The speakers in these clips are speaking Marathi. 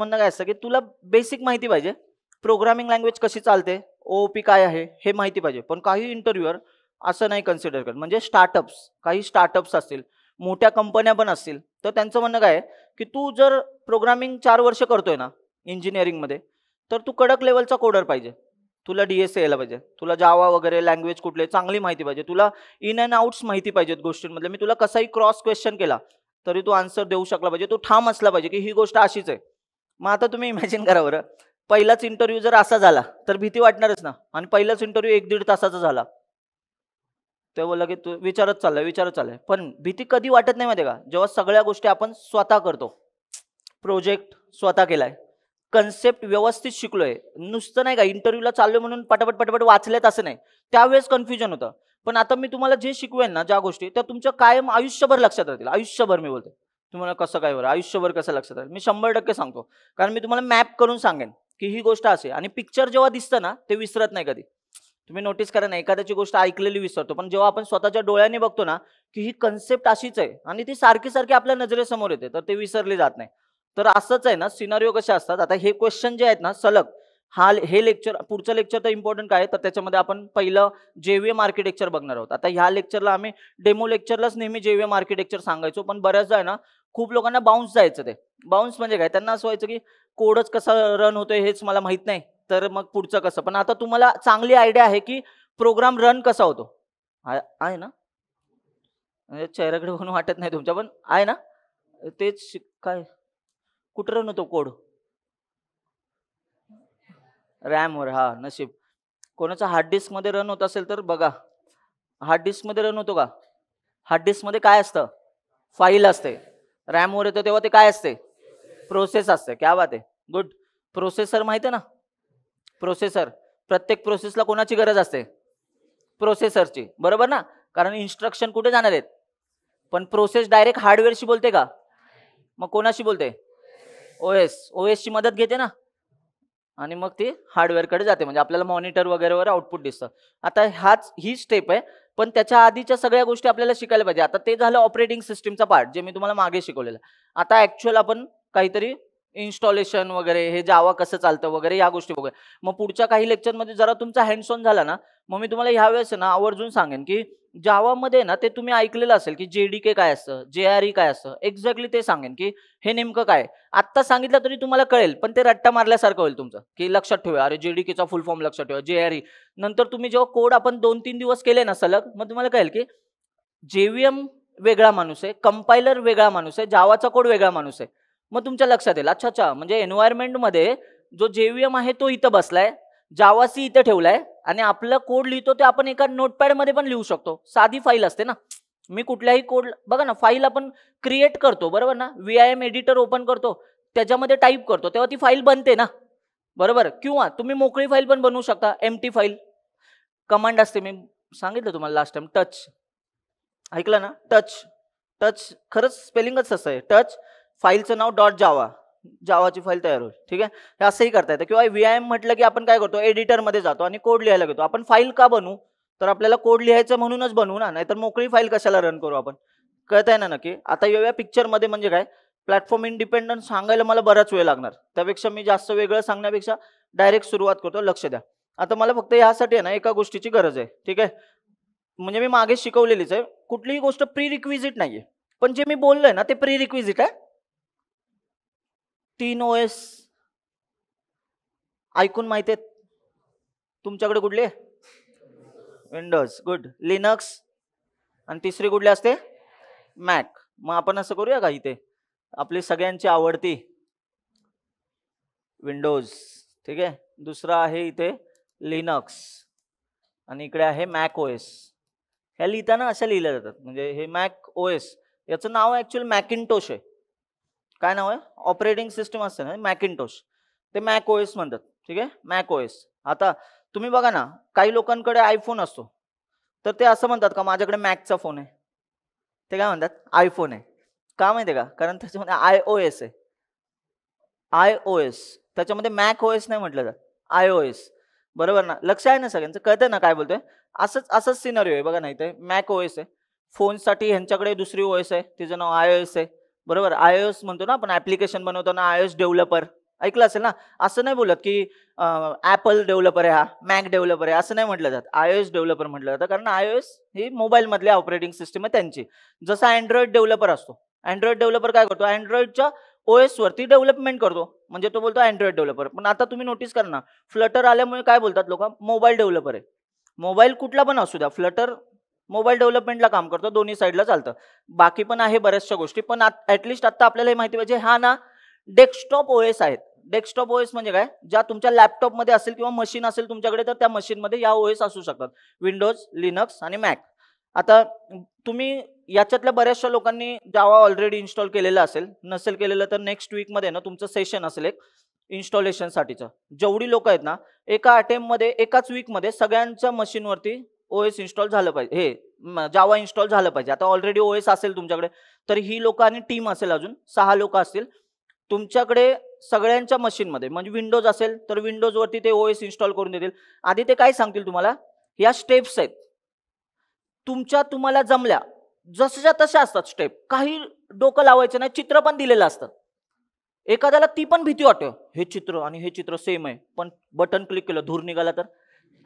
म्हणणं काय असतं की तुला बेसिक माहिती पाहिजे प्रोग्रामिंग लँग्वेज कशी चालते ओ काय आहे हे माहिती पाहिजे पण काही इंटरव्ह्यूअर असं नाही कन्सिडर करत म्हणजे स्टार्टअप्स काही स्टार्टअप्स असतील मोठ्या कंपन्या पण असतील तर त्यांचं म्हणणं काय आहे की तू जर प्रोग्रामिंग चार वर्ष करतोय ना इंजिनिअरिंगमध्ये तर तू कडक लेवलचा कोडर पाहिजे तुला डी एस यायला पाहिजे तुला जावा वगैरे लँग्वेज कुठले चांगली माहिती पाहिजे तुला इन अँड आउट्स माहिती पाहिजेत गोष्टींमधले मी तुला कसाही क्रॉस क्वेश्चन केला तरी तू आन्सर देऊ शकला पाहिजे तू ठाम असला पाहिजे की ही गोष्ट अशीच आहे मग आता तुम्ही इमॅजिन करा बरं पहिलाच इंटरव्ह्यू जर असा झाला तर भीती वाटणारच ना आणि पहिलाच इंटरव्ह्यू एक दीड तासाचा झाला तेव्हा लगे तू विचारत चाललाय विचारत चाललाय पण भीती कधी वाटत नाही माहिती का जेव्हा सगळ्या गोष्टी आपण स्वतः करतो प्रोजेक्ट स्वतः केलाय कन्सेप्ट व्यवस्थित शिकलोय नुसतं नाही का इंटरव्ह्यूला चाललोय म्हणून पटापट पटापट वाचलेत असं नाही त्यावेळेस कन्फ्युजन होतं पण आता मी तुम्हाला जे शिकवेन ना ज्या गोष्टी त्या तुमच्या कायम आयुष्यभर लक्षात राहतील आयुष्यभर मी बोलते तुम्हाला कसं काय बरं आयुष्यभर कसं लक्षात राहील मी शंभर टक्के सांगतो कारण मी तुम्हाला मॅप करून सांगेन की ही गोष्ट असे आणि पिक्चर जेव्हा दिसतं ना ते विसरत नाही कधी तुम्ही नोटीस करा ना एखाद्याची गोष्ट ऐकलेली विसरतो पण जेव्हा आपण स्वतःच्या डोळ्याने बघतो ना की ही कन्सेप्ट अशीच आहे आणि ती सारखी सारखी आपल्या नजरेसमोर येते तर ते विसरले जात नाही तर असंच आहे ना सिनारिओ कसे असतात आता हे क्वेश्चन जे आहेत ना सलग हा हे लेक्चर पुढचं लेक्चर तर इम्पॉर्टंट काय तर त्याच्यामध्ये आपण पहिलं जेव्हीएम मार्किटेक्चर बघणार आहोत आता ह्या लेक्चरला आम्ही डेमो लेक्चरलाच नेहमी जेव्हीएम मार्किटेक्चर सांगायचो पण बऱ्याचदा आहे ना खूप लोकांना बाउन्स जायचं ते बाउन्स म्हणजे काय त्यांना असं व्हायचं की कोडच कसा रन होतोय हेच मला माहित नाही तर मग पुढचं कसं पण आता तुम्हाला चांगली आयडिया आहे की प्रोग्राम रन कसा होतो आहे ना म्हणजे चेहऱ्याकडे म्हणून वाटत नाही तुमच्या पण आहे ना तेच काय कुठं रन होतो कोड रॅमवर हा नशीब कोणाचा हार्ड डिस्कमध्ये रन होत असेल तर बघा हार्ड डिस्कमध्ये रन होतो का हार्ड डिस्कमध्ये काय असतं फाईल असते रॅमवर येतो तेव्हा ते काय असते प्रोसेस असते क्या बात आहे गुड प्रोसेसर माहिती आहे ना प्रोसेसर प्रत्येक प्रोसेसला कोणाची गरज असते प्रोसेसरची बरोबर ना कारण इन्स्ट्रक्शन कुठे जाणार आहेत पण प्रोसेस डायरेक्ट हार्डवेअरशी बोलते का मग कोणाशी बोलते ओएस ओएसची मदत घेते ना आणि मग ती हार्डवेअरकडे जाते म्हणजे आपल्याला मॉनिटर वगैरेवर आउटपुट दिसतं आता हाच ही स्टेप आहे पण त्याच्या आधीच्या सगळ्या गोष्टी आपल्याला शिकायला पाहिजे आता ते झालं ऑपरेटिंग सिस्टीमचा पार्ट जे मी तुम्हाला मागे शिकवलेलं आता ऍक्च्युअल आपण काहीतरी इन्स्टॉलेशन वगैरे हे जावा कसं चालतं वगैरे या गोष्टी बघूया मग पुढच्या काही लेक्चरमध्ये जरा तुमचा हँडसॉन झाला ना मग मी तुम्हाला ह्यावेळेस ना आवर्जून सांगेन की जावामध्ये ना ते तुम्ही ऐकलेलं असेल की जे डी के काय असतं जे आर ई काय असतं एक्झॅक्टली ते सांगेन की हे नेमकं काय आत्ता सांगितलं तरी तुम्हाला कळेल पण ते रट्टा मारल्यासारखं होईल तुमचं की लक्षात ठेवा अरे जे डी केचा फुल फॉर्म लक्षात ठेवा जे आर ई नंतर तुम्ही जेव्हा कोड आपण दोन तीन दिवस केले ना सलग मग तुम्हाला कळेल की जेव्हीएम वेगळा माणूस आहे कंपायलर वेगळा माणूस आहे जावाचा कोड वेगळा माणूस आहे मग तुमच्या लक्षात येईल अच्छा अच्छा म्हणजे एन्व्हायरमेंटमध्ये जो जेव्हीएम आहे तो इथं बसलाय जावासी इथं ठेवलाय आणि आपला कोड लिहितो ते आपण एका नोटपॅडमध्ये पण लिहू शकतो साधी फाईल असते ना मी कुठल्याही कोड बघा ना फाईल आपण क्रिएट करतो बरोबर ना V I M editor open करतो त्याच्यामध्ये टाईप करतो तेव्हा ती फाईल बनते ना बरोबर किंवा तुम्ही मोकळी फाईल पण बनवू शकता एम टी फाईल कमांड असते मी सांगितलं तुम्हाला लास्ट टाइम टच ऐकलं ना टच टच खरंच स्पेलिंगच असं आहे टच फाईलचं नाव डॉट जावा जावाची फाईल तयार होईल ठीक आहे हे असंही करता येतं किंवा व्ही आय एम म्हटलं की आपण काय करतो एडिटरमध्ये जातो आणि कोड लिहायला घेतो आपण फाईल का बनवू तर आपल्याला कोड लिहायचं म्हणूनच बनवू ना नाहीतर मोकळी फाईल कशाला रन करू आपण कळत आहे ना नक्की आता येऊया पिक्चरमध्ये म्हणजे काय प्लॅटफॉर्म इंडिपेंडंट सांगायला मला बराच वेळ लागणार त्यापेक्षा मी जास्त वेगळं सांगण्यापेक्षा डायरेक्ट सुरुवात करतो लक्ष द्या आता मला फक्त यासाठी आहे ना एका गोष्टीची गरज आहे ठीक आहे म्हणजे मी मागे शिकवलेलीच आहे कुठलीही गोष्ट प्री रिक्विजिट नाही आहे पण जे मी बोललोय ना ते प्री रिक्विजिट आहे तीन ओ एस ऐकून माहिती आहेत तुमच्याकडे कुठले विंडोज गुड लिनक्स आणि तिसरी कुठली असते मॅक मग आपण असं करूया का इथे आपली सगळ्यांची आवडती विंडोज ठीक आहे दुसरा आहे इथे लिनक्स आणि इकडे आहे मॅक ओ एस ह्या लिहिताना अशा लिहिल्या जातात म्हणजे हे मॅक ओ एस याचं नाव ॲक्च्युअल मॅकिंटोश आहे काय नाव आहे ऑपरेटिंग सिस्टम असते ना मॅकिनटोश ते मॅक ओएस म्हणतात ठीक आहे मॅक ओएस आता तुम्ही बघा ना काही लोकांकडे आयफोन असतो तर ते असं म्हणतात का माझ्याकडे मॅकचा फोन आहे ते काय म्हणतात आयफोन आहे का माहिती का कारण त्याच्यामध्ये आय ओ एस आहे आय ओ एस त्याच्यामध्ये मॅक ओ एस नाही म्हटलं जात आय ओ एस बरोबर ना लक्ष आहे ना सगळ्यांचं कळतंय ना काय बोलतोय असंच असंच सिनरी आहे बघा नाही ते मॅक ओ एस आहे फोनसाठी ह्यांच्याकडे दुसरी ओ एस आहे तिचं नाव आय ओ एस आहे बरोबर आय एस म्हणतो ना आपण ऍप्लिकेशन बनवताना आय एस डेव्हलपर ऐकलं असेल ना असं नाही बोलत की ॲपल डेव्हलपर आहे हा मॅक डेव्हलपर आहे असं नाही म्हटलं जात आय एस डेव्हलपर म्हटलं जातं कारण आय एस ही मोबाईलमधली ऑपरेटिंग सिस्टम आहे त्यांची जसा अँड्रॉइड डेव्हलपर असतो अँड्रॉइड डेव्हलपर काय करतो अँड्रॉइडच्या ओ एसवरती डेव्हलपमेंट करतो म्हणजे तो बोलतो अँड्रॉइड डेव्हलपर पण आता तुम्ही नोटीस करा ना फ्लटर आल्यामुळे काय बोलतात लोक मोबाईल डेव्हलपर आहे मोबाईल कुठला पण असू द्या फ्लटर मोबाईल डेव्हलपमेंटला काम करतो दोन्ही साईडला चालतं बाकी पण आहे बऱ्याचशा गोष्टी पण ॲटलिस्ट आत्ता आपल्याला हे माहिती पाहिजे हा ना डेस्कटॉप ओएस आहेत डेस्कटॉप ओएस म्हणजे काय ज्या तुमच्या लॅपटॉपमध्ये असेल किंवा मशीन असेल तुमच्याकडे तर त्या मशीनमध्ये या ओएस असू शकतात विंडोज लिनक्स आणि मॅक आता तुम्ही याच्यातल्या बऱ्याचशा लोकांनी जावा ऑलरेडी इन्स्टॉल केलेलं असेल नसेल केलेलं तर नेक्स्ट वीकमध्ये ना तुमचं सेशन असेल एक इन्स्टॉलेशनसाठीचं जेवढी लोक आहेत ना एका अटेम्पमध्ये एकाच वीकमध्ये सगळ्यांच्या मशीनवरती ओएस इन्स्टॉल झालं पाहिजे हे जावा इन्स्टॉल झालं पाहिजे आता ऑलरेडी ओएस असेल तुमच्याकडे तर ही लोक आणि टीम असेल अजून सहा लोक असतील तुमच्याकडे सगळ्यांच्या मशीनमध्ये म्हणजे विंडोज असेल तर विंडोजवरती ते ओएस इन्स्टॉल करून देतील आधी ते काय सांगतील तुम्हाला या स्टेप्स आहेत तुमच्या तुम्हाला जमल्या जसच्या तशा असतात स्टेप काही डोकं लावायचं नाही चित्र पण दिलेलं असतं एखाद्याला ती पण भीती वाटते हे चित्र आणि हे चित्र सेम आहे पण बटन क्लिक केलं धूर निघाला तर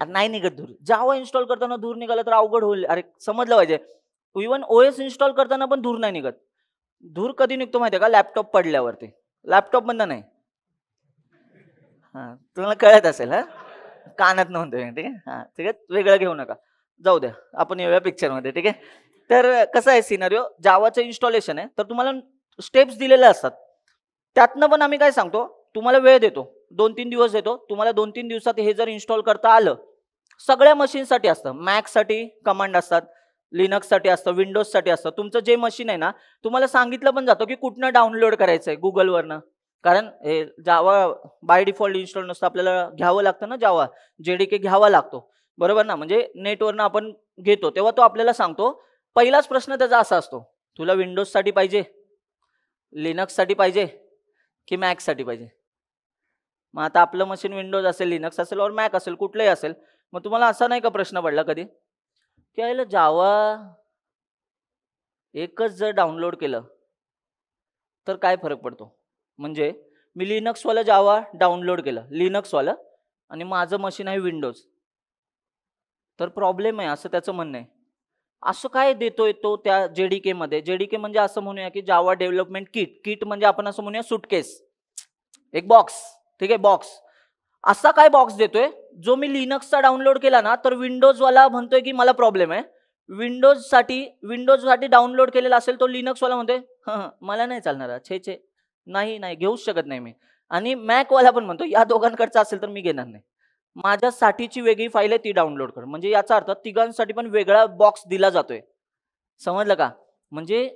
अरे नाही निघत धूर जावा इन्स्टॉल करताना धूर निघाला तर अवघड होईल अरे समजलं पाहिजे इवन ओ एस इन्स्टॉल करताना पण धूर नाही निघत धूर कधी निघतो माहिती आहे का लॅपटॉप पडल्यावरती लॅपटॉप बंद नाही हां तुम्हाला कळत असेल हा कानात नव्हतं ठीक आहे हां ठीक आहे वेगळं घेऊ नका जाऊ द्या आपण येऊया पिक्चरमध्ये ठीक आहे तर कसं आहे सिनारिओ जावाचं इन्स्टॉलेशन आहे तर तुम्हाला स्टेप्स दिलेल्या असतात त्यातनं पण आम्ही काय सांगतो तुम्हाला वेळ देतो दोन तीन दिवस देतो तुम्हाला दोन तीन दिवसात हे जर इन्स्टॉल करता आलं सगळ्या मशीनसाठी असतं मॅक्ससाठी कमांड असतात लिनक्ससाठी असतं विंडोजसाठी असतं तुमचं जे मशीन आहे ना तुम्हाला सांगितलं पण जातं की कुठनं डाउनलोड करायचं आहे गुगलवरनं कारण हे जावा बाय डिफॉल्ट इन्स्टॉल नसतं आपल्याला घ्यावं लागतं ना जावा जेडीके घ्यावा लागतो बरोबर ना म्हणजे नेटवरनं आपण घेतो तेव्हा तो आपल्याला सांगतो पहिलाच प्रश्न त्याचा असा असतो तुला विंडोजसाठी पाहिजे लिनक्ससाठी पाहिजे की मॅक्ससाठी पाहिजे मग आता आपलं मशीन विंडोज असेल लिनक्स असेल और मॅक असेल कुठलंही असेल मग तुम्हाला असा नाही का प्रश्न पडला कधी की आईला जावा एकच जर डाउनलोड केलं तर काय फरक पडतो म्हणजे मी लिनक्सवाला जावा डाउनलोड केलं लिनक्सवालं आणि माझं मशीन आहे विंडोज तर प्रॉब्लेम आहे असं त्याचं म्हणणं आहे असं काय देतोय तो त्या जे डी केमध्ये जे डी के म्हणजे असं म्हणूया की जावा डेव्हलपमेंट किट किट म्हणजे आपण असं म्हणूया सुटकेस एक बॉक्स ठीक आहे बॉक्स असा काय बॉक्स देतोय जो मी लिनक्सचा डाउनलोड केला ना तर विंडोजवाला म्हणतोय की मला प्रॉब्लेम आहे विंडोजसाठी विंडोजसाठी डाउनलोड केलेला असेल तो लिनक्सवाला म्हणतोय हां मला नाही चालणार छे छे नाही नाही घेऊच शकत नाही मी आणि मॅकवाला पण म्हणतो या दोघांकडचा असेल तर मी घेणार नाही माझ्यासाठीची वेगळी फाईल आहे ती डाउनलोड कर म्हणजे याचा अर्थ तिघांसाठी पण वेगळा बॉक्स दिला जातोय समजलं का म्हणजे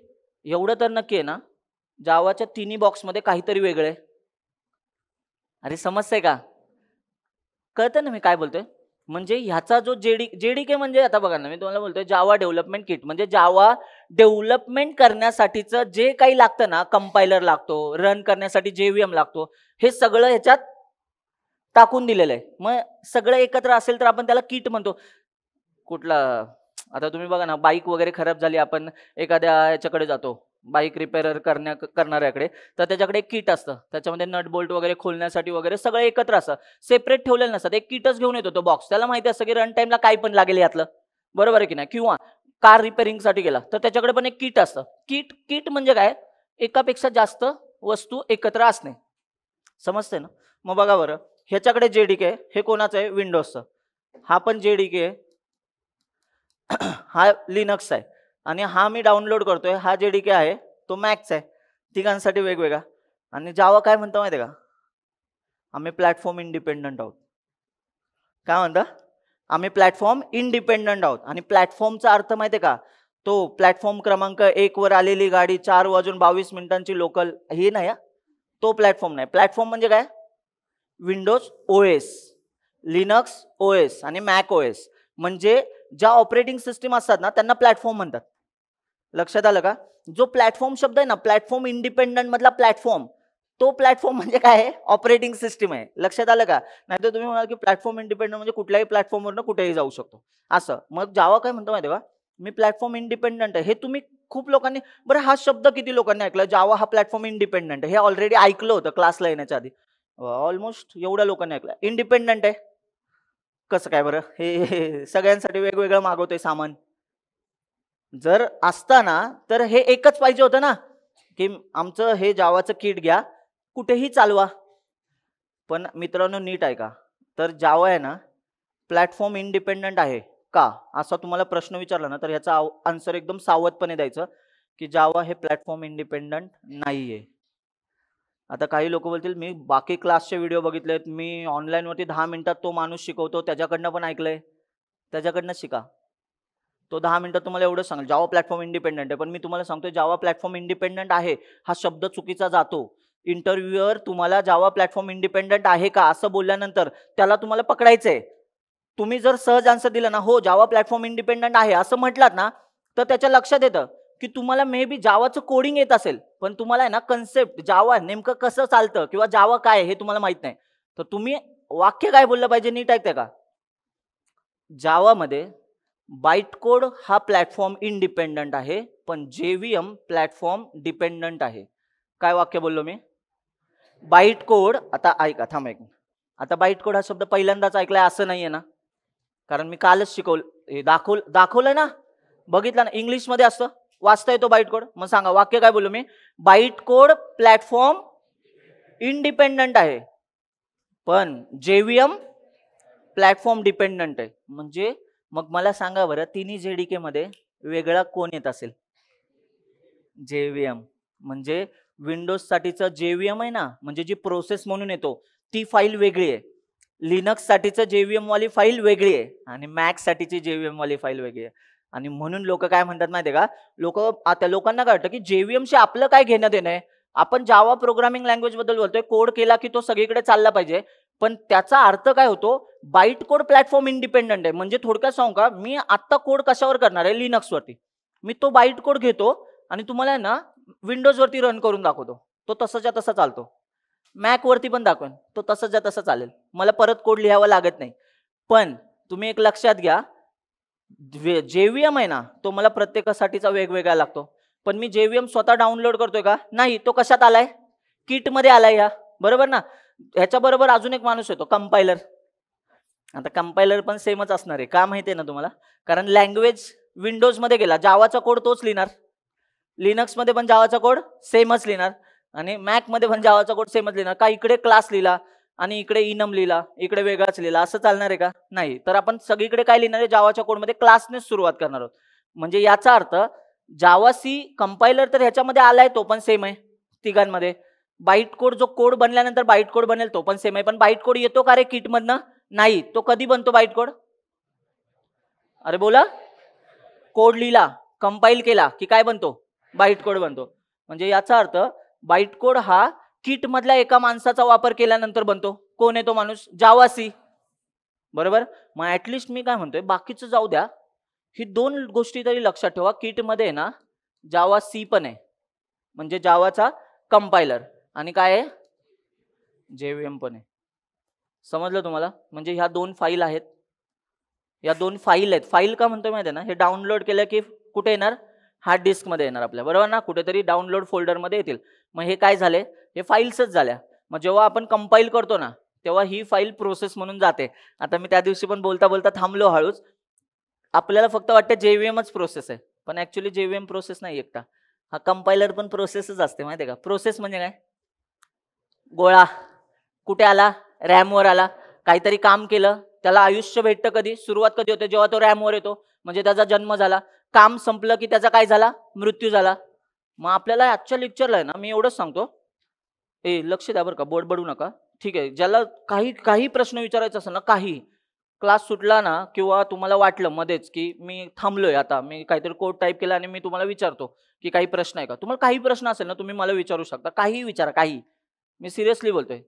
एवढं तर नक्की आहे ना जावाच्या तिन्ही बॉक्समध्ये काहीतरी वेगळं आहे अरे समजतंय का कळतं ना मी काय बोलतोय म्हणजे ह्याचा जो जेडी के म्हणजे आता बघा ना मी तुम्हाला बोलतोय जावा डेव्हलपमेंट किट म्हणजे जावा डेव्हलपमेंट करण्यासाठीचं जे काही लागतं ना कंपायलर लागतो रन करण्यासाठी एम लागतो हे सगळं ह्याच्यात टाकून दिलेलं आहे मग सगळं एकत्र असेल तर आपण त्याला किट म्हणतो कुठला आता तुम्ही बघा ना बाईक वगैरे खराब झाली आपण एखाद्या याच्याकडे जातो बाईक रिपेअर करण्या करणाऱ्याकडे तर त्याच्याकडे एक किट असतं त्याच्यामध्ये नट बोल्ट वगैरे खोलण्यासाठी वगैरे सगळं एकत्र असतं सेपरेट ठेवलेलं नसतं एक किटच घेऊन येतो तो बॉक्स त्याला माहिती असतं की रन टाईमला काय पण लागेल यातलं बरोबर आहे की नाही किंवा कार रिपेअरिंगसाठी गेला तर त्याच्याकडे पण एक किट असतं किट किट म्हणजे काय एकापेक्षा जास्त वस्तू एकत्र असणे समजते ना मग बघा बरं ह्याच्याकडे जे डी के हे कोणाचं आहे विंडोजचं हा पण जे डी के हा लिनक्स आहे आणि हा मी डाउनलोड करतोय हा जे डी के आहे तो मॅक्स आहे तिघांसाठी वेगवेगळा आणि जावा काय म्हणतो माहिती का आम्ही प्लॅटफॉर्म इंडिपेंडंट आहोत काय म्हणता आम्ही प्लॅटफॉर्म इंडिपेंडंट आहोत आणि प्लॅटफॉर्मचा अर्थ माहिती आहे का तो प्लॅटफॉर्म क्रमांक एक वर आलेली गाडी चार वाजून बावीस मिनिटांची लोकल ही नाही तो प्लॅटफॉर्म नाही प्लॅटफॉर्म म्हणजे काय Windows O S Linux O S आणि मॅक ओ एस म्हणजे ज्या ऑपरेटिंग सिस्टीम असतात ना त्यांना प्लॅटफॉर्म म्हणतात लक्षात आलं का जो प्लॅटफॉर्म शब्द आहे ना प्लॅटफॉर्म इंडिपेंडंट मधला प्लॅटफॉर्म तो प्लॅटफॉर्म म्हणजे काय आहे ऑपरेटिंग सिस्टीम आहे लक्षात आलं का नाही तर तुम्ही म्हणाल की प्लॅटफॉर्म इंडिपेंडंट म्हणजे कुठल्याही प्लॅटफॉर्मवरनं कुठेही जाऊ शकतो असं मग जावा काय म्हणतो माहिती का मी प्लॅटफॉर्म इंडिपेंडंट आहे हे तुम्ही खूप लोकांनी बरं हा शब्द किती लोकांनी ऐकला जावा हा प्लॅटफॉर्म इंडिपेंडंट आहे हे ऑलरेडी ऐकलं होतं क्लासला येण्याच्या आधी ऑलमोस्ट एवढ्या लोकांनी ऐकलं इंडिपेंडंट आहे कसं काय बरं हे सगळ्यांसाठी वेगवेगळं मागवतोय सामान जर असताना तर हे एकच पाहिजे होतं ना की आमचं हे जावाचं किट घ्या कुठेही चालवा पण मित्रांनो नीट आहे का तर जावा आहे ना प्लॅटफॉर्म इंडिपेंडंट आहे का असा तुम्हाला प्रश्न विचारला ना तर ह्याचा आन्सर एकदम सावधपणे द्यायचं की जावा हे प्लॅटफॉर्म इंडिपेंडंट नाही आहे आता काही लोक बोलतील मी बाकी क्लासचे व्हिडिओ बघितलेत मी ऑनलाईनवरती दहा मिनिटात तो माणूस शिकवतो त्याच्याकडनं पण ऐकलं आहे त्याच्याकडनं शिका तो दहा मिनिटात तुम्हाला एवढं सांगेल जावा प्लॅटफॉर्म इंडिपेंडंट आहे पण मी तुम्हाला सांगतो जावा प्लॅटफॉर्म इंडिपेंडंट आहे हा शब्द चुकीचा जातो इंटरव्ह्युअर तुम्हाला जावा प्लॅटफॉर्म इंडिपेंडंट आहे का असं बोलल्यानंतर त्याला तुम्हाला पकडायचं आहे तुम्ही जर सहज आन्सर दिलं ना हो जावा प्लॅटफॉर्म इंडिपेंडंट आहे असं म्हटलात ना तर त्याच्या लक्षात येतं की तुम्हाला मे बी जावाचं कोडिंग येत असेल पण तुम्हाला आहे ना कन्सेप्ट जावा नेमकं कसं चालतं किंवा जावा काय हे तुम्हाला माहित नाही तर तुम्ही वाक्य काय बोललं पाहिजे नीट ऐकते का जावामध्ये बाईट कोड हा प्लॅटफॉर्म इनडिपेंडंट आहे पण जेव्हीएम प्लॅटफॉर्म डिपेंडंट आहे काय वाक्य बोललो मी बाईट कोड आता ऐका थांब ऐक आता बाईट कोड हा शब्द पहिल्यांदाच ऐकलाय असं नाही आहे ना कारण मी कालच शिकवलं हे दाखवलं दाखवलं ना बघितलं ना इंग्लिशमध्ये असतं वाचता येतो बाईट कोड मग सांगा वाक्य काय बोलू मी बाईट कोड प्लॅटफॉर्म इनडिपेंडंट आहे पण जेव्हीएम प्लॅटफॉर्म डिपेंडंट आहे म्हणजे मग मला सांगा बरं तिन्ही जेडीके मध्ये वेगळा कोण येत असेल जेव्हीएम म्हणजे विंडोज साठीचं जेव्हीएम आहे ना म्हणजे जी प्रोसेस म्हणून येतो ती फाईल वेगळी आहे लिनक्स साठीचं जेव्हीएम वाली फाईल वेगळी आहे आणि मॅक्स साठीची जेव्हीएम वाली फाईल वेगळी आहे आणि म्हणून लोक काय म्हणतात माहिती का लोक आता लोकांना काय वाटतं की जेव्हीएमशी आपलं काय घेणं देणं आहे आपण जावा प्रोग्रामिंग लँग्वेज बद्दल बोलतोय कोड केला की तो सगळीकडे चालला पाहिजे पण त्याचा अर्थ काय होतो बाईट कोड प्लॅटफॉर्म इंडिपेंडंट आहे म्हणजे थोडक्यात सांगू का मी आता कोड कशावर करणार आहे लिनक्सवरती मी तो बाईट कोड घेतो आणि तुम्हाला आहे ना विंडोजवरती रन करून दाखवतो तो तसाच्या तसा चालतो मॅकवरती पण दाखवेन तो तसाच्या तसा चालेल मला परत कोड लिहावा लागत नाही पण तुम्ही एक लक्षात घ्या जेव्हीएम आहे ना तो मला प्रत्येकासाठीचा वेगवेगळा लागतो पण मी जेव्हीएम स्वतः डाउनलोड करतोय का नाही तो कशात आलाय किटमध्ये आलाय ह्या बरोबर ना ह्याच्याबरोबर अजून एक माणूस येतो कंपायलर आता कंपायलर पण सेमच असणार आहे का माहिती आहे ना तुम्हाला कारण लँग्वेज विंडोजमध्ये गेला जावाचा कोड तोच लिहिणार लिनक्समध्ये पण जावाचा कोड सेमच लिहिणार आणि मॅकमध्ये पण जावाचा कोड सेमच लिहिणार का इकडे क्लास लिहिला आणि इकडे इनम लिहिला इकडे वेगळाच लिहिला असं चालणार आहे का नाही तर आपण सगळीकडे काय लिहिणार आहे जावाच्या कोडमध्ये क्लासनेच सुरुवात करणार आहोत म्हणजे याचा अर्थ जावा सी कंपायलर तर ह्याच्यामध्ये आलाय तो पण सेम आहे तिघांमध्ये बाईट कोड जो कोड बनल्यानंतर बाईट कोड बनेल तो पण सेम आहे पण बाईट कोड येतो का रे किटमधनं नाही तो कधी बनतो बाईट कोड अरे बोला कोड लिहिला कंपाईल केला की काय बनतो बाईट कोड बनतो म्हणजे याचा अर्थ बाईट कोड हा किट एका माणसाचा वापर केल्यानंतर बनतो कोण आहे तो माणूस जावासी बरोबर मग ऍटलिस्ट मी काय म्हणतोय बाकीचं जाऊ द्या ही दोन गोष्टी तरी लक्षात ठेवा किटमध्ये ना जावा सी पण आहे म्हणजे जावाचा कंपायलर आणि काय आहे जेव्हीएम पण आहे समजलं तुम्हाला म्हणजे ह्या दोन फाईल आहेत या दोन फाईल आहेत फाईल का म्हणतो माहिती आहे ना हे डाउनलोड केलं की कुठे येणार हार्ड डिस्कमध्ये येणार आपल्या बरोबर ना कुठेतरी डाउनलोड फोल्डरमध्ये येतील मग हे काय झाले हे फाईल्सच झाल्या मग जेव्हा आपण कंपाईल करतो ना तेव्हा ही फाईल प्रोसेस म्हणून जाते आता मी त्या दिवशी पण बोलता बोलता थांबलो हळूच आपल्याला फक्त वाटतं जेव्हीएमच प्रोसेस आहे पण ॲक्च्युली जेव्हीएम प्रोसेस नाही एकटा हा कंपायलर पण प्रोसेसच असते माहिती आहे का प्रोसेस म्हणजे काय गोळा कुठे आला रॅमवर आला काहीतरी काम केलं त्याला आयुष्य भेटतं कधी सुरुवात कधी होते जेव्हा तो रॅमवर येतो म्हणजे त्याचा जन्म झाला काम संपलं की त्याचा काय झाला मृत्यू झाला मग आपल्याला आजच्या लेक्चरला आहे ना मी एवढंच सांगतो ए लक्ष द्या बरं का बोर्ड बडू नका ठीक आहे ज्याला काही काही प्रश्न विचारायचा असेल ना काही क्लास सुटला ना किंवा तुम्हाला वाटलं मध्येच की मी थांबलोय आता मी काहीतरी कोड टाईप केला आणि मी तुम्हाला विचारतो की काही प्रश्न आहे का तुम्हाला काही प्रश्न असेल ना तुम्ही मला विचारू शकता काही विचारा काही मी सिरियसली बोलतोय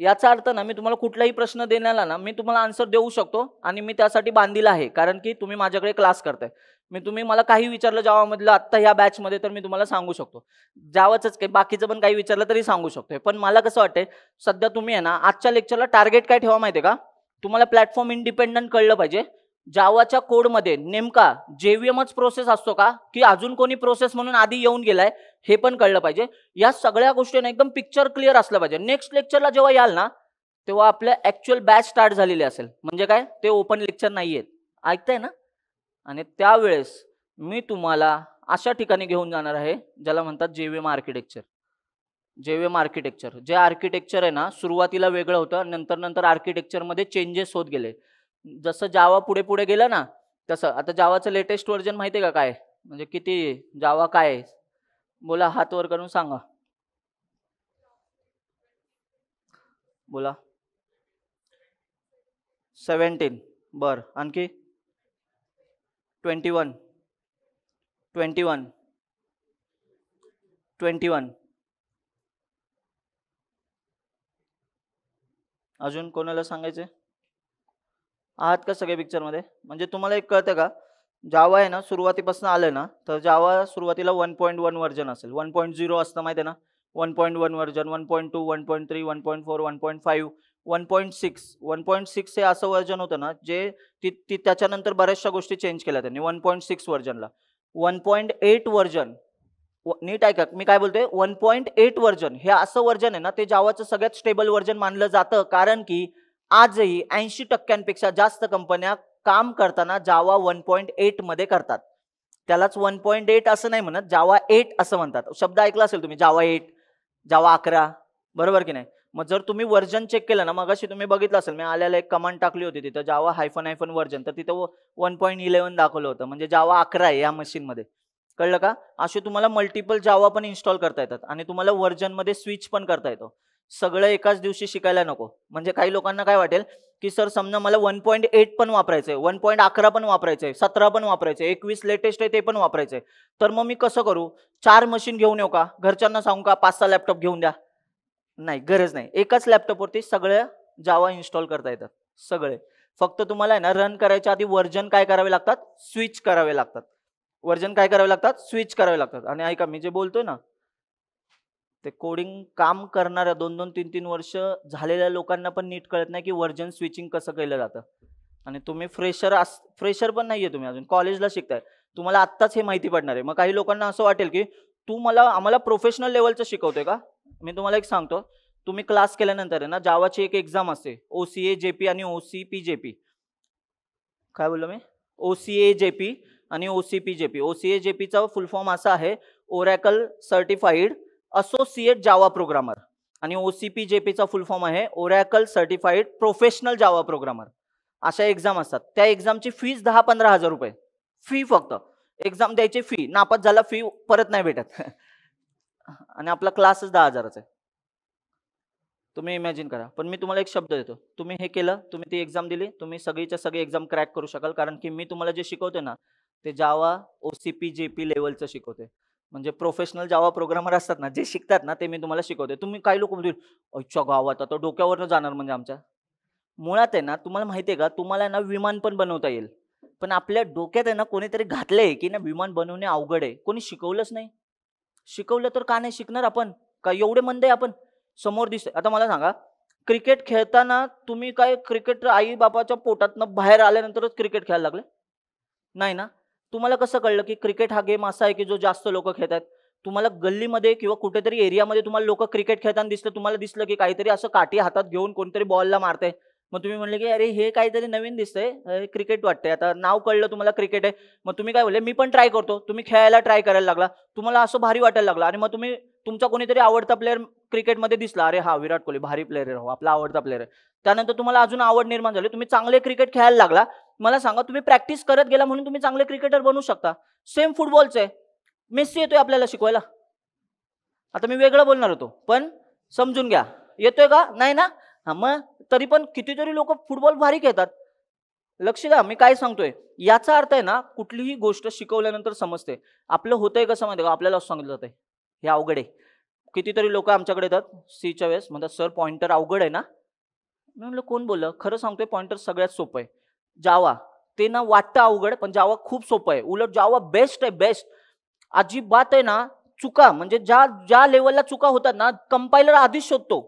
याचा अर्थ ना मी तुम्हाला कुठलाही प्रश्न देण्याला ना मी तुम्हाला आन्सर देऊ शकतो आणि मी त्यासाठी बांधील आहे कारण की तुम्ही माझ्याकडे क्लास करताय मी तुम्ही मला काही विचारलं जावामधलं आत्ता ह्या बॅचमध्ये तर मी तुम्हाला सांगू शकतो जावाचंच काही बाकीचं पण काही विचारलं तरी सांगू शकतो पण मला कसं वाटतंय सध्या तुम्ही आहे ना आजच्या लेक्चरला टार्गेट काय ठेवा माहिती आहे का तुम्हाला प्लॅटफॉर्म इंडिपेंडंट कळलं पाहिजे जावाच्या कोडमध्ये नेमका जेव्हीएमच प्रोसेस असतो का की अजून कोणी प्रोसेस म्हणून आधी येऊन गेलाय हे पण कळलं पाहिजे या सगळ्या गोष्टींना एकदम पिक्चर क्लिअर असलं पाहिजे नेक्स्ट लेक्चरला जेव्हा याल ना तेव्हा आपल्या ऍक्च्युअल बॅच स्टार्ट झालेली असेल म्हणजे काय ते ओपन लेक्चर नाही आहेत ऐकताय ना आणि त्यावेळेस मी तुम्हाला अशा ठिकाणी घेऊन जाणार आहे ज्याला म्हणतात जेव्हीएम आर्किटेक्चर जेव्हीएम आर्किटेक्चर जे आर्किटेक्चर आहे ना सुरुवातीला वेगळं होतं नंतर नंतर आर्किटेक्चरमध्ये चेंजेस होत गेले जसं जावा पुढे पुढे गेलं ना तसं आता जावाचं लेटेस्ट व्हर्जन माहिती आहे का काय म्हणजे किती जावा काय बोला हात वर करून सांगा बोला सेवन्टीन बर आणखी twenty one twenty one twenty one अजून कोणाला सांगायचं आहात का सगळ्या पिक्चरमध्ये म्हणजे तुम्हाला एक कळतं का जावा आहे ना सुरुवातीपासून आलं ना तर जावा सुरुवातीला वन पॉईंट वन वर्जन असेल वन पॉईंट झिरो असतं माहिती आहे ना one point one version one point two one point three one point four one point five one point six one point six हे असं वर्जन होतं ना जे ती ती त्याच्यानंतर बऱ्याचशा गोष्टी चेंज केल्या त्यांनी वन पॉईंट सिक्स वर्जनला वन पॉईंट एट वर्जन नीट ऐका मी काय बोलतोय वन पॉईंट एट वर्जन हे असं वर्जन आहे ना ते जावाचं सगळ्यात स्टेबल वर्जन मानलं जातं कारण की आजही ऐंशी टक्क्यांपेक्षा जास्त कंपन्या काम करताना जावा वन पॉईंट एट मध्ये करतात त्यालाच वन पॉईंट एट असं नाही म्हणत जावा एट असं म्हणतात शब्द ऐकला असेल तुम्ही जावा एट जावा अकरा बरोबर की नाही मग जर तुम्ही वर्जन चेक केलं ना मग अशी तुम्ही बघितलं असेल मी आल्याला एक कमांड टाकली होती तिथं जावा हायफन हायफन वर्जन तर तिथं वन पॉईंट इलेव्हन दाखवलं होतं म्हणजे जावा अकरा आहे या मशीनमध्ये कळलं का असे तुम्हाला मल्टिपल जावा पण इन्स्टॉल करता येतात आणि तुम्हाला वर्जनमध्ये स्विच पण करता येतो सगळं एकाच दिवशी शिकायला नको म्हणजे काही लोकांना काय वाटेल की सर समजा मला वन पॉईंट एट पण वापरायचं आहे वन पॉईंट अकरा पण वापरायचं आहे सतरा पण वापरायचं आहे एकवीस लेटेस्ट आहे ते पण वापरायचं आहे तर मग मी कसं करू चार मशीन घेऊन येऊ का घरच्यांना सांगू का पाच सहा लॅपटॉप घेऊन द्या नाही गरज नाही एकाच लॅपटॉपवरती सगळं जावा इन्स्टॉल करता येतात सगळे फक्त तुम्हाला आहे ना रन करायच्या आधी वर्जन काय करावे लागतात स्विच करावे लागतात वर्जन काय करावे लागतात स्विच करावे लागतात आणि ऐका मी जे बोलतोय ना ते कोडिंग काम करणाऱ्या दोन दोन तीन तीन वर्ष झालेल्या लोकांना पण नीट कळत नाही की व्हर्जन स्विचिंग कसं केलं जातं आणि तुम्ही फ्रेशर अस फ्रेशर पण नाही आहे तुम्ही अजून कॉलेजला शिकताय तुम्हाला आत्ताच हे माहिती पडणार आहे मग काही लोकांना असं वाटेल की तू मला आम्हाला प्रोफेशनल लेवलचं शिकवतोय का मी तुम्हाला एक सांगतो तुम्ही क्लास केल्यानंतर आहे ना जावाची एक एक्झाम असते ओ सी ए जे पी आणि O C P J P काय बोललो मी O C A J P आणि O C P J P O C A J पीचा फुल फॉर्म असा आहे Oracle certified associate Java programmer आणि ओसीपी जेपीचा फुल फॉर्म आहे Oracle certified professional Java programmer अशा एक्झाम असतात त्या एक्झामची फीस दहा पंधरा हजार रुपये फी फक्त एक्झाम द्यायची फी नापास झाला फी परत नाही भेटत आणि आपला क्लासच दहा हजाराच आहे तुम्ही इमॅजिन करा पण मी तुम्हाला एक शब्द देतो तुम्ही हे केलं तुम्ही ती एक्झाम दिली तुम्ही सगळीच्या सगळी एक्झाम क्रॅक करू शकाल कारण की मी तुम्हाला जे शिकवते ना ते Java OCP C P J P लेवलचं शिकवते म्हणजे प्रोफेशनल जावा प्रोग्रामर असतात ना जे शिकतात ना ते मी तुम्हाला शिकवते तुम्ही काही लोक म्हणजे अच्छा गावात आता डोक्यावरनं जाणार म्हणजे आमच्या मुळात आहे ना तुम्हाला माहिती आहे का तुम्हाला ना विमान पण बनवता येईल पण आपल्या डोक्यात आहे ना कोणीतरी घातले की ना विमान बनवणे अवघड आहे कोणी शिकवलंच नाही शिकवलं तर का नाही शिकणार आपण का एवढे मंद आहे आपण समोर दिसतोय आता मला सांगा क्रिकेट खेळताना तुम्ही काय क्रिकेट आई बापाच्या पोटातनं बाहेर आल्यानंतरच क्रिकेट खेळायला लागले नाही ना तुम्हाला कसं कळलं की क्रिकेट हा गेम असा आहे की जो जास्त लोक खेळतात तुम्हाला गल्लीमध्ये किंवा कुठेतरी एरियामध्ये तुम्हाला लोक क्रिकेट खेळताना दिसलं तुम्हाला दिसलं की काहीतरी असं काठी हातात घेऊन कोणतरी बॉलला मारते मग तुम्ही म्हणले की अरे हे काहीतरी नवीन दिसतंय क्रिकेट वाटतंय आता नाव कळलं तुम्हाला क्रिकेट आहे मग तुम्ही काय बोलले मी पण ट्राय करतो तुम्ही खेळायला ट्राय करायला लागला तुम्हाला असं भारी वाटायला लागला आणि मग तुम्ही तुमचा कोणीतरी आवडता प्लेअर क्रिकेटमध्ये दिसला अरे हा विराट कोहली भारी प्लेअर आहे हो आपला आवडता प्लेअर आहे त्यानंतर तुम्हाला अजून आवड निर्माण झाली तुम्ही चांगले क्रिकेट खेळायला लागला मला सांगा तुम्ही प्रॅक्टिस करत गेला म्हणून तुम्ही चांगले क्रिकेटर बनू शकता सेम फुटबॉलचं आहे मेस्सी येतोय आपल्याला शिकवायला आता मी वेगळं बोलणार होतो पण समजून घ्या येतोय का नाही ना मग तरी पण कितीतरी लोक फुटबॉल भारी खेळतात लक्ष द्या मी काय सांगतोय याचा अर्थ आहे ना कुठलीही गोष्ट शिकवल्यानंतर समजते आपलं होतंय कसं माहिती का आपल्याला सांगितलं जातंय हे अवघड आहे कितीतरी लोक आमच्याकडे येतात सीच्या वेळेस म्हणतात सर पॉइंटर अवघड आहे ना मी कोण बोललं खरं सांगतोय पॉइंटर सगळ्यात सोपं आहे जावा ते ना वाटतं अवघड पण जावा खूप सोपं आहे उलट जावा बेस्ट आहे बेस्ट अजिबात आहे ना चुका म्हणजे ज्या ज्या लेवलला चुका होतात ना कंपायलर आधीच शोधतो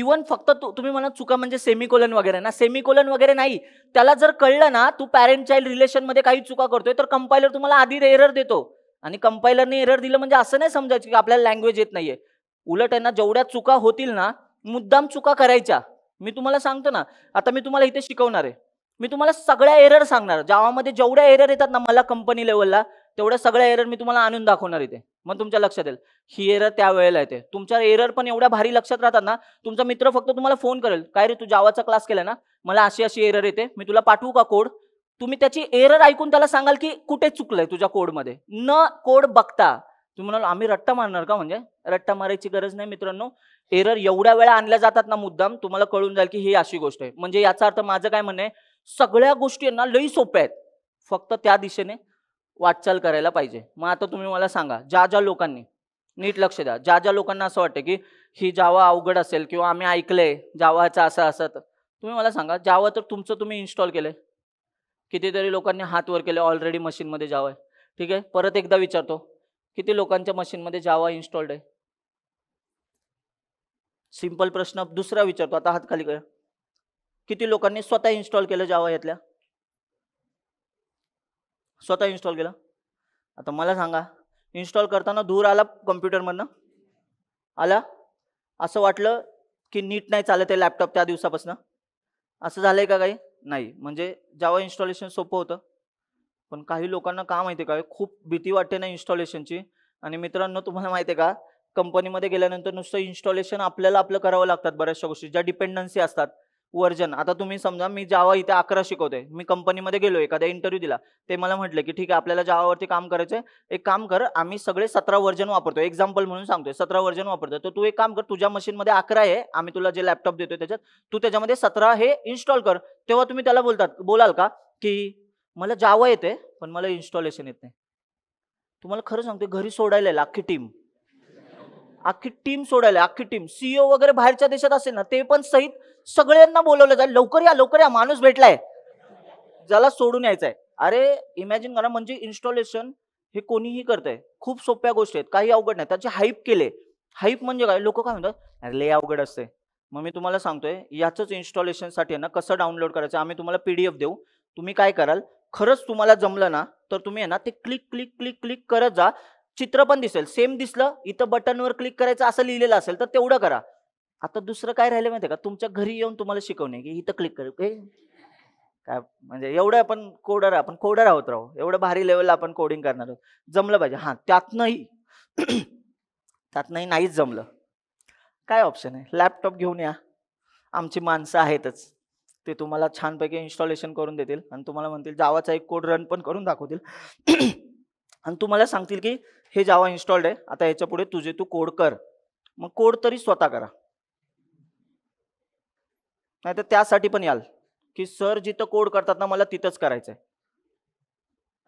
इवन फक्त तू तुम्ही म्हणा चुका म्हणजे सेमिकोलन वगैरे ना सेमीकोलन वगैरे नाही त्याला जर कळलं ना तू पॅरेंट चाइल्ड रिलेशनमध्ये काही चुका करतोय तर कंपायलर तुम्हाला आधी एरर देतो आणि कंपायलरने एरर दिलं म्हणजे असं नाही समजायचं की आपल्याला लँग्वेज येत नाहीये उलट आहे ना जेवढ्या चुका होतील ना मुद्दाम चुका करायच्या मी तुम्हाला सांगतो ना आता मी तुम्हाला इथे शिकवणार आहे मी तुम्हाला सगळ्या एरर सांगणार जावामध्ये जेवढ्या एरर येतात ना मला कंपनी लेवलला तेवढ्या सगळ्या एरर मी तुम्हाला आणून दाखवणार इथे मग तुमच्या लक्षात येईल ही एरर त्यावेळेला येते तुमच्या एरर पण एवढ्या भारी लक्षात राहतात ना तुमचा मित्र फक्त तुम्हाला फोन करेल काय रे तू जावाचा क्लास केला ना मला अशी अशी एरर येते मी तुला पाठवू का कोड तुम्ही त्याची एरर ऐकून त्याला सांगाल की कुठे चुकलंय तुझ्या कोडमध्ये न कोड बघता तुम्ही म्हणाल आम्ही रट्टा मारणार का म्हणजे रट्टा मारायची गरज नाही मित्रांनो एरर एवढ्या वेळा आणल्या जातात ना मुद्दाम तुम्हाला कळून जाईल की ही अशी गोष्ट आहे म्हणजे याचा अर्थ माझं काय म्हणणं सगळ्या गोष्टी यांना लई सोप्या आहेत फक्त त्या दिशेने वाटचाल करायला पाहिजे मग आता तुम्ही मला सांगा ज्या ज्या लोकांनी नीट लक्ष द्या ज्या ज्या लोकांना असं वाटतं की ही जावा अवघड असेल किंवा आम्ही ऐकलंय जावाचं असं असं तर तुम्ही मला सांगा जावा तर तुमचं तुम्ही इन्स्टॉल केलं आहे कितीतरी लोकांनी हात वर केले ऑलरेडी मशीनमध्ये जावा आहे ठीक आहे परत एकदा विचारतो किती लोकांच्या मशीनमध्ये जावा इन्स्टॉल्ड आहे सिंपल प्रश्न दुसरा विचारतो आता हात खाली करा किती लोकांनी स्वतः इन्स्टॉल केलं जावा यातल्या स्वतः इन्स्टॉल केलं आता मला सांगा इन्स्टॉल करताना धूर आला कम्प्युटरमधनं आला असं वाटलं की नीट नाही चालत आहे लॅपटॉप त्या दिवसापासून असं झालं आहे का काही नाही म्हणजे जावा इन्स्टॉलेशन सोपं होतं पण काही लोकांना का माहिती आहे का खूप भीती वाटते ना इन्स्टॉलेशनची आणि मित्रांनो तुम्हाला माहिती आहे का कंपनीमध्ये गेल्यानंतर नुसतं इन्स्टॉलेशन आपल्याला आपलं करावं लागतात बऱ्याचशा गोष्टी ज्या डिपेंडन्सी असतात वर्जन आता तुम्ही समजा मी जावा इथे अकरा शिकवते मी कंपनीमध्ये गेलो एखादा इंटरव्ह्यू दिला ते मला म्हटलं की ठीक आहे आपल्याला जावावरती काम करायचंय एक काम कर आम्ही सगळे सतरा वर्जन वापरतो एक्झाम्पल म्हणून सांगतोय सतरा वर्जन वापरतो तर तू एक काम कर तुझ्या मशीनमध्ये अकरा आहे आम्ही तुला जे लॅपटॉप देतोय त्याच्यात तू त्याच्यामध्ये सतरा हे इन्स्टॉल कर तेव्हा तुम्ही त्याला बोलतात बोलाल का की मला जावा येते पण मला इन्स्टॉलेशन येत नाही तुम्हाला खरं सांगतो घरी सोडायला अख्खी टीम अख्खी टीम सोडायला अख्खी टीम सीईओ e वगैरे बाहेरच्या देशात असेल ना ते पण सहित सगळ्यांना बोलवलं जाईल लवकर या लवकर या माणूस भेटलाय ज्याला सोडून यायचंय अरे इमॅजिन करा म्हणजे इन्स्टॉलेशन हे कोणीही करतंय खूप सोप्या गोष्टी आहेत काही अवघड नाही त्याचे हाईप केले हाईप म्हणजे काय लोक काय म्हणतात अरे लय अवघड असते मग मी तुम्हाला सांगतोय याचंच इन्स्टॉलेशनसाठी ना कसं डाउनलोड करायचं आम्ही तुम्हाला पीडीएफ देऊ तुम्ही काय कराल खरंच तुम्हाला जमलं ना तर तुम्ही ना ते क्लिक क्लिक क्लिक क्लिक करत जा चित्र पण दिसेल सेम दिसलं इथं बटनवर क्लिक करायचं असं लिहिलेलं असेल तर तेवढं करा आता दुसरं काय राहिलं माहिती का तुमच्या घरी येऊन तुम्हाला शिकवणे की इथं क्लिक करू काय म्हणजे एवढं आपण कोडर आपण कोडर आहोत राहू एवढं भारी लेवलला आपण कोडिंग करणार आहोत जमलं पाहिजे हां त्यातनंही त्यातनंही नाहीच जमलं काय ऑप्शन आहे लॅपटॉप घेऊन या आमची माणसं आहेतच ते तुम्हाला छानपैकी इन्स्टॉलेशन करून देतील आणि तुम्हाला म्हणतील जावाचा एक कोड रन पण करून दाखवतील आणि तुम्हाला सांगतील की हे जावा इन्स्टॉल्ड आहे आता याच्यापुढे तुझे तू कोड कर मग कोड तरी स्वतः करा नाही तर त्यासाठी पण याल की सर जिथं कोड करतात ना मला तिथंच करायचं आहे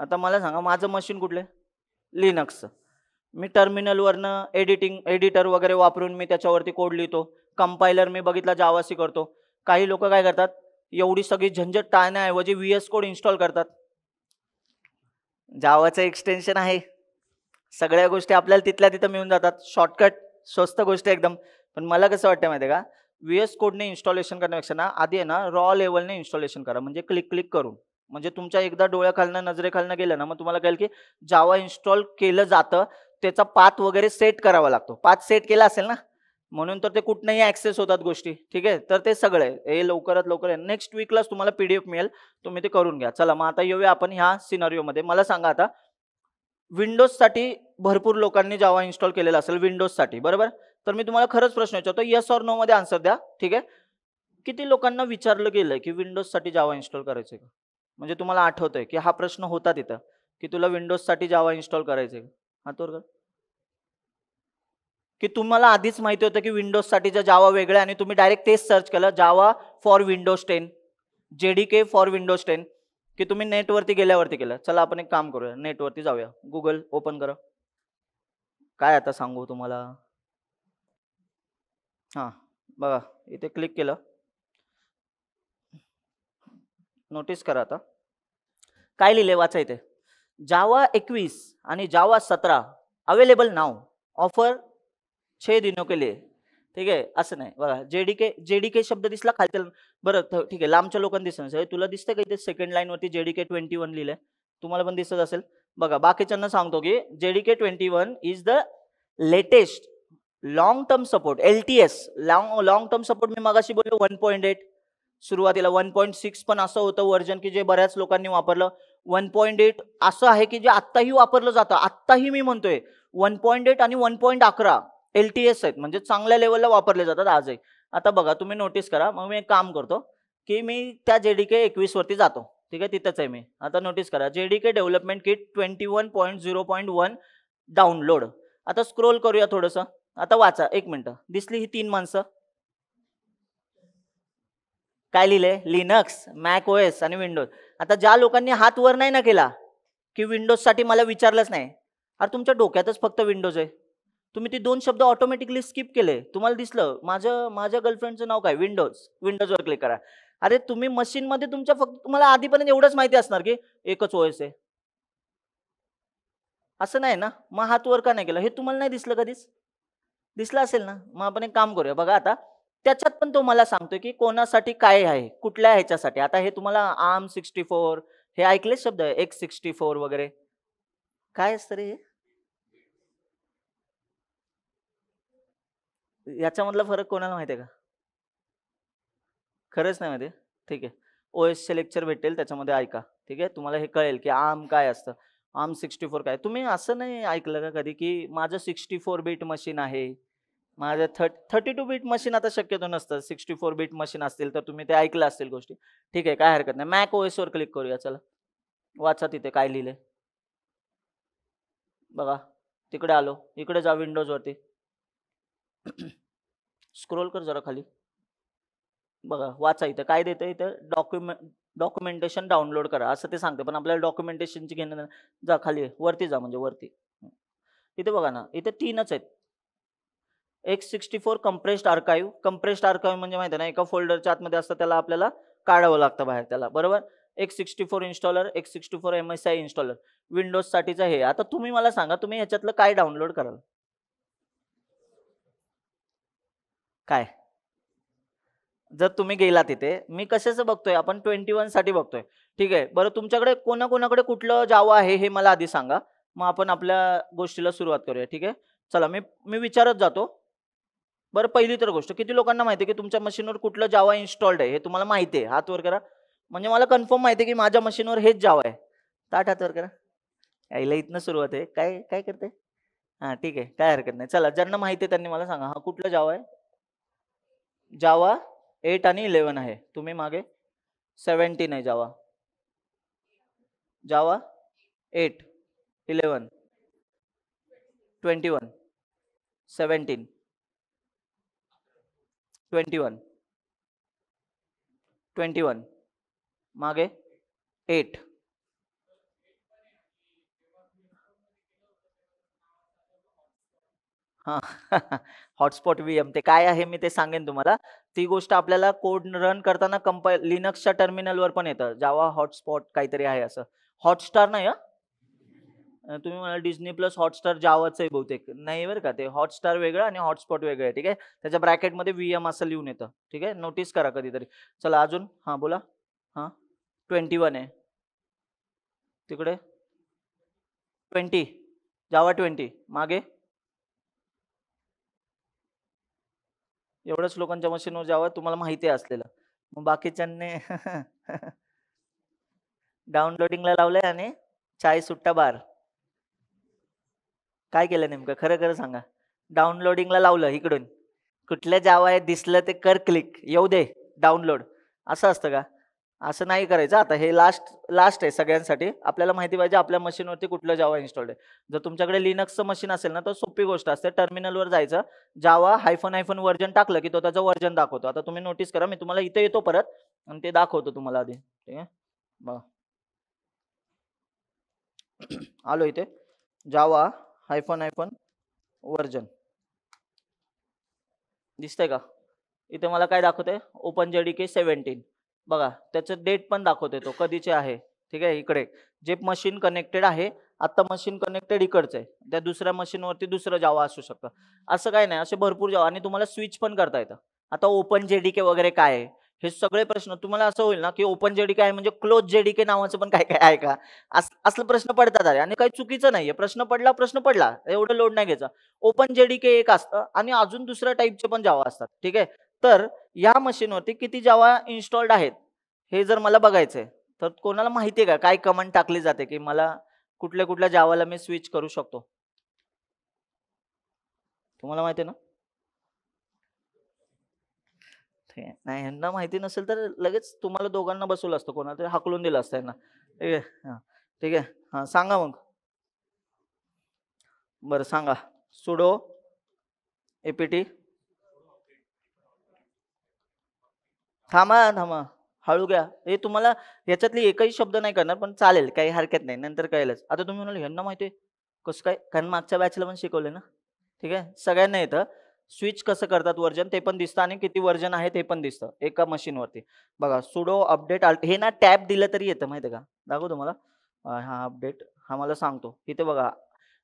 आता मला सांगा माझं मशीन कुठलं आहे लिनक्स मी टर्मिनलवरनं एडिटिंग एडिटर वगैरे वापरून मी त्याच्यावरती कोड लिहितो कंपायलर मी बघितला जावासी करतो काही लोक काय करतात एवढी सगळी झंझट टाळण्याऐवजी व्ही एस कोड इन्स्टॉल करतात जावाचं एक्सटेन्शन आहे सगळ्या गोष्टी आपल्याला तिथल्या तिथं मिळून जातात शॉर्टकट स्वस्त गोष्ट एकदम पण मला कसं वाटतं माहिती आहे का व्ही एस कोडने इन्स्टॉलेशन करण्यापेक्षा ना आधी आहे ना रॉ लेवलने इन्स्टॉलेशन करा म्हणजे क्लिक क्लिक करून म्हणजे तुमच्या एकदा डोळ्याखालनं नजरेखालनं गेलं ना मग तुम्हाला कळेल की जावा इन्स्टॉल केलं जातं त्याचा पाथ वगैरे सेट करावा लागतो पाथ सेट केला असेल ना म्हणून तर ते कुठनंही ऍक्सेस होतात गोष्टी ठीक आहे तर ते सगळं आहे हे लवकरात लवकर आहे नेक्स्ट वीकलाच तुम्हाला पीडीएफ मिळेल तुम्ही ते करून घ्या चला मग आता येऊया आपण ह्या सिनरिओमध्ये मला सांगा आता विंडोजसाठी भरपूर लोकांनी जावा इन्स्टॉल केलेला असेल विंडोजसाठी बरोबर तर मी तुम्हाला खरंच प्रश्न विचारतो यस ऑर नो मध्ये आन्सर द्या ठीक आहे किती लोकांना विचारलं गेलं की विंडोजसाठी जावा इन्स्टॉल करायचं का म्हणजे तुम्हाला आठवतंय की हा प्रश्न होता तिथं की तुला विंडोजसाठी जावा इन्स्टॉल करायचं का हा की तुम्हाला आधीच माहिती होतं की विंडोजसाठीच्या जावा वेगळ्या आणि तुम्ही डायरेक्ट तेच सर्च केलं Java for Windows ten J D K for Windows ten की तुम्ही नेटवरती गेल्यावरती केलं चला आपण एक काम करूया नेटवरती जाऊया गुगल ओपन करा काय आता सांगू तुम्हाला हां बघा इथे क्लिक केलं नोटीस करा आता काय लिहिले वाचा इथे जावा एकवीस आणि जावा सतरा अवेलेबल नाव ऑफर छे दिनों के लिए ठीक आहे असं नाही बघा जेडीके जेडीके शब्द दिसला खाली बरं ठीक आहे लांबच्या लोकांना दिसणार तुला दिसतं का इथे सेकंड लाईनवरती जेडीके ट्वेंटी वन लिहिलंय तुम्हाला पण दिसत असेल बघा बाकीच्यांना सांगतो की JDK twenty one is the latest long term support L T S long long term support मी मगाशी बोललो वन पॉईंट एट सुरुवातीला वन पॉईंट सिक्स पण असं होतं वर्जन की जे बऱ्याच लोकांनी वापरलं वन पॉईंट एट असं आहे की जे आत्ताही वापरलं जातं आत्ताही मी म्हणतोय वन पॉईंट एट आणि वन पॉईंट अकरा एल टी एस आहेत म्हणजे चांगल्या लेवलला वापरले जातात आजही आता बघा तुम्ही नोटीस करा मग मी एक काम करतो की मी त्या जे डी के एकवीसवरती जातो ठीक आहे तिथंच आहे मी आता नोटीस करा J D K development kit twenty one point zero point one download आता स्क्रोल करूया थोडंसं आता वाचा एक मिनटं दिसली ही तीन माणसं काय लिहिले लिनक्स मॅक ओएस आणि विंडोज आता ज्या लोकांनी हात वर नाही ना केला की विंडोजसाठी मला विचारलंच नाही अरे तुमच्या डोक्यातच फक्त विंडोज आहे तुम्ही ते दोन शब्द ऑटोमॅटिकली स्किप केले तुम्हाला दिसलं माझं माझ्या गर्लफ्रेंडचं नाव काय विंडोज विंडोजवर क्लिक करा अरे तुम्ही मशीनमध्ये तुमच्या फक्त तुम्हाला आधीपर्यंत एवढंच माहिती असणार की एकच ओएस आहे असं नाही ना मग हात वर का नाही केलं हे तुम्हाला नाही दिसलं कधीच दिसला असेल ना मग आपण एक काम करूया बघा आता त्याच्यात पण तो मला सांगतोय की कोणासाठी काय आहे कुठल्या ह्याच्यासाठी आता हे तुम्हाला आम सिक्स्टी फोर हे ऐकले शब्द आहे एक्स सिक्स्टी फोर वगैरे काय असतं रे याच्यामधला फरक कोणाला माहिती आहे का खरंच नाही माहिती ठीक आहे ओ एसचे लेक्चर भेटेल त्याच्यामध्ये ऐका ठीक आहे तुम्हाला हे कळेल की आम काय असतं आम सिक्स्टी फोर काय तुम्ही असं नाही ऐकलं का कधी की माझं सिक्स्टी फोर बीट मशीन आहे माझं थर्ट थर्टी टू बीट मशीन आता शक्यतो नसतं सिक्स्टी फोर बीट मशीन असतील तर तुम्ही ते ऐकलं असतील गोष्टी ठीक आहे काय हरकत नाही मॅक ओएसवर क्लिक करूया चला वाचा तिथे काय लिहिले बघा तिकडे आलो इकडे जा विंडोजवरती स्क्रोल कर जरा खाली बघा वाचा इथं काय देतं इथं डॉक्युमेंट डॉक्युमेंटेशन डाउनलोड करा असं ते सांगते पण आपल्याला डॉक्युमेंटेशनची घेणं जा खाली वरती जा म्हणजे वरती इथे बघा ना इथे तीनच आहेत X sixty four compressed archive compressed archive म्हणजे माहिती ना एका फोल्डरच्या आतमध्ये असतं त्याला आपल्याला काढावं लागतं बाहेर त्याला बरोबर एक्स सिक्स्टी फोर इन्स्टॉलर एक sixty four M S I installer विंडोजसाठीचं हे आता तुम्ही मला सांगा तुम्ही ह्याच्यातलं काय डाउनलोड कराल काय जर तुम्ही गेला तिथे मी कशाचं बघतोय आपण ट्वेंटी वनसाठी साठी बघतोय ठीक आहे बरं तुमच्याकडे कोणाकोणाकडे कुठलं जावं आहे हे मला आधी सांगा मग आपण आपल्या गोष्टीला सुरुवात करूया ठीक आहे चला मी मी विचारत जातो बरं पहिली तर गोष्ट किती लोकांना माहिती आहे की तुमच्या मशीनवर कुठलं जावा इन्स्टॉल्ड आहे हे तुम्हाला माहिती आहे हात वर करा म्हणजे मला कन्फर्म माहिती आहे की माझ्या मशीनवर हेच जावा आहे ताट हात वर करा यायला इथनं सुरुवात आहे काय काय करते हां ठीक आहे काय हरकत नाही चला ज्यांना माहिती आहे त्यांनी मला सांगा हा कुठलं जावा आहे जावा एट आणि इलेवन आहे तुम्ही मागे सेवन्टीन आहे Java Java eight eleven twenty one seventeen twenty one twenty one मागे एट हॉटस्पॉट व्हीएम ते काय आहे मी ते सांगेन तुम्हाला ती गोष्ट आपल्याला कोड रन करताना कंप लिनक्सच्या टर्मिनलवर पण येतं जावा हॉटस्पॉट काहीतरी आहे असं हॉटस्टार नाही तुम्ही मला डिस्नी प्लस हॉटस्टार जावाचं आहे बहुतेक नाही बरं का ते हॉटस्टार वेगळं आणि हॉटस्पॉट वेगळं आहे ठीक आहे त्याच्या ब्रॅकेटमध्ये व्ही एम असं लिहून येतं ठीक आहे नोटीस करा कधीतरी चला अजून हां बोला हां ट्वेंटी वन आहे तिकडे ट्वेंटी जावा ट्वेंटी मागे एवढंच लोकांच्या मशीनवर जावं तुम्हाला माहिती असलेलं मग बाकीच्यांनी डाउनलोडिंगला लावलंय आणि चाय सुट्टा बार काय केलं नेमकं खरं खरं सांगा डाउनलोडिंगला लावलं इकडून कुठलं जावा आहे दिसलं ते कर क्लिक येऊ दे डाउनलोड असं असतं का असं नाही करायचं आता हे लास्ट लास्ट आहे सगळ्यांसाठी आपल्याला माहिती पाहिजे आपल्या मशीनवरती कुठलं जावा इन्स्टॉल आहे जर तुमच्याकडे लिनक्सचं मशीन असेल ना तर सोपी गोष्ट असते टर्मिनलवर जायचं जावा हायफोन हायफोन व्हर्जन टाकलं की तो त्याचं व्हर्जन दाखवतो आता तुम्ही नोटीस करा मी तुम्हाला इथे येतो परत आणि ते दाखवतो तुम्हाला आधी ठीक आहे बघा आलो इथे जावा हायफन हायफन वर्जन दिसतंय का इथे मला काय दाखवते ओपन जे डी के सेव्हन्टीन बघा त्याचं डेट पण दाखवते तो कधीचे आहे ठीक आहे इकडे जे मशीन कनेक्टेड आहे आत्ता मशीन कनेक्टेड इकडचं आहे त्या दुसऱ्या मशीनवरती दुसरं जावा असू शकतं असं काय नाही असे भरपूर जावा आणि तुम्हाला स्विच पण करता येतं आता ओपन जे के वगैरे काय आहे हे सगळे प्रश्न तुम्हाला असं होईल ना की ओपन जेडीके आहे म्हणजे क्लोज जेडीके नावाचं पण काय काय आहे का असं प्रश्न पडतात अरे आणि काही चुकीचं नाहीये प्रश्न पडला प्रश्न पडला एवढं लोड नाही घ्यायचा ओपन जेडीके एक असतं आणि अजून दुसऱ्या टाईपचे पण जावा असतात ठीक आहे तर या मशीनवरती किती जावा इन्स्टॉल्ड आहेत हे जर मला बघायचंय तर कोणाला माहिती आहे का काय कमेंट टाकली जाते की मला कुठल्या कुठल्या जावाला मी स्विच करू शकतो तुम्हाला माहिती ना नाही यांना माहिती नसेल तर लगेच तुम्हाला दोघांना बसवलं असतं कोणाला तरी हकलून दिलं असतं यांना ठीक आहे ठीक आहे हां सांगा मग बरं सांगा सुडो एपीटी थांबा थांबा हळू घ्या हे तुम्हाला याच्यातली एकही शब्द नाही करणार पण चालेल काही हरकत नाही नंतर कळेलच आता तुम्ही म्हणाल यांना माहिती आहे कसं काय कारण मागच्या बॅचला पण शिकवले ना ठीक आहे सगळ्यांना येतं स्विच कसं करतात वर्जन ते पण दिसतं आणि किती वर्जन आहे ते पण दिसतं एका मशीनवरती बघा सुडो अपडेट आल्ट हे ना टॅप दिलं तरी येतं माहिती का दाखवतो तुम्हाला हा अपडेट हा मला सांगतो इथे बघा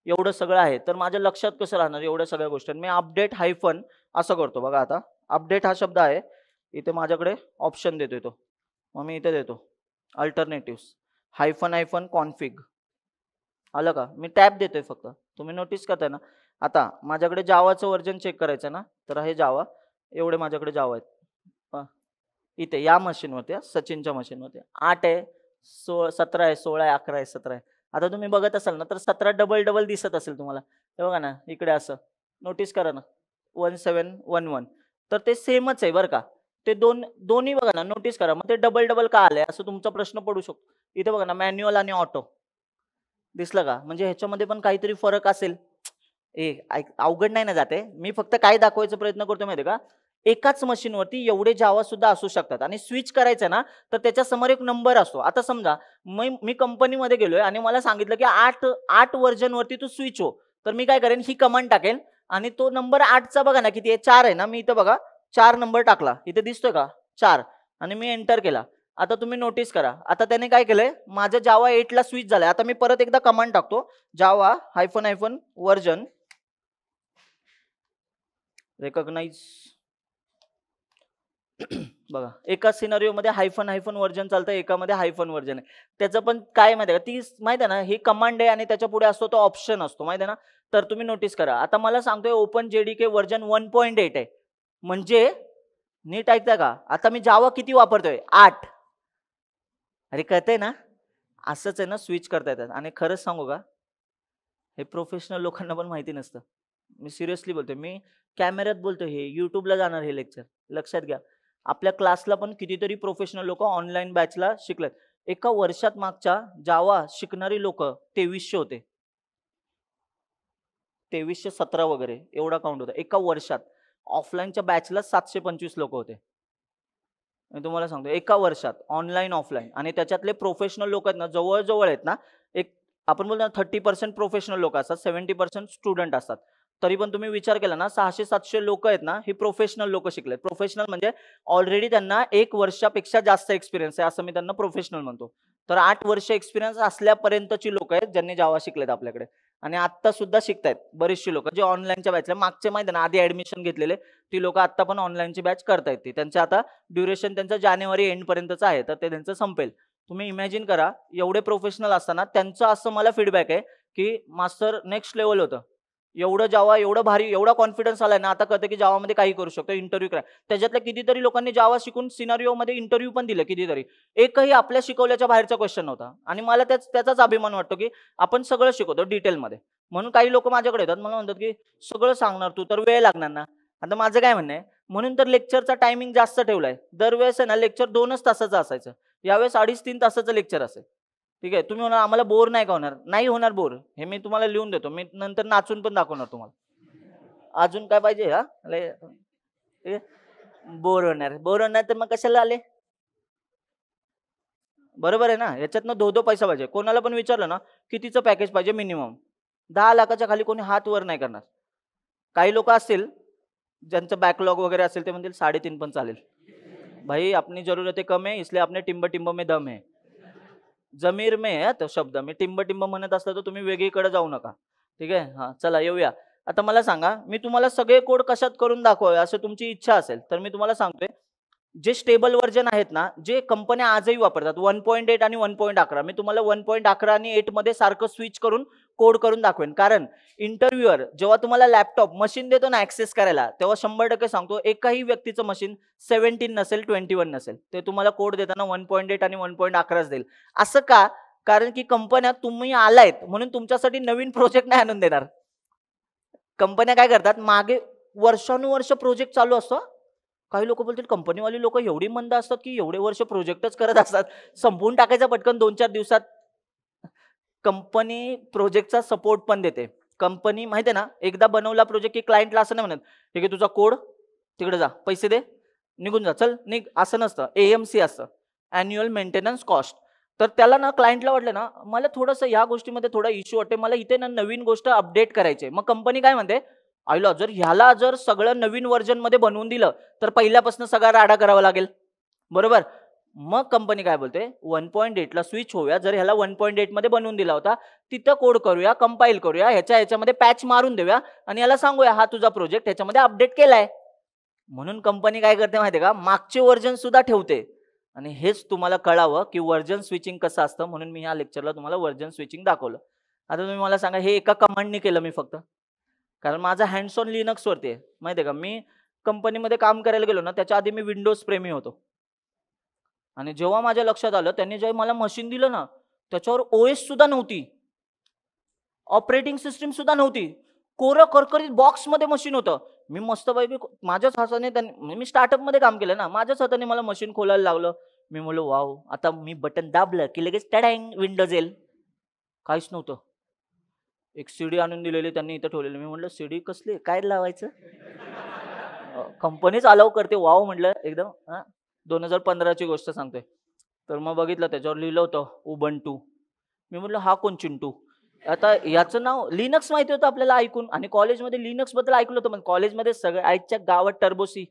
एवढं सगळं आहे तर माझ्या लक्षात कसं राहणार एवढ्या सगळ्या गोष्टी मी अपडेट हायफन असं करतो बघा आता अपडेट हा शब्द आहे इथे माझ्याकडे ऑप्शन देतोय तो मग मी इथे देतो अल्टरनेटिव्ह हायफन हायफन कॉन्फिग आलं का मी टॅप देतोय फक्त तुम्ही नोटीस करताय ना आता माझ्याकडे जावाचं वर्जन चेक करायचं ना तर हे जावा एवढे माझ्याकडे जावा आहेत इथे या मशीनवरती सचिनच्या मशीनवरती आठ आहे सो सतरा आहे सोळा आहे अकरा आहे सतरा आहे आता तुम्ही बघत असाल ना तर सतरा डबल डबल दिसत असेल तुम्हाला हे बघा ना इकडे असं नोटीस करा ना वन सेवन वन वन तर ते सेमच आहे बरं का ते दोन दोन्ही बघा ना नोटीस करा मग ते डबल डबल का आलंय असं तुमचा प्रश्न पडू शकतो इथे बघा ना मॅन्युअल आणि ऑटो दिसलं का म्हणजे ह्याच्यामध्ये पण काहीतरी फरक असेल ए अवघड नाही ना जाते मी फक्त काय दाखवायचा प्रयत्न करतो माहिती का एकाच मशीनवरती एवढे जावा सुद्धा असू शकतात आणि स्विच करायचं ना तर त्याच्या समोर एक नंबर असतो आता समजा मी मी कंपनीमध्ये गेलोय आणि मला सांगितलं की आठ आठ वर्जनवरती तू स्विच हो तर मी काय करेन ही कमांड टाकेल आणि तो नंबर आठचा बघा ना किती चार आहे ना मी इथं बघा चार नंबर टाकला इथे दिसतोय का चार आणि मी एंटर केला आता तुम्ही नोटीस करा आता त्याने काय केलंय माझ्या जावा एटला स्विच झालाय आता मी परत एकदा कमांड टाकतो Java hyphen hyphen version recognise बघा एका मध्ये हायफन हायफन व्हर्जन चालतं एकामध्ये हायफन व्हर्जन आहे त्याचं पण काय माहिती आहे का ती माहिती आहे ना ही कमांड आहे आणि त्याच्या पुढे असतो तो ऑप्शन असतो माहिती आहे ना तर तुम्ही नोटीस करा आता मला सांगतोय open J D K version one point eight आहे म्हणजे नीट ऐकता का आता मी जावा किती वापरतोय आठ अरे कळतंय ना असंच आहे ना स्विच करता येतात आणि खरंच सांगू का हे प्रोफेशनल लोकांना पण माहिती नसतं मी सिरियसली बोलतोय मी कॅमेऱ्यात बोलतोय हे युट्यूबला जाणार हे लेक्चर लक्षात घ्या आपल्या क्लासला पण कितीतरी प्रोफेशनल लोक ऑनलाईन बॅचला शिकलेत एका वर्षात मागच्या जावा शिकणारी लोक तेवीसशे होते तेवीसशे सतरा वगैरे एवढा काउंट होता एका वर्षात ऑफलाईनच्या बॅचला सातशे पंचवीस लोक होते मी तुम्हाला सांगतो एका वर्षात ऑनलाईन ऑफलाईन आणि त्याच्यातले प्रोफेशनल लोक आहेत ना जवळजवळ आहेत ना एक आपण बोलतो ना थर्टी पर्सेंट प्रोफेशनल लोक असतात सेव्हन्टी पर्सेंट स्टुडंट असतात तरी पण तुम्ही विचार केला ना सहाशे सातशे लोक आहेत ना हे प्रोफेशनल लोक शिकलेत प्रोफेशनल म्हणजे ऑलरेडी त्यांना एक वर्षापेक्षा जास्त एक्सपिरियन्स आहे असं मी त्यांना प्रोफेशनल म्हणतो तर आठ वर्ष एक्सपिरियन्स असल्यापर्यंतची लोक आहेत ज्यांनी जावा शिकलेत आपल्याकडे आणि आता सुद्धा शिकतायत बरेचशी लोक जे ऑनलाईनच्या बॅच मागचे माहिती ना आधी ऍडमिशन घेतलेले ती लोक आता पण ऑनलाईनची बॅच करतायत ती त्यांचं आता ड्युरेशन त्यांचं जानेवारी एंड पर्यंतच आहे तर ते त्यांचं संपेल तुम्ही इमॅजिन करा एवढे प्रोफेशनल असताना त्यांचं असं मला फीडबॅक आहे की मास्टर नेक्स्ट लेवल होतं एवढं जावा एवढं भारी एवढा कॉन्फिडन्स आलाय ना आता कळतं की जावामध्ये काही करू शकतो इंटरव्ह्यू करा त्याच्यातल्या कितीतरी लोकांनी जावा शिकून मध्ये इंटरव्ह्यू पण दिलं कितीतरी एकही आपल्या शिकवल्याच्या बाहेरचा क्वेश्चन नव्हता आणि मला त्याच त्याचाच अभिमान वाटतो की आपण सगळं शिकवतो डिटेलमध्ये म्हणून काही लोक माझ्याकडे येतात मला म्हणतात की सगळं सांगणार तू तर वेळ लागणार ना आता माझं काय म्हणणं आहे म्हणून तर लेक्चरचा टायमिंग जास्त ठेवलाय दरवेळेस आहे ना लेक्चर दोनच तासाचं असायचं यावेळेस अडीच तीन तासाचं लेक्चर असेल ठीक आहे तुम्ही होणार आम्हाला बोर नाही का होणार नाही होणार बोर हे मी तुम्हाला लिहून देतो मी नंतर नाचून पण दाखवणार तुम्हाला अजून काय पाहिजे हा ठीक बोर होणार बोर होणार तर मग कशाला आले बरोबर आहे ना याच्यातनं दो दो पैसा पाहिजे कोणाला पण विचारलं ना कितीचं पॅकेज पाहिजे मिनिमम दहा लाखाच्या खाली कोणी हात वर नाही करणार काही लोक असतील ज्यांचं बॅकलॉग वगैरे असेल ते म्हणतील साडेतीन पण चालेल भाई आपली जरूरतें कम आहे इसलिए आपने टिंब टिंब में दम आहे जमीर मे तो शब्द मी टिंब टिंब म्हणत असला तर तुम्ही वेगळीकडे जाऊ नका ठीक आहे हां चला येऊया आता मला सांगा मी तुम्हाला सगळे कोड कशात करून दाखवावे असं तुमची इच्छा असेल तर मी तुम्हाला सांगतोय जे स्टेबल व्हर्जन आहेत ना जे कंपन्या आजही वापरतात वन पॉईंट एट आणि वन पॉईंट अकरा मी तुम्हाला वन पॉईंट अकरा आणि एटमध्ये सारखं स्विच करून कोड करून दाखवेन कारण इंटरव्ह्युअर जेव्हा तुम्हाला लॅपटॉप मशीन देतो ना ऍक्सेस करायला तेव्हा शंभर टक्के सांगतो एकाही व्यक्तीचं मशीन सेव्हन्टीन नसेल ट्वेंटी वन नसेल ते तुम्हाला कोड देताना वन पॉईंट एट आणि वन पॉईंट अकराच देईल असं का कारण की कंपन्या तुम्ही आलायत म्हणून तुमच्यासाठी नवीन प्रोजेक्ट नाही आणून देणार कंपन्या काय करतात मागे वर्षानुवर्ष प्रोजेक्ट चालू असतो काही लोक बोलतील कंपनीवाले लोक एवढी मंद असतात की एवढे वर्ष प्रोजेक्टच करत असतात संपवून टाकायचा पटकन दोन चार दिवसात कंपनी प्रोजेक्टचा सपोर्ट पण देते कंपनी माहिती आहे ना एकदा बनवला प्रोजेक्ट की क्लायंटला असं नाही म्हणत ठीक आहे तुझा कोड तिकडे जा पैसे दे निघून जा चल निघ असं नसतं ए एम सी असतं अॅन्युअल मेंटेनन्स कॉस्ट तर त्याला ना क्लायंटला वाटलं ना मला थोडंसं ह्या गोष्टीमध्ये थोडा इश्यू वाटते मला इथे ना नवीन गोष्ट अपडेट करायची मग कंपनी काय म्हणते आईला जर ह्याला जर सगळं नवीन व्हर्जनमध्ये बनवून दिलं तर पहिल्यापासून सगळा राडा करावा लागेल बरोबर मग कंपनी काय बोलते वन पॉईंट एटला स्विच होऊया जर ह्याला वन पॉईंट एटमध्ये बनवून दिला होता तिथं कोड करूया कंपाईल करूया ह्याच्या ह्याच्यामध्ये पॅच मारून देऊया आणि याला सांगूया हा तुझा प्रोजेक्ट ह्याच्यामध्ये अपडेट केलाय म्हणून कंपनी काय करते माहिती का मागचे व्हर्जन सुद्धा ठेवते आणि हेच तुम्हाला कळावं की व्हर्जन स्विचिंग कसं असतं म्हणून मी ह्या लेक्चरला तुम्हाला व्हर्जन स्विचिंग दाखवलं आता तुम्ही मला सांगा हे एका कमांडने केलं मी फक्त कारण माझा हँडसॉन लिनक्सवरती आहे माहिती आहे का मी कंपनीमध्ये काम करायला गेलो ना त्याच्या आधी मी विंडोज प्रेमी होतो आणि जेव्हा माझ्या लक्षात आलं त्यांनी जेव्हा मला मशीन दिलं ना त्याच्यावर ओ एस सुद्धा नव्हती ऑपरेटिंग सिस्टीम सुद्धा नव्हती कोरं करकरीत बॉक्समध्ये मशीन होतं मी बी माझ्याच हाताने त्यांनी म्हणजे मी स्टार्टअपमध्ये काम केलं ना माझ्याच हाताने मला मशीन खोलायला लागलं मी म्हणलो वाव आता मी बटन दाबलं की लगेच टॅडँग विंडोज येईल काहीच नव्हतं एक सीडी आणून दिलेली त्यांनी इथं ठेवलेली मी म्हटलं सीडी कसली काय लावायचं कंपनीच अलाव करते वाव म्हटलं एकदम दोन हजार पंधराची गोष्ट सांगतोय तर मग बघितलं त्याच्यावर लिहिलं होतं उबंटू मी म्हटलं हा कोण चिंटू आता याचं नाव लिनक्स माहिती होतं आपल्याला ऐकून आणि कॉलेजमध्ये लिनक्स बद्दल ऐकलं होतं म्हणजे कॉलेजमध्ये सगळं आईच्या गावात टर्बोसी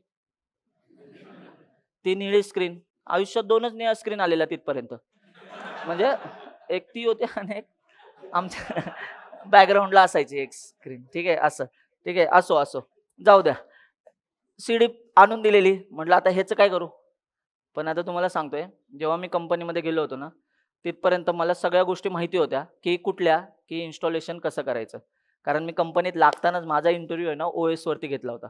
ती निळी स्क्रीन आयुष्यात दोनच निळ्या स्क्रीन आलेल्या तिथपर्यंत म्हणजे एक ती होती आणि एक आमच्या बॅकग्राऊंडला असायची एक स्क्रीन ठीक आहे असं ठीक आहे असो असो जाऊ द्या सीडी आणून दिलेली म्हटलं आता ह्याचं काय करू पण आता तुम्हाला सांगतोय जेव्हा मी कंपनीमध्ये गेलो होतो ना तिथपर्यंत मला सगळ्या गोष्टी माहिती होत्या की कुठल्या की इन्स्टॉलेशन कसं करायचं कारण मी कंपनीत लागतानाच माझा इंटरव्ह्यू आहे ना ओ एसवरती घेतला होता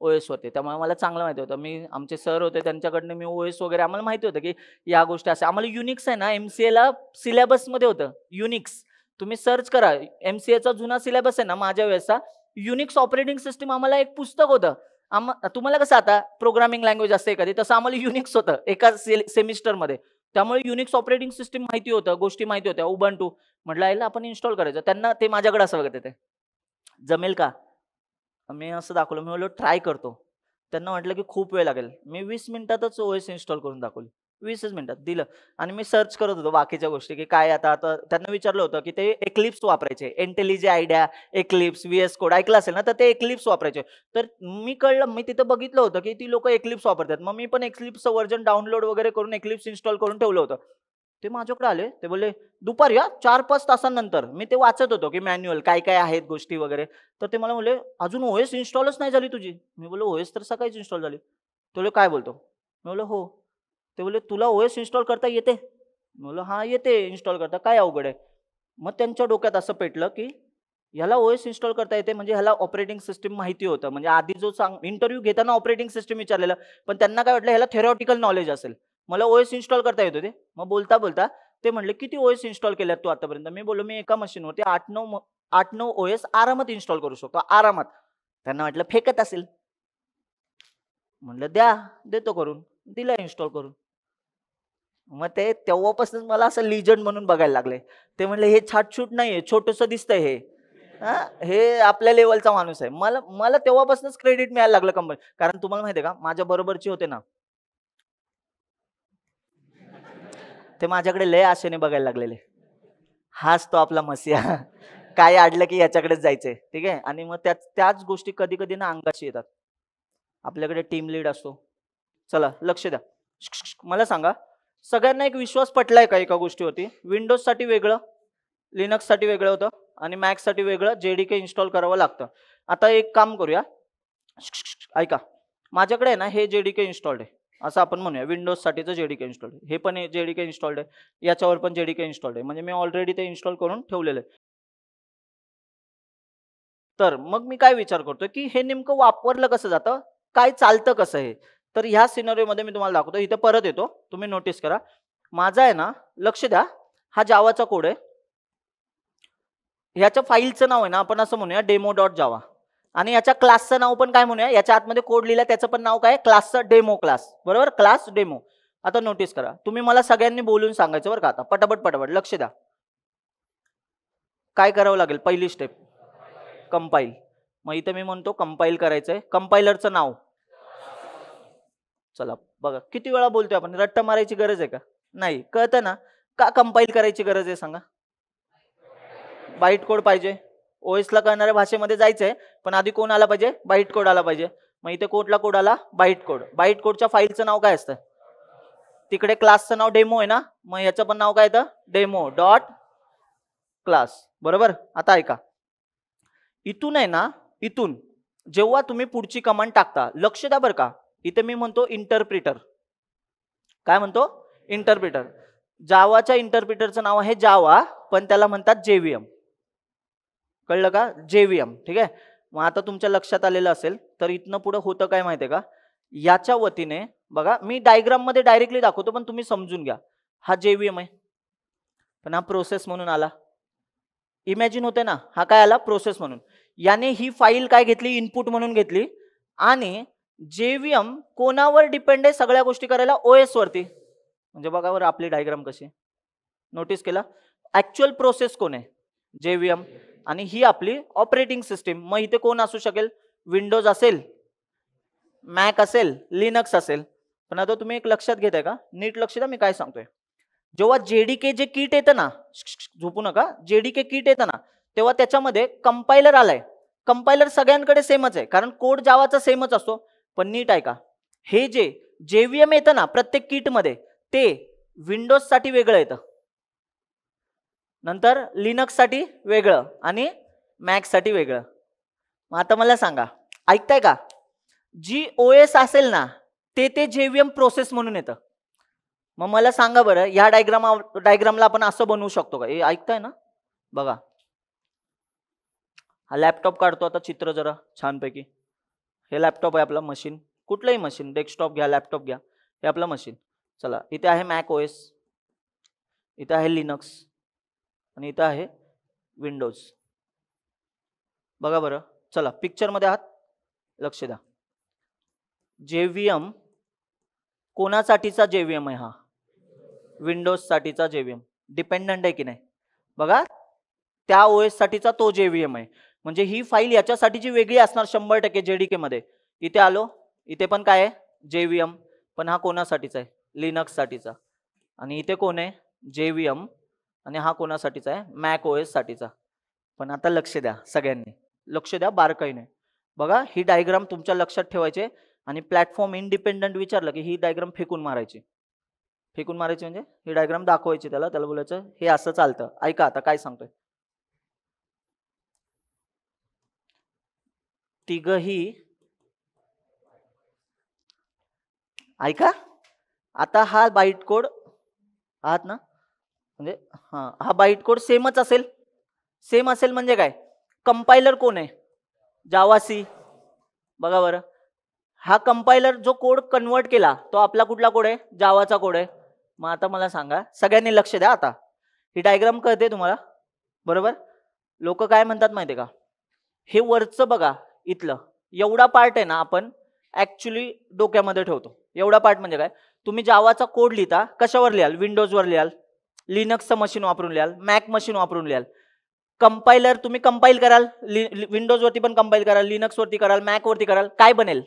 ओ एसवरती त्यामुळे मला चांगलं माहिती होतं मी आमचे सर होते त्यांच्याकडनं मी ओ एस वगैरे आम्हाला माहिती होतं की या गोष्टी अशा आम्हाला युनिक्स आहे ना एम सी एला सिलेबसमध्ये होतं युनिक्स तुम्ही सर्च करा एम सी एचा जुना सिलेबस आहे ना माझ्या वेळेसचा युनिक्स ऑपरेटिंग सिस्टीम आम्हाला एक पुस्तक होतं आम तुम्हाला कसं आता प्रोग्रामिंग लँग्वेज असते एखादी तसं आम्हाला युनिक्स होतं एका से सेमिस्टरमध्ये त्यामुळे युनिक्स ऑपरेटिंग सिस्टीम माहिती होतं गोष्टी माहिती होत्या उबन टू म्हटलं आपण इन्स्टॉल करायचं त्यांना ते माझ्याकडे असं बघत येते जमेल का मी असं दाखवलं मी म्हटलं ट्राय करतो त्यांना म्हटलं की खूप वेळ लागेल मी वीस मिनिटातच ओएस इन्स्टॉल करून दाखवली वीसच मिनिटात दिलं आणि मी सर्च करत होतो बाकीच्या गोष्टी की काय आता आता त्यांना विचारलं होतं की ते एक्लिप्स वापरायचे IntelliJ IDEA Eclipse V S code ऐकलं असेल ना तर ते एक्लिप्स वापरायचे तर मी कळलं मी तिथं बघितलं होतं की ती लोक एक्लिप्स वापरतात मग मी पण एक्लिप्सचं वर्जन डाउनलोड वगैरे करून एक्लिप्स इन्स्टॉल करून ठेवलं होतं ते माझ्याकडे आले ते बोलले दुपारी या चार पाच तासांनंतर मी ते वाचत होतो की मॅन्युअल काय काय आहेत गोष्टी वगैरे तर ते मला बोलले अजून ओएस इन्स्टॉलच नाही झाली तुझी मी बोललो ओएस तर सकाळीच इन्स्टॉल झाली तुला काय बोलतो मी बोललो हो ते बोलले तुला ओ एस इन्स्टॉल करता येते बोललो हां येते इन्स्टॉल करता काय अवघड आहे मग त्यांच्या डोक्यात असं पेटलं की ह्याला ओ एस इन्स्टॉल करता येते म्हणजे ह्याला ऑपरेटिंग सिस्टम माहिती होतं म्हणजे आधी जो सांग इंटरव्ह्यू घेताना ऑपरेटिंग सिस्टम विचारलेलं पण त्यांना काय वाटलं ह्याला थेरॉटिकल नॉलेज असेल मला ओ एस इन्स्टॉल करता येतो ते मग बोलता बोलता ते म्हणले किती ओ एस इन्स्टॉल केल्यात तू आतापर्यंत मी बोललो मी एका मशीनवरती आठ नऊ आठ नऊ ओ एस आरामात इन्स्टॉल करू शकतो आरामात त्यांना वाटलं फेकत असेल म्हणलं द्या देतो करून दिला इन्स्टॉल करून मग ते तेव्हापासून मला असं लिजंड म्हणून बघायला लागले ते म्हणले हे छाटछूट नाही आहे छोटस दिसतंय हे हे आपल्या लेवलचा माणूस आहे मला मला तेव्हापासूनच क्रेडिट मिळायला लागलं कंपनी कारण तुम्हाला माहिती आहे का माझ्या बरोबरची होते ना ते माझ्याकडे लय आशेने बघायला लागलेले हाच तो आपला मसिया काय आडलं की याच्याकडेच जायचंय ठीक आहे आणि मग त्या त्याच गोष्टी कधी कधी ना अंगाशी येतात आपल्याकडे टीम लीड असतो चला लक्ष द्या मला सांगा सगळ्यांना एक विश्वास पटलाय का एका गोष्टीवरती साठी वेगळं लिनक्ससाठी वेगळं होतं आणि मॅक्स साठी वेगळं जेडीके इन्स्टॉल करावं लागतं आता एक काम करूया ऐका माझ्याकडे ना हे जेडीके इन्स्टॉल्ड आहे असं आपण म्हणूया विंडोज विंडोजसाठीचं जेडीके इन्स्टॉल्ड आहे हे पण के इन्स्टॉल्ड आहे याच्यावर पण जेडीके इन्स्टॉल्ड आहे म्हणजे मी ऑलरेडी ते इन्स्टॉल करून ठेवलेलं आहे तर मग मी काय विचार करतो की हे नेमकं वापरलं कसं जातं काय चालतं कसं हे तर ह्या सिनरीमध्ये मी तुम्हाला दाखवतो इथे परत येतो तुम्ही नोटीस करा माझा आहे ना लक्ष द्या हा जावाचा कोड आहे ह्याच्या फाईलचं नाव आहे ना आपण असं म्हणूया डेमो डॉट जावा आणि याच्या क्लासचं नाव पण काय म्हणूया याच्या आतमध्ये कोड लिहिला त्याचं पण नाव काय क्लासचं डेमो क्लास बरोबर क्लास डेमो आता नोटीस करा तुम्ही मला सगळ्यांनी बोलून सांगायचं बरं का आता पटापट पटापट लक्ष द्या काय करावं लागेल पहिली स्टेप कंपाईल मग इथे मी म्हणतो कंपाईल करायचं आहे कंपायलरचं नाव चला बघा किती वेळा बोलतोय आपण रट्टा मारायची गरज आहे का नाही कळतं ना का कंपाईल करायची गरज आहे सांगा बाईट कोड पाहिजे ओएसला कळणाऱ्या भाषेमध्ये जायचंय पण आधी कोण आला पाहिजे बाईट कोड आला पाहिजे मग इथे कोटला कोड आला बाईट कोड बाईट कोडच्या फाईलचं नाव काय असतं तिकडे क्लासचं नाव डेमो आहे ना मग याचं पण नाव काय येतं डेमो डॉट क्लास बरोबर आता ऐका इथून आहे ना इथून जेव्हा तुम्ही पुढची कमांड टाकता लक्ष द्या बरं का इथे मी म्हणतो इंटरप्रिटर काय म्हणतो इंटरप्रिटर जावाच्या इंटरप्रिटरचं नाव आहे जावा पण त्याला म्हणतात जेव्हीएम कळलं का जेव्हीएम ठीक आहे मग आता तुमच्या लक्षात आलेलं असेल तर इथनं पुढं होतं काय माहिती आहे का याच्या वतीने बघा मी डायग्राम मध्ये डायरेक्टली दाखवतो पण तुम्ही समजून घ्या हा जेव्हीएम आहे पण हा प्रोसेस म्हणून आला इमॅजिन होते ना हा काय आला प्रोसेस म्हणून याने ही फाईल काय घेतली इनपुट म्हणून घेतली आणि जेव्हीएम कोणावर डिपेंड आहे सगळ्या गोष्टी करायला ओ एस वरती म्हणजे बघा बरं आपली डायग्राम कशी नोटीस केला ऍक्च्युअल प्रोसेस कोण आहे जेव्हीएम आणि ही आपली ऑपरेटिंग सिस्टीम मग इथे कोण असू शकेल विंडोज असेल मॅक असेल लिनक्स असेल पण आता तुम्ही एक लक्षात घेताय का नीट लक्ष द्या मी काय सांगतोय जेव्हा जेडीके जे किट येतं ना झोपू नका जेडीके किट येतं ना तेव्हा त्याच्यामध्ये कंपायलर आलाय कंपायलर सगळ्यांकडे सेमच आहे कारण कोड जावाचा सेमच असतो पण नीट ऐका हे जे जेव्हीएम येतं ना प्रत्येक किटमध्ये ते विंडोजसाठी वेगळं येतं नंतर लिनक्ससाठी वेगळं आणि मॅक्ससाठी वेगळं मग आता मला सांगा ऐकताय का जी ओ एस असेल ना ते ते जेव्हीएम प्रोसेस म्हणून येतं मग मला सांगा बरं या डायग्राम डायग्रामला आपण असं बनवू शकतो का हे ऐकताय ना बघा हा लॅपटॉप काढतो आता चित्र जरा छानपैकी हे लॅपटॉप आहे आपलं मशीन कुठलंही मशीन डेस्कटॉप घ्या लॅपटॉप घ्या हे आपलं मशीन चला इथे आहे मॅक ओएस एस इथं आहे लिनक्स आणि इथं आहे विंडोज बघा बरं चला पिक्चरमध्ये आहात लक्ष द्या जे व्ही एम कोणासाठीचा जे व्ही एम आहे हा विंडोजसाठीचा जे व्ही एम डिपेंडंट आहे की नाही बघा त्या ओ साठीचा तो जे व्ही एम आहे म्हणजे ही फाईल याच्यासाठीची वेगळी असणार शंभर टक्के जेडीके मध्ये इथे आलो इथे पण काय आहे एम पण हा कोणासाठीचा आहे लिनक्ससाठीचा आणि इथे कोण आहे जेव्हीएम आणि हा कोणासाठीचा आहे मॅक ओ साठीचा पण आता लक्ष द्या सगळ्यांनी लक्ष द्या बारकाईने बघा ही डायग्राम तुमच्या लक्षात ठेवायचे आणि प्लॅटफॉर्म इंडिपेंडंट विचारलं की ही डायग्राम फेकून मारायची फेकून मारायची म्हणजे ही डायग्राम दाखवायची त्याला त्याला बोलायचं हे असं चालतं ऐका आता काय सांगतोय तिघही ऐका आता हा बाईट कोड आहात ना म्हणजे हा हा बाईट कोड सेमच असेल सेम असेल म्हणजे काय कंपायलर कोण आहे जावासी बघा बरं हा कंपायलर जो कोड कन्वर्ट केला तो आपला कुठला कोड आहे जावाचा कोड आहे मग आता मला सांगा सगळ्यांनी लक्ष द्या आता ही डायग्राम कळते तुम्हाला बरोबर लोक काय म्हणतात माहिती का हे वरचं बघा इथलं एवढा पार्ट आहे ना आपण ॲक्च्युली डोक्यामध्ये ठेवतो एवढा पार्ट म्हणजे काय तुम्ही जावाचा कोड लिहिता कशावर लिहाल विंडोजवर लिहाल लिनक्सचं मशीन वापरून लिहाल मॅक मशीन वापरून लिहाल कंपायलर तुम्ही कंपाईल कराल लि विंडोजवरती पण कंपाईल कराल लिनक्सवरती कराल मॅकवरती कराल काय बनेल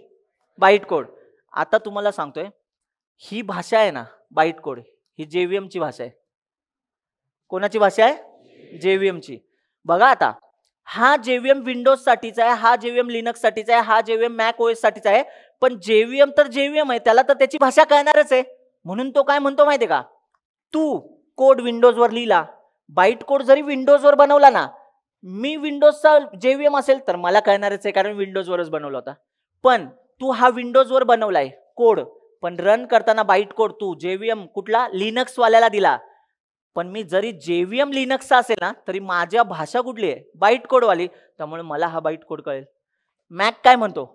बाईट कोड आता तुम्हाला सांगतोय ही भाषा आहे ना बाईट कोड ही जेव्हीएमची भाषा आहे कोणाची भाषा आहे जेव्हीएमची बघा आता हा जेव्हीएम विंडोजसाठीचा आहे हा जेव्हीएम लिनक्ससाठीचा आहे हा जेव्हीएम मॅक ओएससाठीचा आहे पण जेव्हीएम तर जेव्हीएम आहे त्याला तर त्याची भाषा कळणारच आहे म्हणून तो काय म्हणतो माहिती का तू कोड विंडोजवर लिहिला बाईट कोड जरी विंडोजवर बनवला ना मी विंडोजचा जेव्हीएम असेल तर मला कळणारच आहे कारण विंडोजवरच बनवला होता पण तू हा विंडोजवर बनवलाय कोड पण रन करताना बाईट कोड तू जेव्हीएम कुठला लिनक्सवाल्याला दिला पण मी जरी एम लिनक्सचा असेल ना तरी माझ्या भाषा कुठली आहे बाईट कोडवाली त्यामुळे मला हा बाईट कोड कळेल मॅक काय म्हणतो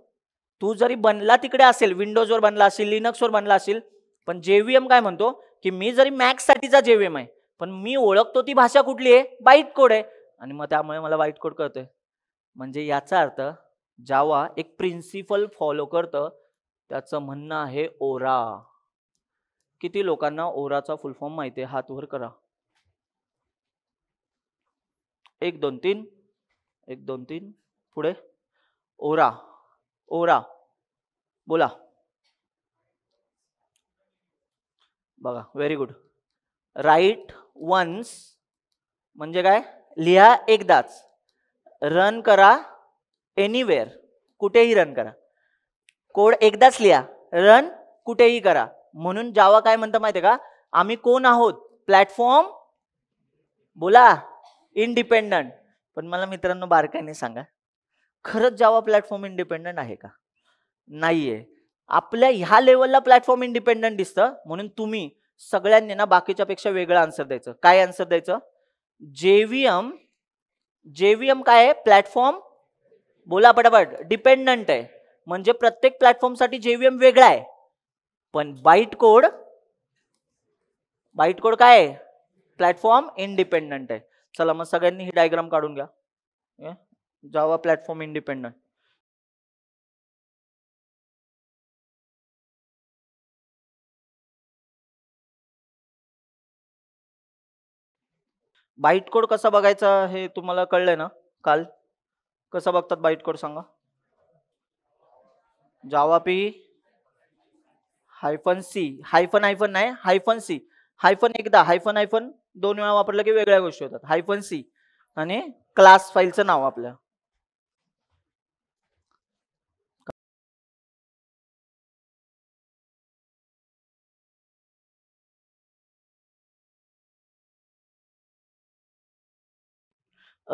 तू जरी बनला तिकडे असेल विंडोजवर बनला असेल लिनक्सवर बनला असेल पण एम काय म्हणतो की मी जरी मॅक्ससाठीचा एम आहे पण मी ओळखतो ती भाषा कुठली आहे बाईट कोड आहे आणि मग त्यामुळे मला वाईट कोड कळतोय म्हणजे याचा अर्थ जावा एक प्रिन्सिपल फॉलो करतं त्याचं म्हणणं आहे ओरा किती लोकांना ओराचा फुलफॉर्म माहिती आहे हात वर करा एक दोन तीन एक दोन तीन पुढे ओरा ओरा बोला बघा व्हेरी गुड राईट वन्स म्हणजे काय लिहा एकदाच रन करा एनिवेअर कुठेही रन करा कोड एकदाच लिहा रन कुठेही करा म्हणून जावा काय म्हणतं माहिती का आम्ही कोण आहोत प्लॅटफॉर्म बोला इंडिपेंडंट पण मला मित्रांनो बारकाईने सांगा खरंच जावा प्लॅटफॉर्म इंडिपेंडंट आहे का नाहीये आपल्या ह्या लेवलला प्लॅटफॉर्म इंडिपेंडंट दिसतं म्हणून तुम्ही सगळ्यांनी ना बाकीच्या पेक्षा वेगळं आन्सर द्यायचं काय आन्सर द्यायचं जेव्हीएम जेव्हीएम काय आहे प्लॅटफॉर्म बोला पटापट डिपेंडंट आहे म्हणजे प्रत्येक प्लॅटफॉर्मसाठी जेव्हीएम वेगळा आहे पण बाईट कोड बाईट कोड काय आहे प्लॅटफॉर्म इंडिपेंडंट आहे चला मग सगळ्यांनी ही डायग्राम काढून घ्या Java platform independent byte code कसा बघायचा हे तुम्हाला कळलंय ना काल कसा बघतात बाईट कोड सांगा Java P hyphen C hyphen hyphen नाही हायफन सी हायफन एकदा हायफन हायफन दोन वेळा वापरलं की वेगळ्या गोष्टी होतात हायफन सी आणि क्लास फाईलचं नाव आपलं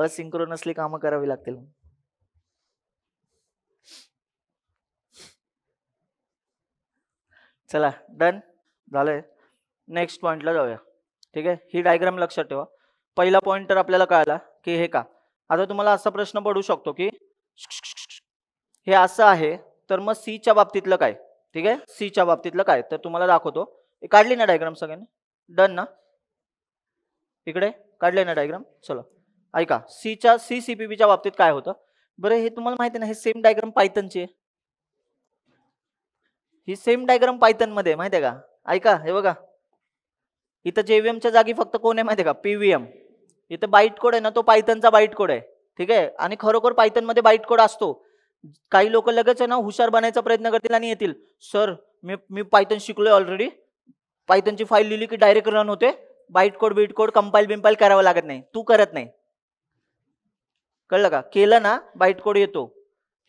असिंक्रोनसली कामं करावी लागतील चला डन झालंय नेक्स्ट पॉइंटला जाऊया ठीक आहे ही डायग्राम लक्षात ठेवा पहिला पॉईंट तर आपल्याला कळाला की हे का आता तुम्हाला असा प्रश्न पडू शकतो की हे असं आहे तर मग सीच्या बाबतीतलं काय ठीक आहे सीच्या बाबतीतलं काय तर तुम्हाला दाखवतो काढली ना डायग्राम सगळ्यांनी डन ना इकडे काढले ना डायग्राम चलो ऐका सीच्या सी सी पी बाबतीत काय होतं बरं हे तुम्हाला माहिती ना हे सेम डायग्राम पायथनची ही सेम डायग्राम पायथन मध्ये माहिती आहे का ऐका हे बघा इथं जेव्हीएमच्या जागी फक्त कोण आहे माहिती का पीव्हीएम इथं बाईट कोड आहे ना तो पायथनचा बाईट कोड आहे ठीक आहे आणि खरोखर पायथनमध्ये बाईट कोड असतो काही लोक लगेच आहे ना हुशार बनायचा प्रयत्न करतील आणि येतील सर मी मी पायथन शिकलोय ऑलरेडी पायथनची फाईल लिहिली की डायरेक्ट रन होते byte code bit code compile बिम्पाईल करावं लागत नाही तू करत नाही कळलं का केलं ना बाईट कोड येतो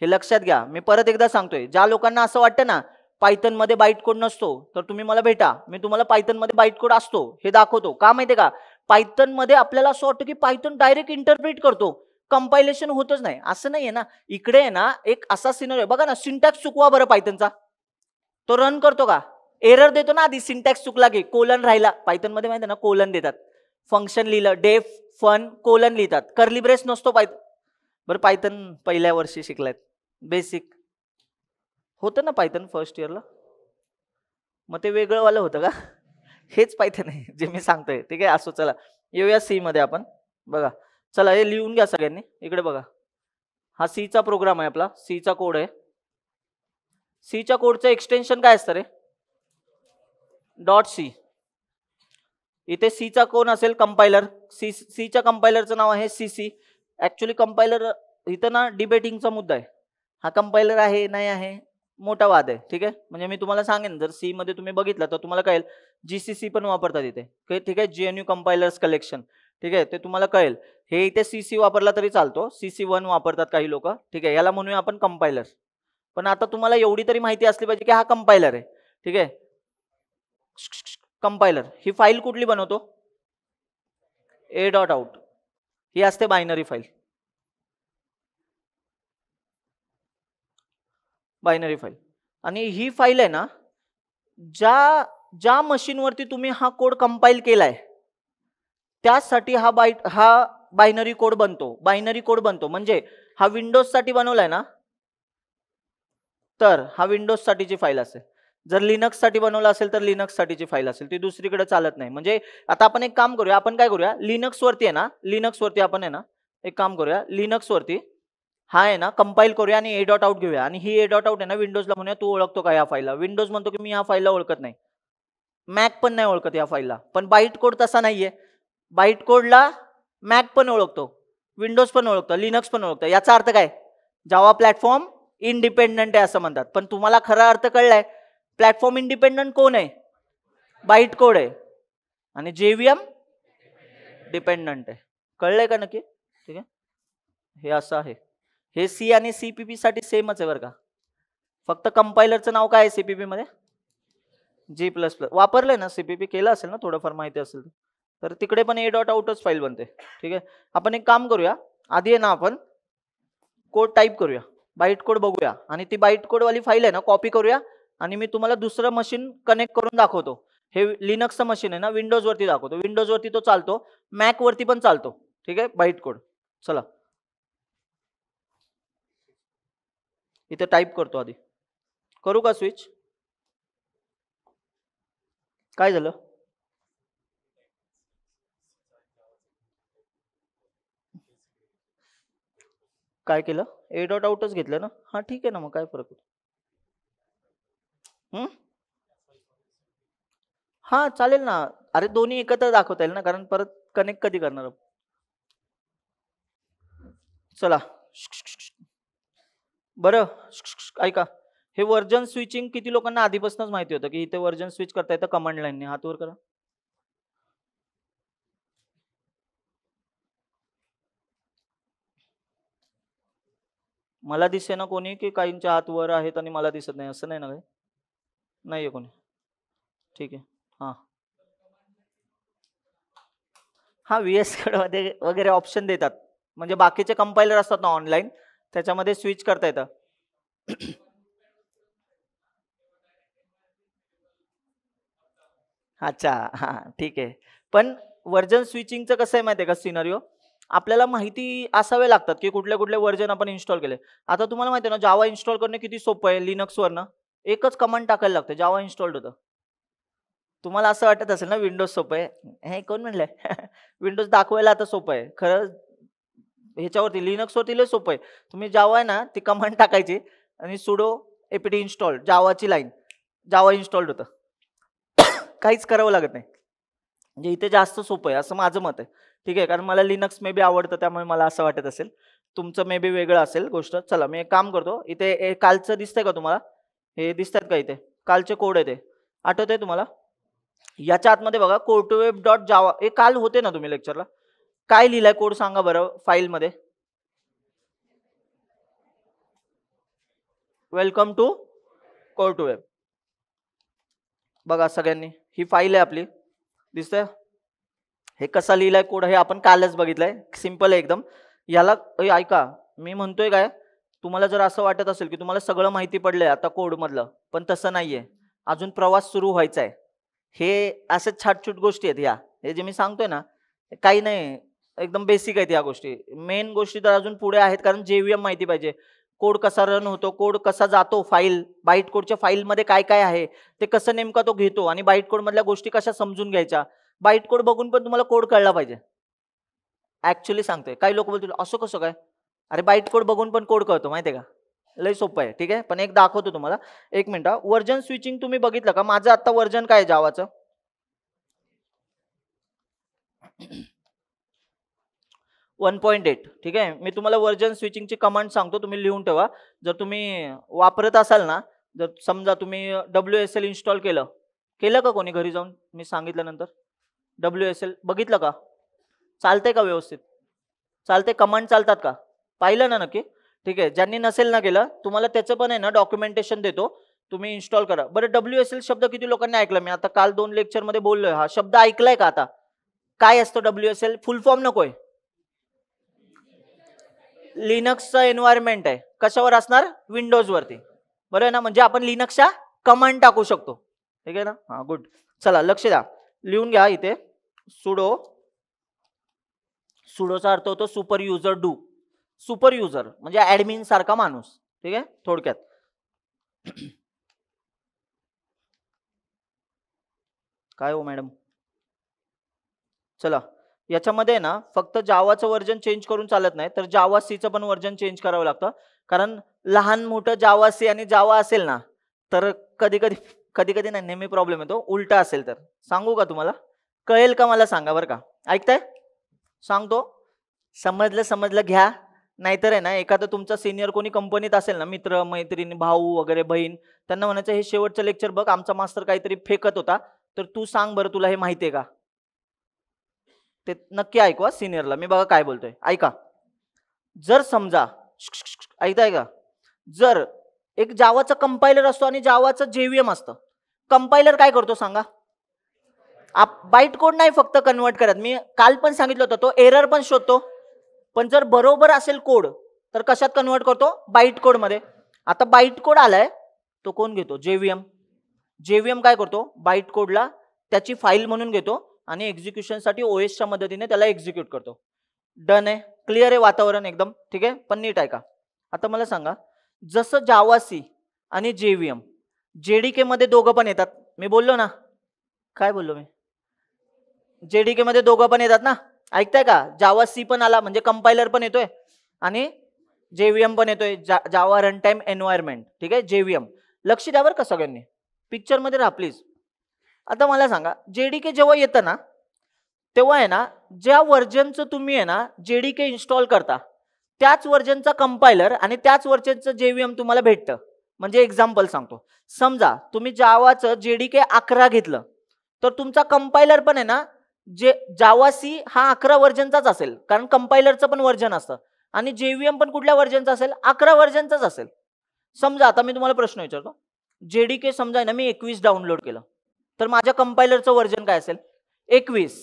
हे लक्षात घ्या मी परत एकदा सांगतोय ज्या लोकांना असं वाटतं ना पायथनमध्ये बाईट कोड नसतो तर तुम्ही मला भेटा मी तुम्हाला पायथनमध्ये बाईट कोड असतो हे दाखवतो का माहिती का पायथनमध्ये आपल्याला असं वाटतं की पायथन डायरेक्ट इंटरप्रिट करतो कंपायलेशन होतच नाही असं नाही आहे ना इकडे आहे ना एक असा सिनर आहे बघा ना सिंटॅक्स चुकवा बरं पायथनचा तो रन करतो का एरर देतो ना आधी सिंटॅक्स चुकला की कोलन राहिला पायथनमध्ये माहिती ना कोलन देतात फंक्शन लिहिलं डेफ फन कोलन लिहितात कर्ली ब्रेस नसतो पायथन बरं पायथन पहिल्या वर्षी शिकलायत बेसिक होतं ना पायथन फर्स्ट इयरला मग ते वेगळंवालं होतं का हेच पायथन आहे जे मी सांगतोय ठीक आहे असो चला येऊया सी मध्ये आपण बघा चला हे लिहून घ्या सगळ्यांनी इकडे बघा हा सीचा प्रोग्राम आहे आपला सीचा कोड आहे सीच्या कोडचं एक्सटेन्शन काय असतं रे डॉट सी इथे सीचा कोण असेल कंपायलर सी सीच्या कंपायलरचं नाव आहे सी सी ॲक्च्युली कंपायलर इथं ना डिबेटिंगचा मुद्दा आहे हा कंपायलर आहे नाही आहे मोठा वाद आहे ठीक आहे म्हणजे मी तुम्हाला सांगेन जर सी मध्ये तुम्ही बघितलं तर तुम्हाला कळेल जीसीसी पण वापरतात इथे ठीक आहे यू कंपाइलर्स कलेक्शन ठीक आहे ते तुम्हाला कळेल हे इथे सी सी वापरला तरी चालतो सी सी वन वापरतात काही लोक ठीक आहे याला म्हणूया आपण कंपायलर पण आता तुम्हाला एवढी तरी माहिती असली पाहिजे की हा कंपायलर आहे ठीक आहे कंपायलर ही फाईल कुठली बनवतो ए डॉट आउट ही असते बायनरी फाईल बायनरी फाईल आणि ही फाईल आहे ना ज्या ज्या मशीनवरती तुम्ही हा कोड कंपाईल केला आहे त्यासाठी हा बाय हा बायनरी कोड बनतो बायनरी कोड बनतो म्हणजे हा विंडोजसाठी बनवला आहे ना तर हा विंडोजसाठीची फाईल असेल जर लिनक्ससाठी बनवला असेल तर लिनक्ससाठीची फाईल असेल ती दुसरीकडे चालत नाही म्हणजे आता आपण एक काम करूया आपण काय करूया लिनक्सवरती आहे ना लिनक्सवरती आपण आहे ना एक काम करूया लिनक्सवरती हा आहे ना कंपाईल करूया आणि ए डॉट आउट घेऊया आणि ही ए डॉट आउट आहे ना विंडोजला म्हणूया तू ओळखतो का या फाईलला विंडोज म्हणतो की मी या फाईलला ओळखत नाही मॅक पण नाही ओळखत या फाईलला पण बाईट कोड तसा नाही आहे बाईट कोडला मॅक पण ओळखतो विंडोज पण ओळखतं लिनक्स पण ओळखतं याचा अर्थ काय जावा प्लॅटफॉर्म इंडिपेंडंट आहे असं म्हणतात पण तुम्हाला खरा अर्थ कळलाय प्लॅटफॉर्म इंडिपेंडंट कोण आहे बाईट कोड आहे आणि जेव्हीएम डिपेंडंट आहे कळलंय का नक्की ठीक आहे हे असं आहे हे सी आणि सी साठी सेमच आहे बरं का फक्त कंपायलरचं नाव काय आहे सी मध्ये जी प्लस प्लस वापरलंय ना सीपीपी केलं असेल ना थोडंफार माहिती असेल तर तिकडे पण ए डॉट आउटच फाईल बनते ठीक आहे आपण एक काम करूया आधी आहे ना आपण कोड टाईप करूया बाईट कोड बघूया आणि ती बाईट कोडवाली फाईल आहे ना कॉपी करूया आणि मी तुम्हाला दुसरं मशीन कनेक्ट करून दाखवतो हे लिनक्सचं मशीन आहे ना विंडोजवरती दाखवतो विंडोजवरती तो चालतो मॅकवरती पण चालतो ठीक आहे बाईट कोड चला इथे टाईप करतो आधी करू का स्विच काय झालं काय केलं ए डॉट आउटच घेतलं ना हा ठीक आहे ना मग काय फरक हम्म हा चालेल ना अरे दोन्ही एकत्र दाखवता येईल ना कारण परत कनेक्ट कधी करणार चला बरं ऐका हे वर्जन स्विचिंग किती लोकांना आधीपासूनच माहिती होतं की इथे वर्जन स्विच करता येतं कमांड लाईनने हातवर करा मला दिसे ना कोणी की काहींच्या हात वर आहेत आणि मला दिसत नाही असं नाही ना काही नाही आहे कोणी ठीक आहे हां हा व्ही एस वगैरे ऑप्शन देतात म्हणजे बाकीचे कंपायलर असतात ना ऑनलाईन त्याच्यामध्ये स्विच करता येतं अच्छा हा ठीक आहे पण वर्जन स्विचिंगचं कसं आहे माहिती आहे का सिनरिओ आपल्याला माहिती असावे लागतात की कुठले कुठले वर्जन आपण इन्स्टॉल केले आता तुम्हाला माहिती आहे ना जावा इन्स्टॉल करणे किती सोपं आहे लिनक्सवरनं एकच कमांड टाकायला लागतं जावा इन्स्टॉल्ड होतं तुम्हाला असं वाटत असेल ना विंडोज सोपं आहे हे कोण म्हणलंय विंडोज दाखवायला आता सोपं आहे खरं ह्याच्यावरती लिनक्सवरती लय सोपं आहे तुम्ही जावा आहे ना ती कमांड टाकायची आणि सुडो एपीडी इन्स्टॉल जावाची लाईन जावा इन्स्टॉल्ड होतं काहीच करावं लागत नाही म्हणजे इथे जास्त सोपं आहे असं माझं मत आहे ठीक आहे कारण मला लिनक्स मे बी आवडतं त्यामुळे मला असं वाटत असेल तुमचं मे बी वेगळं असेल गोष्ट चला मी एक काम करतो इथे कालचं दिसतंय का तुम्हाला हे दिसतात का इथे कालचे कोड आहे ते आठवत आहे तुम्हाला याच्या आतमध्ये बघा कोर्टवेब डॉट जावा हे काल होते ना तुम्ही लेक्चरला काय लिहिलाय कोड सांगा बरं फाईलमध्ये welcome to code to web बघा सगळ्यांनी ही फाईल आहे आपली दिसतंय हे कसा लिहिलाय कोड हे आपण कालच बघितलंय सिम्पल आहे एकदम याला ऐका मी म्हणतोय काय तुम्हाला जर असं वाटत असेल की तुम्हाला सगळं माहिती पडलंय आता कोडमधलं पण तसं नाहीये अजून प्रवास सुरू व्हायचा आहे हे असे छाटछूट गोष्टी आहेत या हे जे मी सांगतोय ना काही नाही एकदम बेसिक आहेत या गोष्टी मेन गोष्टी तर अजून पुढे आहेत कारण जेव्हीएम माहिती पाहिजे कोड कसा रन होतो कोड कसा जातो फाईल बाईट कोडच्या फाईलमध्ये काय काय आहे ते कसं नेमका तो घेतो आणि बाईट कोडमधल्या गोष्टी कशा समजून घ्यायच्या बाईट कोड बघून पण तुम्हाला कोड कळला पाहिजे ॲक्च्युली सांगतोय काही लोक बोलतील असं कसं काय अरे बाईट कोड बघून पण कोड कळतो माहिती आहे का लय सोपं आहे ठीक आहे पण एक दाखवतो तुम्हाला एक मिनटं वर्जन स्विचिंग तुम्ही बघितलं का माझं आत्ता वर्जन काय जावाचं वन पॉईंट एट ठीक आहे मी तुम्हाला वर्जन स्विचिंगची कमांड सांगतो तुम्ही लिहून ठेवा जर तुम्ही वापरत असाल ना जर समजा तुम्ही डब्ल्यू एस एल इन्स्टॉल केलं केलं का कोणी घरी जाऊन मी सांगितल्यानंतर डब्ल्यू एस एल बघितलं का चालते का व्यवस्थित चालते कमांड चालतात का पाहिलं ना नक्की ठीक आहे ज्यांनी नसेल ना केलं तुम्हाला त्याचं पण आहे ना डॉक्युमेंटेशन देतो तुम्ही इन्स्टॉल करा बरं डब्ल्यू एस एल शब्द किती लोकांनी ऐकला मी आता काल दोन लेक्चरमध्ये बोललोय हा शब्द ऐकलाय का आता काय असतं W S L full form आहे लिनक्सचं एन्व्हायरमेंट आहे कशावर असणार विंडोज वरती बरोबर ना म्हणजे आपण लिनक्सच्या कमांड टाकू शकतो ठीक आहे ना हा गुड चला लक्ष द्या लिहून घ्या इथे सुडो सुडोचा अर्थ होतो super user do super user म्हणजे ऍडमिन सारखा माणूस ठीक आहे थोडक्यात काय हो मॅडम चला याच्यामध्ये ना फक्त जावाचं वर्जन चेंज करून चालत नाही तर जावा सीचं पण वर्जन चेंज करावं लागतं कारण लहान मोठं जावा सी आणि जावा असेल ना तर कधी कधी कधी कधी नाही नेहमी प्रॉब्लेम येतो उलटा असेल तर सांगू का तुम्हाला कळेल का मला सांगा बरं का ऐकताय सांगतो समजलं समजलं घ्या नाहीतर आहे ना एखादा तुमचा सिनियर कोणी कंपनीत असेल ना मित्र मैत्रीण भाऊ वगैरे बहीण त्यांना म्हणायचं हे शेवटचं लेक्चर बघ आमचा मास्तर काहीतरी फेकत होता तर तू सांग बरं तुला हे माहिती आहे का ते नक्की ऐकवा सिनियरला मी बघा काय बोलतोय ऐका जर समजा ऐकताय का जर एक जावाचा कंपायलर असतो आणि जावाचं जेव्हीएम असतं कंपायलर काय करतो सांगा आप बाईट कोड नाही फक्त कन्वर्ट करत मी काल पण सांगितलं होतं तो एरर पण शोधतो पण जर बरोबर असेल कोड तर कशात कन्वर्ट करतो बाईट कोडमध्ये आता बाईट कोड आलाय तो कोण घेतो जेव्हीएम जेव्हीएम काय करतो बाईट कोडला त्याची फाईल म्हणून घेतो आणि एक्झिक्युशनसाठी ओएसच्या मदतीने त्याला एक्झिक्यूट करतो डन आहे क्लिअर आहे वातावरण एकदम ठीक आहे पण नीट आहे का आता मला सांगा जसं जावासी आणि जेव्हीएम जेडी केमध्ये दोघं पण येतात मी बोललो ना काय बोललो मी जेडी केमध्ये दोघं पण येतात ना ऐकताय का जावा सी पण आला म्हणजे कंपायलर पण येतोय आणि जेव्हीएम पण येतोय जावा रन टाईम एन्व्हायरमेंट ठीक आहे जेव्हीएम लक्ष द्यावर का सगळ्यांनी पिक्चरमध्ये राहा प्लीज आता मला सांगा के जेव्हा येतं ना तेव्हा आहे ना ज्या व्हर्जनचं तुम्ही आहे ना के इन्स्टॉल करता त्याच वर्जनचा कंपायलर आणि त्याच व्हर्जनचं एम तुम्हाला भेटतं म्हणजे एक्झाम्पल सांगतो समजा तुम्ही जावाचं के अकरा घेतलं तर तुमचा कंपायलर पण आहे ना जे जावा सी हा अकरा व्हर्जनचाच असेल कारण कंपायलरचं पण व्हर्जन असतं आणि एम पण कुठल्या व्हर्जनचं असेल अकरा व्हर्जनचाच असेल समजा आता मी तुम्हाला प्रश्न विचारतो के समजा ना मी एकवीस डाउनलोड केलं तर माझ्या कंपायलरचं वर्जन काय असेल एकवीस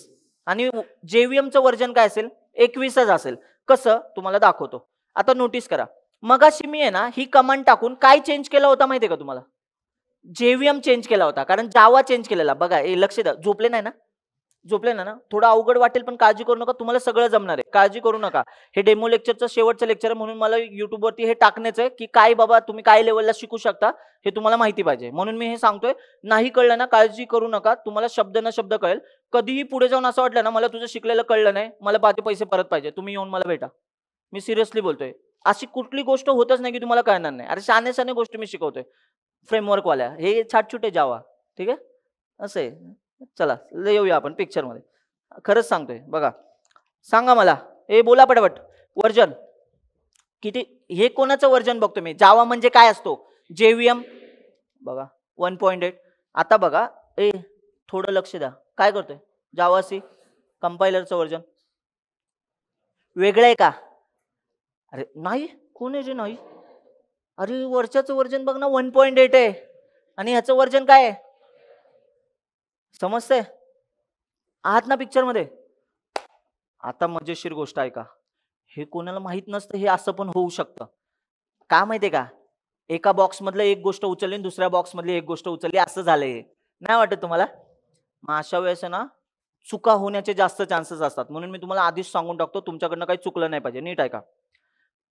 आणि जेव्हीएमचं वर्जन काय असेल एकवीसच असेल कसं तुम्हाला दाखवतो आता नोटीस करा मगाशी मी आहे ना ही कमांड टाकून काय चेंज केला होता माहिती आहे का तुम्हाला जेव्हीएम चेंज केला होता कारण जावा चेंज केलेला बघा हे लक्ष द्या झोपले नाही ना झोपले ना ना थोडं अवघड वाटेल पण काळजी करू नका तुम्हाला सगळं जमणार आहे काळजी करू नका हे डेमो लेक्चरचं शेवटचं लेक्चर आहे म्हणून मला युट्यूबवरती हे टाकण्याचं आहे की काय बाबा तुम्ही काय लेवलला शिकू शकता हे तुम्हाला माहिती पाहिजे म्हणून मी हे सांगतोय नाही कळलं ना काळजी करू नका तुम्हाला शब्द ना शब्द कळेल कधीही पुढे जाऊन असं वाटलं ना मला तुझं शिकलेलं कळलं नाही मला बाकी पैसे परत पाहिजे तुम्ही येऊन मला भेटा मी सिरियसली बोलतोय अशी कुठली गोष्ट होतच नाही की तुम्हाला कळणार नाही अरे शाने शाने गोष्ट मी शिकवतोय फ्रेमवर्कवाल्या हे छाटछुटे जावा ठीक आहे असं आहे चला येऊया आपण पिक्चरमध्ये खरंच सांगतोय बघा सांगा मला ए बोला पटवट वर्जन किती हे कोणाचं वर्जन बघतो मी जावा म्हणजे काय असतो जे बघा वन पॉईंट एट आता बघा ए थोडं लक्ष द्या काय करतोय जावा सी कंपायलरचं वर्जन वेगळं आहे का अरे नाही कोण आहे जे नाही अरे वरच्याचं वर्जन बघ ना वन पॉईंट एट आहे आणि ह्याचं वर्जन काय आहे समजते आहात ना पिक्चरमध्ये आता मजेशीर गोष्ट ऐका हे कोणाला माहीत नसतं हे असं पण होऊ शकतं का माहितीये का एका बॉक्स बॉक्समधलं एक गोष्ट उचलली दुसऱ्या बॉक्स मधली एक गोष्ट उचलली असं झालंय नाही वाटत तुम्हाला मग अशा वेळेस ना चुका होण्याचे जास्त चान्सेस असतात म्हणून मी तुम्हाला आधीच सांगून टाकतो तुमच्याकडनं काही चुकलं नाही पाहिजे नीट ऐका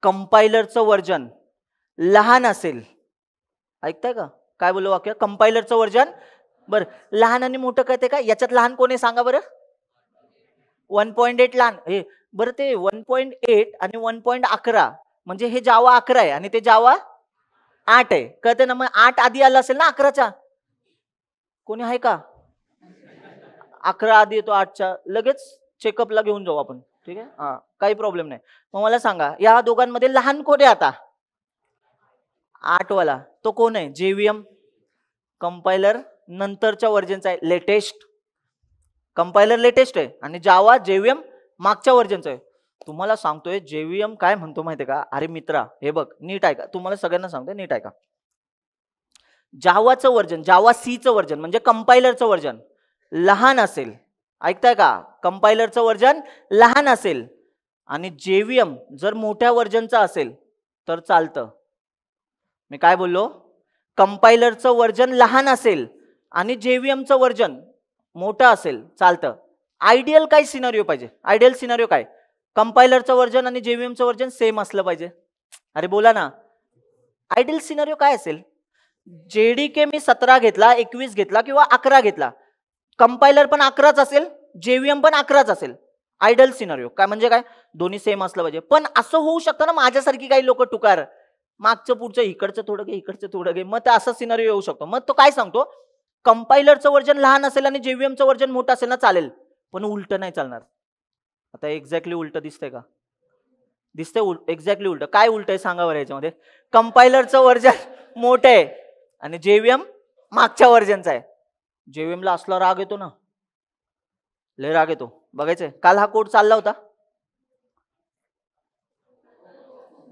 कंपायलरचं वर्जन लहान असेल ऐकताय का काय बोललो वाक्य कंपायलरचं वर्जन बर लहान आणि मोठं कळते का याच्यात लहान कोण आहे सांगा बरं वन पॉईंट एट लहान हे बरं ते वन पॉईंट एट आणि वन पॉईंट अकरा म्हणजे हे जावा अकरा आहे आणि ते जावा आठ आहे कळते ना मग आठ आधी आला असेल ना अकराच्या कोणी आहे का अकरा आधी येतो आठच्या लगेच चेकअपला घेऊन जाऊ आपण ठीक आहे हा काही प्रॉब्लेम नाही मग मला सांगा या दोघांमध्ये लहान कोण आहे आता आठवाला तो कोण आहे जेव्हीएम कंपायलर नंतरच्या वर्जनचा आहे लेटेस्ट कंपायलर लेटेस्ट आहे आणि जावा जेव्हीएम मागच्या वर्जनचं आहे तुम्हाला सांगतोय जेव्हीएम काय म्हणतो माहिती का अरे मित्रा हे बघ नीट ऐका तुम्हाला सगळ्यांना सांगतोय नीट ऐका जावाचं वर्जन जावा सीचं वर्जन म्हणजे कंपायलरचं वर्जन लहान असेल ऐकताय का कंपायलरचं वर्जन लहान असेल आणि जेव्हीएम जर मोठ्या वर्जनचं असेल तर चालतं मी काय बोललो कंपायलरचं वर्जन लहान असेल आणि जेव्हीएमचं वर्जन मोठं असेल चालतं आयडियल काय सिनारिओ पाहिजे आयडियल सिनारिओ काय कंपायलरचं वर्जन आणि जेव्हीएमचं वर्जन सेम असलं पाहिजे अरे बोला ना आयडियल सिनारिओ काय असेल जेडी के मी सतरा घेतला एकवीस घेतला किंवा अकरा घेतला कंपायलर पण अकराच असेल जेव्हीएम पण अकराच असेल आयडल सिनारिओ काय म्हणजे काय दोन्ही सेम असलं पाहिजे पण असं होऊ शकतं ना माझ्यासारखी काही लोक टुकार मागचं पुढचं इकडचं थोडं घे इकडचं थोडं घे मग असं सिनारिओ येऊ शकतो मग तो काय सांगतो कंपायलरचं वर्जन लहान असेल आणि जेव्हीएमचं वर्जन मोठं असेल ना चालेल पण उलटं नाही चालणार आता एक्झॅक्टली उलटं दिसतंय का दिसतंय एक्झॅक्टली उलटं काय उलट आहे सांगा याच्यामध्ये कंपायलरचं वर्जन मोठं आहे आणि जेव्हीएम मागच्या वर्जनचं आहे ला असला राग येतो ना लय राग येतो बघायचंय काल हा कोड चालला होता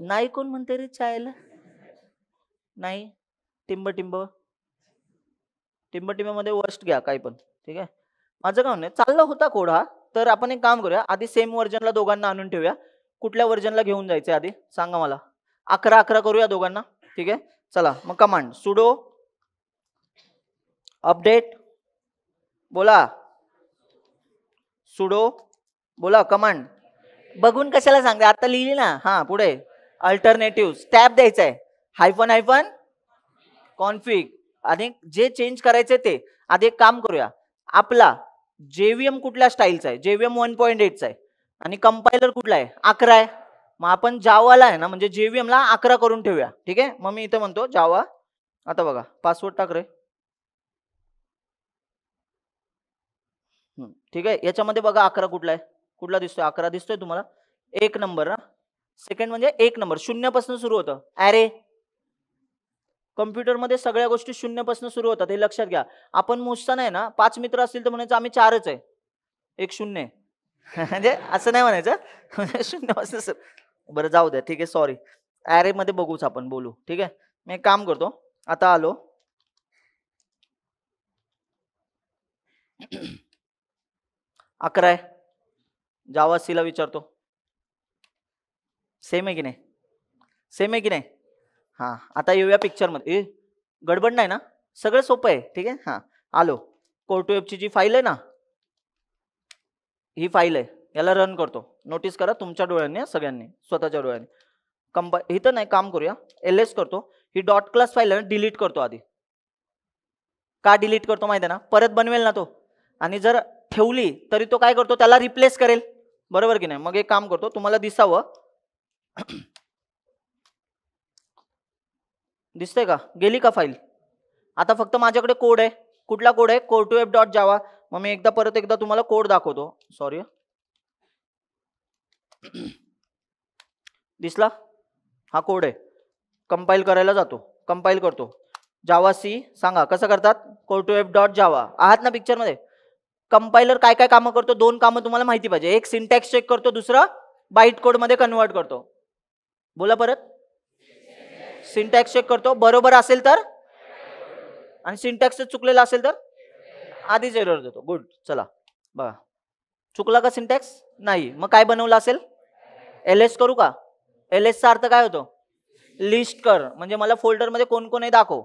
नाही कोण म्हणते रे चायला नाही टिंब टिंब टिंबटिंबेमध्ये वर्स्ट घ्या काही पण ठीक आहे माझं काम नाही चालला होता कोड तर आपण एक काम करूया आधी सेम वर्जनला दोघांना आणून ठेवूया कुठल्या वर्जनला घेऊन जायचं आधी सांगा मला अकरा अकरा करूया दोघांना ठीक आहे चला मग कमांड सुडो अपडेट बोला सुडो बोला कमांड बघून कशाला सांगते आता लिहिली ना हां पुढे अल्टरनेटिव्ह स्टॅप द्यायचा आहे हायफन हायफन कॉन्फिक आणि जे चेंज करायचे ते आधी एक काम करूया आपला जेव्हीएम कुठल्या स्टाईलचा आहे जेव्हीएम वन पॉईंट एटचा आहे आणि कंपायलर कुठला आहे अकरा आहे मग आपण जावाला आहे ना म्हणजे जेव्हीएमला अकरा करून ठेवूया ठीक आहे मग मी इथं म्हणतो जावा आता बघा पासवर्ड टाक रे ठीक आहे याच्यामध्ये बघा अकरा कुठला आहे कुठला दिसतोय अकरा दिसतोय तुम्हाला एक नंबर ना सेकंड म्हणजे एक नंबर शून्यापासून सुरू होतं अरे कम्प्युटरमध्ये सगळ्या गोष्टी शून्यपासून सुरू होतात हे लक्षात घ्या आपण मोजता नाही ना पाच मित्र असतील तर म्हणायचं आम्ही चारच आहे एक शून्य म्हणजे असं नाही म्हणायचं म्हणजे शून्यपासून सुरू बरं जाऊ द्या ठीक आहे सॉरी मध्ये बघूच आपण बोलू ठीक आहे मी एक काम करतो आता आलो अकरा आहे जावा सीला विचारतो सेम आहे की नाही सेम आहे की नाही हां आता येऊया पिक्चरमध्ये ए गडबड नाही ना सगळं सोपं आहे ठीक आहे हां आलो कोर्ट वेबची जी फाईल आहे ना ही फाईल आहे याला रन करतो नोटीस करा तुमच्या डोळ्यांनी सगळ्यांनी स्वतःच्या डोळ्यांनी हि इथं नाही काम करूया एल एस करतो ही डॉट क्लास फाईल आहे ना डिलीट करतो आधी का डिलीट करतो माहिती आहे ना परत बनवेल ना तो आणि जर ठेवली तरी तो काय करतो त्याला रिप्लेस करेल बरोबर की नाही मग एक काम करतो तुम्हाला दिसावं दिसते का गेली का फाईल आता फक्त माझ्याकडे कोड आहे कुठला कोड आहे कोर टू डॉट जावा मग मी एकदा परत एकदा तुम्हाला कोड दाखवतो सॉरी दिसला हा कोड आहे कंपाईल करायला जातो कंपाईल करतो जावा सी सांगा कसं करतात कोर टू डॉट जावा आहात ना पिक्चरमध्ये कंपायलर काय काय कामं करतो दोन कामं तुम्हाला माहिती पाहिजे एक सिंटॅक्स चेक करतो दुसरा बाईट कोडमध्ये कन्वर्ट करतो बोला परत सिंटॅक्स चेक करतो बरोबर असेल तर आणि सिंटॅक्स चुकलेला असेल तर आधीच एरर देतो गुड चला बघा चुकला का सिंटॅक्स नाही मग काय बनवलं असेल एल एस करू का एल एसचा अर्थ काय होतो लिस्ट कर म्हणजे मला फोल्डरमध्ये कोण कोण आहे दाखव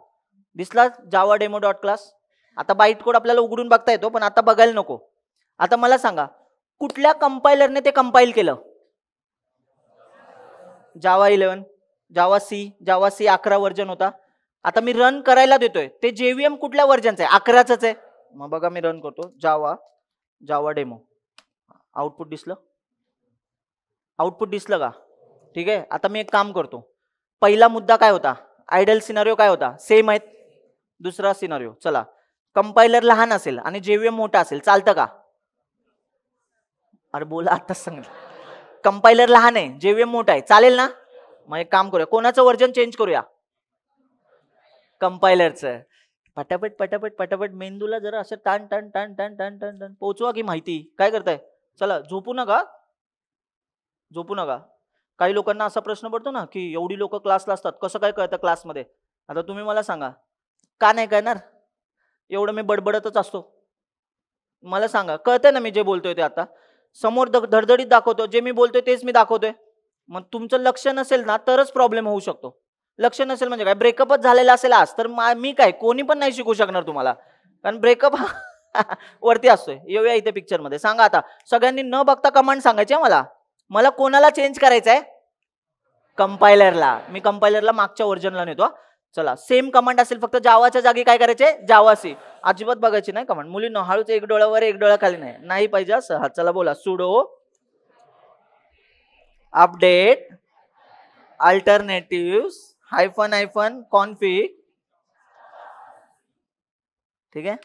दिसला जावा डेमो डॉट क्लास आता बाईट कोड आपल्याला उघडून बघता येतो पण आता बघायला नको आता मला सांगा कुठल्या कंपायलरने ते कंपाईल केलं Java eleven Java C Java C अकरा वर्जन होता आता मी रन करायला देतोय ते जेव्हीएम कुठल्या वर्जनचं आहे अकराच आहे मग बघा मी रन करतो जावा जावा डेमो आउटपुट दिसलं आउटपुट दिसलं का ठीक आहे आता मी एक काम करतो पहिला मुद्दा काय होता आयडल सिनारिओ काय होता सेम आहेत दुसरा सिनारिओ चला कंपायलर लहान असेल आणि जेव्हीएम मोठा असेल चालतं का अरे बोला आत्ताच सांग कंपायलर लहान आहे जेव्हीएम मोठा आहे चालेल ना मग एक काम करूया कोणाचं वर्जन चेंज करूया कंपायलरचं पटापट पटापट पटापट मेंदूला जरा असं टाण टाण टाण टाण टाण टाण टाण पोहोचवा की माहिती काय करताय चला झोपू नका झोपू नका काही लोकांना असा प्रश्न पडतो ना की एवढी लोक क्लासला असतात कसं काय कळतं क्लासमध्ये आता तुम्ही मला सांगा का नाही कळणार एवढं मी बडबडतच असतो मला सांगा कळतंय ना मी जे बोलतोय ते आता समोर धडधडीत दाखवतो जे मी बोलतोय तेच मी दाखवतोय मग तुमचं लक्ष नसेल ना तरच प्रॉब्लेम होऊ शकतो लक्ष नसेल म्हणजे काय ब्रेकअपच झालेला असेल आज तर मी काय कोणी पण नाही शिकू शकणार तुम्हाला कारण ब्रेकअप वरती असतोय येऊया इथे पिक्चरमध्ये सांगा आता सगळ्यांनी न बघता कमांड सांगायचे मला मला कोणाला चेंज करायचं आहे कंपायलरला मी कंपायलरला मागच्या व्हर्जनला नेतो चला सेम कमांड असेल फक्त जावाच्या जागी काय करायचे जावासी अजिबात बघायची नाही कमांड मुली नहाळूच एक डोळ्यावर एक डोळा खाली नाही पाहिजे असं हा चला बोला sudo update alternatives hyphen hyphen config ठीक आहे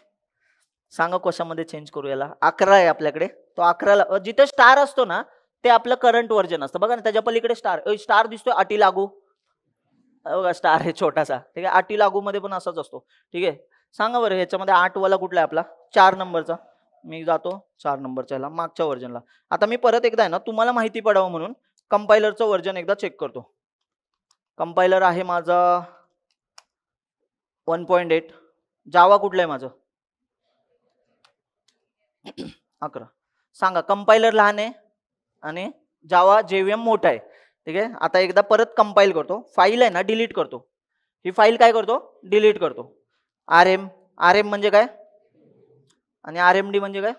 सांगा कशामध्ये चेंज करू याला अकरा आहे आपल्याकडे तो अकराला जिथे स्टार असतो ना ते आपलं करंट वर्जन असतं बघा ना त्याच्या पलीकडे स्टार स्टार दिसतो अटी लागू बघा स्टार हे छोटासा ठीक आहे अटी लागू मध्ये पण असाच असतो ठीक आहे सांगा बरं ह्याच्यामध्ये आठवाला कुठला आहे आपला चार नंबरचा मी जातो चार नंबरच्या ह्याला मागच्या वर्जनला आता मी परत एकदा आहे ना तुम्हाला माहिती पडावं म्हणून कंपायलरचं वर्जन एकदा चेक करतो कंपायलर आहे माझा वन पॉईंट एट जावा कुठलं आहे माझं अकरा सांगा कंपायलर लहान आहे आणि जावा जेव्हीएम मोठा आहे ठीक आहे आता एकदा परत कंपाईल करतो फाईल आहे ना डिलीट करतो ही फाईल काय करतो डिलीट करतो आर एम आर एम म्हणजे काय आणि आर एम डी म्हणजे काय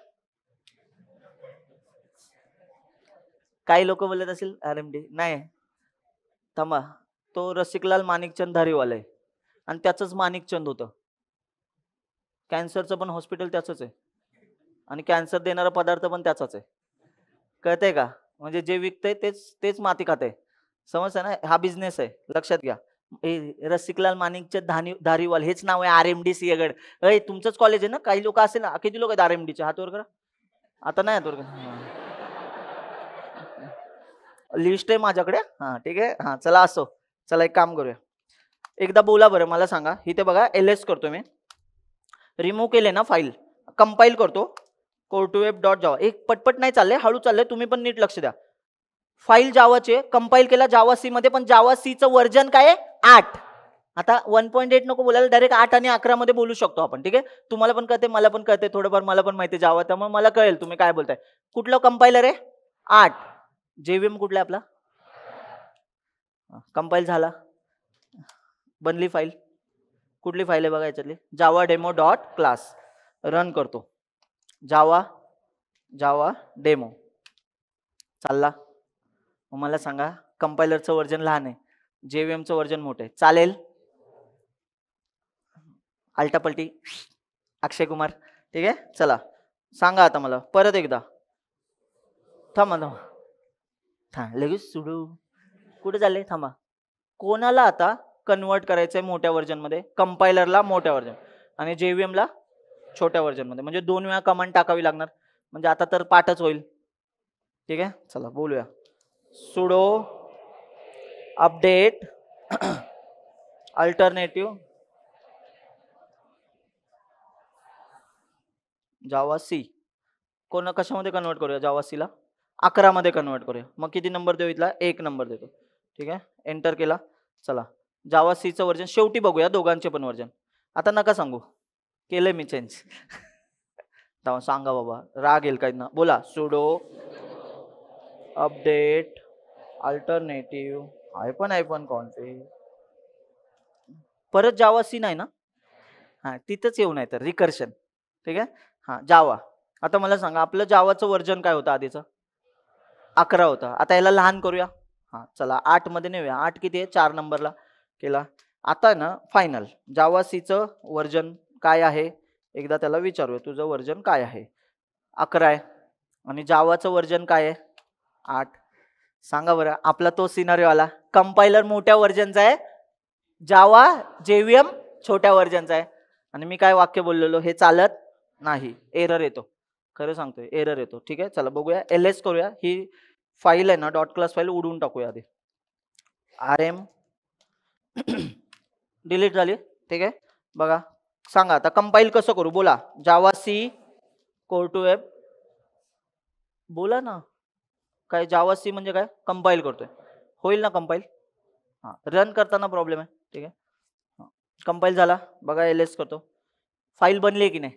काही लोक बोलत असेल आर एम डी नाही थांबा तो रसिकलाल माणिकचंद धारीवाला आहे आणि त्याचंच माणिकचंद होतं कॅन्सरचं पण हॉस्पिटल त्याचंच आहे आणि कॅन्सर देणारा पदार्थ पण त्याचाच आहे कळतंय का म्हणजे जे विकतंय तेच तेच माती खात आहे ना हा बिझनेस आहे लक्षात घ्या रसिकलाल माणिकचंद धानी धारीवाल हेच नाव आहे आर एम डी सिंहगड अय तुमचंच कॉलेज आहे ना काही लोक असेल ना किती लोक आहेत आर एम हातवर करा आता नाही हातवर करा लिस्ट आहे माझ्याकडे हा ठीक आहे हा चला असो चला एक काम करूया एकदा बोला बरं मला सांगा इथे बघा एल एस करतो मी रिमूव्ह केले ना फाईल कंपाईल करतो कोर्टू वेब डॉट जावा एक पटपट नाही चालले हळू चालले तुम्ही पण नीट लक्ष द्या फाईल जावाचे कंपाईल केला जावा सी मध्ये पण जावा सी सीचं वर्जन काय आठ आता वन पॉईंट एट नको बोलायला डायरेक्ट आठ आणि अकरा मध्ये बोलू शकतो आपण ठीक आहे तुम्हाला पण कळते मला पण कळते थोडंफार मला पण माहिती जावा त्यामुळे मला कळेल तुम्ही काय बोलताय कुठलं कंपायलर आहे आठ जेव्हीएम कुठला आपला कंपाईल झाला बनली फाईल कुठली फाईल आहे बघा याच्यातली Java demo dot class run करतो जावा जावा डेमो चालला मला सांगा कंपायलरचं वर्जन लहान आहे जेव्हीएमचं वर्जन मोठं आहे चालेल आलटापलटी अक्षय कुमार ठीक आहे चला सांगा आता मला परत एकदा थांबा थांबा हा लगेच सुडू कुठे झाले थांबा कोणाला आता कन्वर्ट करायचंय आहे मोठ्या व्हर्जनमध्ये कंपायलरला मोठ्या व्हर्जन आणि जेव्हीएमला छोट्या व्हर्जनमध्ये म्हणजे दोन वेळा कमांड टाकावी लागणार म्हणजे आता तर पाठच होईल ठीक आहे चला बोलूया sudo update alternative Java C कोण कशामध्ये कन्वर्ट करूया जावा सीला अकरामध्ये कन्वर्ट करूया मग किती नंबर देऊ इथला एक नंबर देतो ठीक आहे एंटर केला चला जावा सीचं वर्जन शेवटी बघूया दोघांचे पण वर्जन आता नका सांगू केले मी चेंज तेव्हा सांगा बाबा राग येईल काही ना बोला सुडो अपडेट अल्टरनेटिव्ह आय पण आय पण कॉन्फिग परत जावा सी नाही ना हा तिथंच येऊ नाही तर रिकर्शन ठीक आहे हा जावा आता मला सांगा आपलं जावाचं वर्जन काय होतं आधीचं अकरा होता आता याला लहान करूया हां चला आठमध्ये नेऊया आठ किती आहे चार नंबरला केला आता ना फायनल जावा सीचं वर्जन काय आहे एकदा त्याला विचारूया तुझं वर्जन काय आहे अकरा आहे आणि जावाचं वर्जन काय आहे आठ सांगा बरं आपला तो सिनारी आला कंपायलर मोठ्या वर्जनचा आहे जावा जेव्हीएम छोट्या वर्जनचा आहे आणि मी काय वाक्य बोललेलो हे चालत नाही एरर येतो खरं सांगतोय एरर येतो ठीक आहे चला बघूया एल एस करूया ही फाईल आहे ना डॉट क्लास फाईल उडून टाकूया आधी आर एम डिलीट झाली ठीक आहे बघा सांगा आता कंपाईल कसं करू बोला Java C core to web बोला ना काय जावा सी म्हणजे काय कंपाईल करतोय होईल ना कंपाईल हां रन करताना प्रॉब्लेम आहे ठीक आहे कंपाईल झाला बघा एल एस करतो फाईल बनली की नाही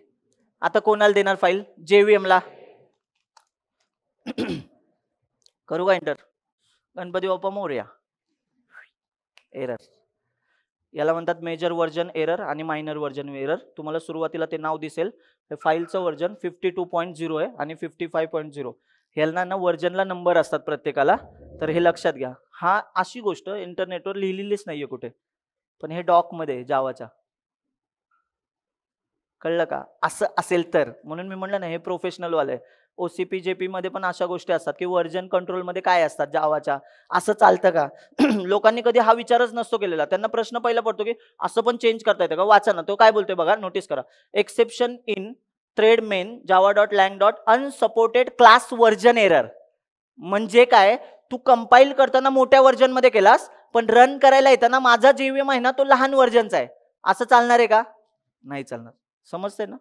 आता कोणाला देणार फाईल जे व्ही एमला करू का एंटर गणपती बाप्पा मोर्या एरर याला म्हणतात मेजर वर्जन एरर आणि मायनर वर्जन एरर तुम्हाला सुरुवातीला ते नाव दिसेल हे फाईलचं version fifty two point zero आहे आणि फिफ्टी फाय पॉईंट झिरो ह्याला ना वर्जनला नंबर असतात प्रत्येकाला तर हे लक्षात घ्या हा अशी गोष्ट इंटरनेटवर लिहिलेलीच नाहीये कुठे पण हे डॉकमध्ये जावाच्या कळलं का असं असेल तर म्हणून मी म्हणलं ना हे प्रोफेशनल वाले ओसीपी जेपी मध्ये पण अशा गोष्टी असतात की व्हर्जन कंट्रोलमध्ये काय असतात जावाच्या असं चालतं का लोकांनी कधी हा विचारच नसतो केलेला त्यांना प्रश्न पहिला पडतो की असं पण चेंज करता येतं का वाचा ना तो काय बोलतोय बघा नोटीस करा exception in thread main Java dot lang dot unsupported class version error म्हणजे काय तू कंपाईल करताना मोठ्या मध्ये केलास पण रन करायला येताना माझा आहे ना तो लहान व्हर्जनचा आहे असं चालणार आहे का नाही चालणार समजते ना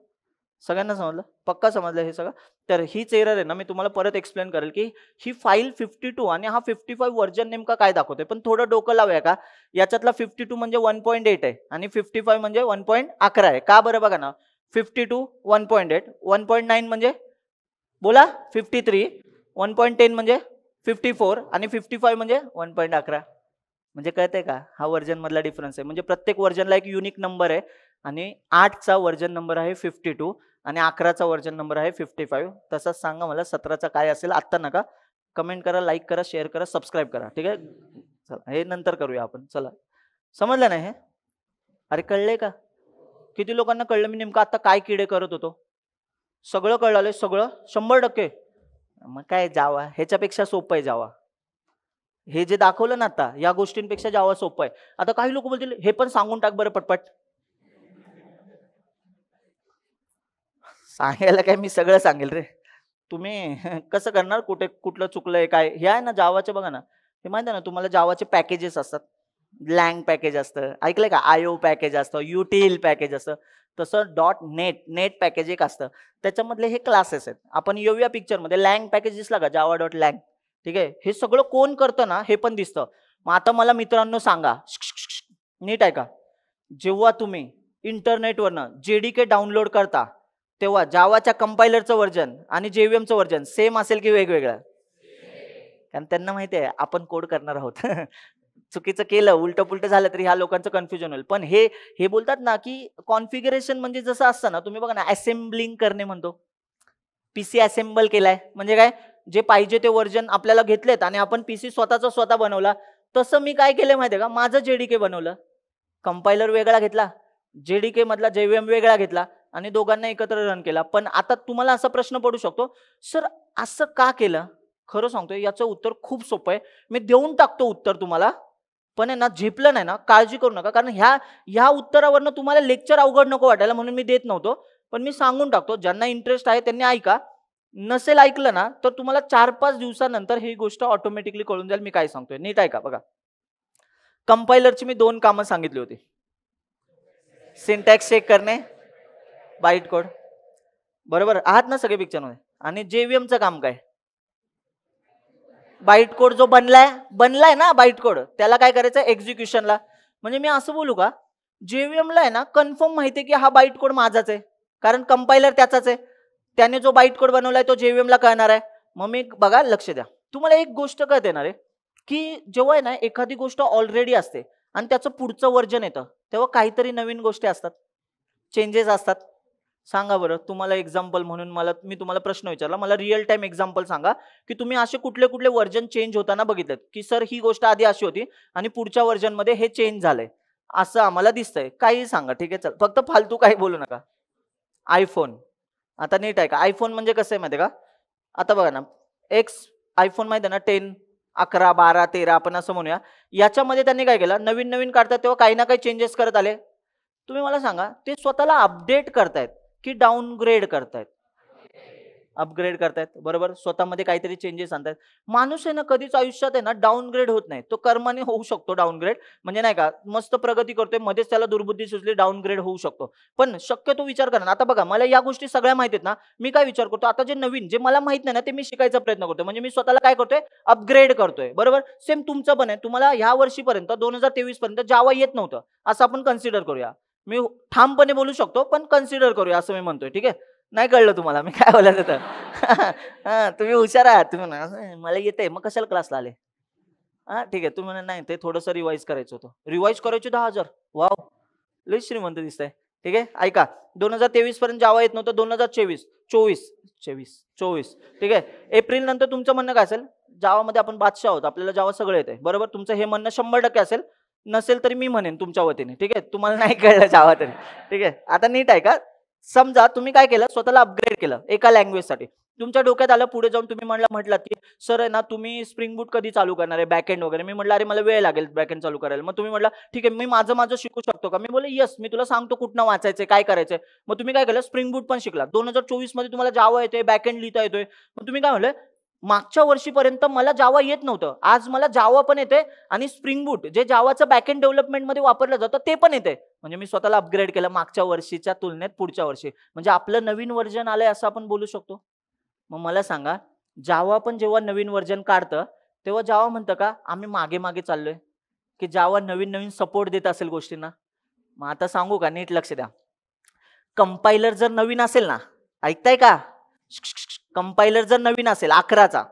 सगळ्यांना समजलं पक्का समजलं हे सगळं तर हीच एरर आहे ना मी तुम्हाला परत एक्सप्लेन करेल की ही फाईल फिफ्टी टू आणि हा फिफ्टी फाईव्ह व्हर्जन नेमका काय दाखवतोय पण थोडं डोकं लावूया का याच्यातला फिफ्टी टू म्हणजे वन पॉईंट एट आहे आणि फिफ्टी फाईव्ह म्हणजे वन पॉईंट अकरा आहे का बरं बघा ना fifty two one point eight one point nine म्हणजे बोला fifty three one point ten म्हणजे फिफ्टी फोर आणि फिफ्टी फाईव्ह म्हणजे वन पॉईंट अकरा म्हणजे आहे का हा मधला डिफरन्स आहे म्हणजे प्रत्येक व्हर्जनला एक युनिक नंबर आहे आणि आठचा व्हर्जन नंबर आहे फिफ्टी टू आणि अकराचा वर्जन नंबर आहे फिफ्टी फाईव्ह तसंच सांगा मला सतराचा काय असेल आत्ता नका कमेंट करा लाईक करा शेअर करा सबस्क्राईब करा ठीक आहे चला हे नंतर करूया आपण चला समजलं नाही हे अरे कळले का किती लोकांना कळलं मी नेमकं आता काय किडे करत होतो सगळं कळलं सगळं शंभर टक्के मग काय जावा ह्याच्यापेक्षा सोपं आहे जावा हे जे दाखवलं ना आता या गोष्टींपेक्षा जावा सोपं आहे आता काही लोक बोलतील हे पण सांगून टाक बरं पटपट सांगायला काय मी सगळं सांगेल रे तुम्ही कसं करणार कुठे कुठलं चुकलंय काय हे आहे ना जावाचे बघा ना हे माहिती आहे ना तुम्हाला जावाचे पॅकेजेस असतात लँग पॅकेज असतं ऐकलंय का आयो पॅकेज असतं युटील पॅकेज असतं तसं डॉट नेट नेट पॅकेज एक असतं त्याच्यामधले हे क्लासेस आहेत आपण येऊया पिक्चरमध्ये लँग पॅकेज दिसला का जावा डॉट लँग ठीक आहे हे सगळं कोण करतं ना हे पण दिसतं मग आता मला मित्रांनो सांगा नीट आहे का जेव्हा तुम्ही इंटरनेटवरनं जे डी के डाउनलोड करता तेव्हा जावाच्या कंपायलरचं वर्जन आणि जेव्हीएमचं वर्जन सेम असेल की वेगवेगळं कारण त्यांना माहिती आहे आपण कोड करणार आहोत चुकीचं केलं उलट पुलट झालं तरी ह्या लोकांचं कन्फ्युजन होईल पण हे हे बोलतात ना की कॉन्फिगरेशन म्हणजे जसं असतं ना तुम्ही बघा ना असेंब्लिंग करणे म्हणतो पीसी असेंबल केलाय म्हणजे काय जे पाहिजे ते वर्जन आपल्याला घेतलेत आणि आपण पीसी स्वतःचा स्वतः बनवला तसं मी काय केलं माहिती का माझं जेडीके बनवलं कंपायलर वेगळा घेतला जेडीके मधला जेव्हीएम वेगळा घेतला आणि दोघांना एकत्र रन केला पण आता तुम्हाला असा प्रश्न पडू शकतो सर असं का केलं खरं सांगतोय याचं उत्तर खूप सोपं आहे मी देऊन टाकतो उत्तर तुम्हाला पण आहे ना झेपलं नाही ना काळजी करू नका कारण ह्या ह्या उत्तरावरनं तुम्हाला लेक्चर अवघड नको वाटायला म्हणून मी देत नव्हतो पण मी सांगून टाकतो ज्यांना इंटरेस्ट आहे त्यांनी ऐका नसेल ऐकलं ना तर तुम्हाला चार पाच दिवसानंतर ही गोष्ट ऑटोमॅटिकली कळून जाईल मी काय सांगतोय नीट ऐका बघा कंपायलरची मी दोन कामं सांगितली होती सिंटॅक्स चेक करणे बाईट कोड बरोबर आहात ना सगळे पिक्चरमध्ये आणि जेव्हीएमचं काम काय बाईट कोड जो बनलाय बनलाय ना बाईट कोड त्याला काय करायचं एक्झिक्युशनला म्हणजे मी असं बोलू का जेव्हीएमला आहे ना कन्फर्म माहिती की हा बाईट कोड माझाच आहे कारण कंपायलर त्याचाच आहे त्याने जो बाईट कोड बनवलाय तो जेव्हीएमला कळणार आहे मग मी बघा लक्ष द्या तुम्हाला एक गोष्ट कळत येणार आहे की जेव्हा आहे ना एखादी गोष्ट ऑलरेडी असते आणि त्याचं पुढचं वर्जन येतं तेव्हा काहीतरी नवीन गोष्टी असतात चेंजेस असतात सांगा बरं तुम्हाला एक्झाम्पल म्हणून मला मी तुम्हाला प्रश्न विचारला मला रिअल टाइम एक्झाम्पल सांगा की तुम्ही असे कुठले कुठले वर्जन चेंज होताना बघितलं की सर ही गोष्ट आधी अशी होती आणि पुढच्या वर्जनमध्ये हे चेंज झालंय असं आम्हाला दिसतंय काही सांगा ठीक आहे चल फक्त फालतू काही बोलू नका आयफोन आता नीट आहे का आयफोन म्हणजे कसं आहे माहिती का आता बघा ना एक्स आयफोन माहिती आहे ना टेन अकरा बारा तेरा आपण असं म्हणूया याच्यामध्ये त्यांनी काय केलं नवीन नवीन काढतात तेव्हा काही ना काही चेंजेस करत आले तुम्ही मला सांगा ते स्वतःला अपडेट करतायत की डाऊनग्रेड करतायत अपग्रेड करतायत बरोबर स्वतःमध्ये काहीतरी चेंजेस आणतायत माणूस आहे ना कधीच आयुष्यात आहे ना डाऊनग्रेड होत नाही तो कर्माने होऊ शकतो डाऊनग्रेड म्हणजे नाही का मस्त प्रगती करतोय मध्येच त्याला दुर्बुद्धी सुचली डाऊनग्रेड होऊ शकतो पण शक्यतो विचार करा आता बघा मला या गोष्टी सगळ्या माहिती आहेत ना मी काय विचार करतो आता जे नवीन जे मला माहित नाही ना ते मी शिकायचा प्रयत्न करतो म्हणजे मी स्वतःला काय करतोय अपग्रेड करतोय बरोबर सेम तुमचं पण आहे तुम्हाला ह्या वर्षीपर्यंत दोन हजार तेवीस पर्यंत जावा येत नव्हतं असं आपण कन्सिडर करूया मी ठामपणे बोलू शकतो पण कन्सिडर करूया असं मी म्हणतोय ठीक आहे नाही कळलं तुम्हाला मी काय बोलायचं तर हां तुम्ही हुशार आहात तुम्ही मला येते मग कशाला क्लासला आले हां ठीक आहे तुम्ही नाही ते थोडंसं रिवाईज करायचं होतं रिवाईज करायचे दहा हजार वाव लई श्रीमंत दिसतंय ठीक आहे ऐका दोन हजार तेवीस पर्यंत जावा येत नव्हतं दोन हजार चोवीस चोवीस चोवीस चोवीस ठीक आहे एप्रिल नंतर तुमचं म्हणणं काय असेल जावामध्ये आपण बादशाह आहोत आपल्याला जावा सगळं येते बरोबर तुमचं हे म्हणणं शंभर टक्के असेल नसेल तरी मी म्हणेन तुमच्या वतीने ठीक आहे तुम्हाला नाही कळलं जावा तरी ठीक आहे आता नीट आहे का समजा तुम्ही काय केलं स्वतःला अपग्रेड केलं एका लँग्वेजसाठी तुमच्या डोक्यात आलं पुढे जाऊन तुम्ही म्हणला म्हटलं की सर आहे ना तुम्ही स्प्रिंग बूट कधी चालू करणार आहे बॅकएंड वगैरे मी म्हटलं अरे मला वेळ लागेल बॅकएंड चालू करायला मग तुम्ही म्हटलं ठीक आहे मी माझं माझं शिकू शकतो का मी बोलले यस मी तुला सांगतो कुठनं वाचायचं काय करायचं मग तुम्ही काय केलं स्प्रिंग बूट पण शिकला दोन हजार चोवीस मध्ये तुम्हाला जावं येतोय बॅकएंड लिहिता येतोय मग तुम्ही काय म्हणलं मागच्या वर्षीपर्यंत मला जावा येत नव्हतं आज मला जावा पण येते आणि स्प्रिंग बूट जे जावाचं बॅकएंड मध्ये वापरलं जातं ते पण येते म्हणजे मी स्वतःला अपग्रेड केलं मागच्या वर्षीच्या तुलनेत पुढच्या वर्षी म्हणजे आपलं नवीन वर्जन आलंय असं आपण बोलू शकतो मग मला सांगा जावा पण जेव्हा नवीन वर्जन काढतं तेव्हा जावा म्हणतं का आम्ही मागे मागे चाललोय की जावा नवीन नवीन सपोर्ट देत असेल गोष्टींना मग आता सांगू का नीट लक्ष द्या कंपायलर जर नवीन असेल ना ऐकताय का कंपायलर जर नवीन असेल अकराचा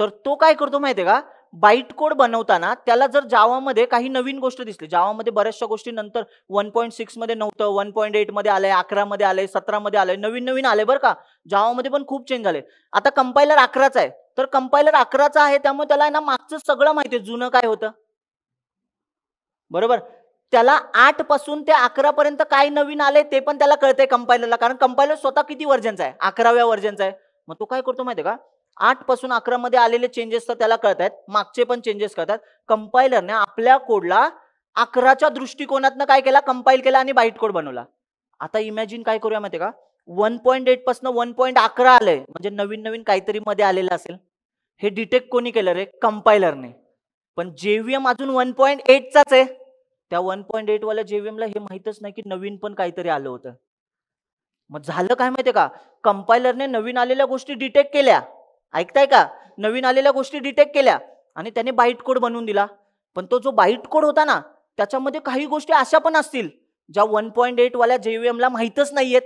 तर तो काय करतो माहितीये का बाईट कोड बनवताना त्याला जर जावामध्ये काही नवीन गोष्ट दिसली जावामध्ये बऱ्याचशा गोष्टी नंतर वन पॉईंट मध्ये नव्हतं वन पॉईंट एटमध्ये आलंय अकरामध्ये आलंय सतरामध्ये आलंय नवीन नवीन आले बरं का जावामध्ये पण खूप चेंज झाले आता कंपायलर अकराचा आहे तर कंपायलर अकराचा आहे त्यामुळे त्याला ना मागचं सगळं माहिती आहे जुनं काय होतं बरोबर त्याला आठ पासून ते अकरा पर्यंत काय नवीन आले ते पण त्याला कळतंय कंपायलरला कारण कंपायलर स्वतः किती वर्जनचा आहे अकराव्या वर्जनचा आहे मग तो काय करतो माहिती का आठ पासून अकरा मध्ये आलेले चेंजेस तर त्याला कळत आहेत मागचे पण चेंजेस कळतात कंपायलरने आपल्या कोडला अकराच्या दृष्टिकोनातनं काय केला कंपाईल केला आणि बाईट कोड बनवला आता इमॅजिन काय करूया माहिती का वन पॉईंट एट पासून वन पॉईंट अकरा आलंय म्हणजे नवीन नवीन काहीतरी मध्ये आलेलं असेल हे डिटेक्ट कोणी केलं रे कंपायलरने पण जेव्हीएम अजून वन पॉईंट एटचाच आहे त्या वन पॉईंट एटवाल्या जेव्हीएमला हे माहितच नाही की नवीन पण काहीतरी आलं होतं मग झालं काय माहितीये का कंपायलरने नवीन आलेल्या गोष्टी डिटेक्ट केल्या ऐकताय का नवीन आलेल्या गोष्टी डिटेक्ट केल्या आणि त्याने बाईट कोड बनवून दिला पण तो जो बाईट कोड होता ना त्याच्यामध्ये काही गोष्टी अशा पण असतील ज्या वन पॉईंट एटवाल्या जेव्हीएमला माहीतच नाहीयेत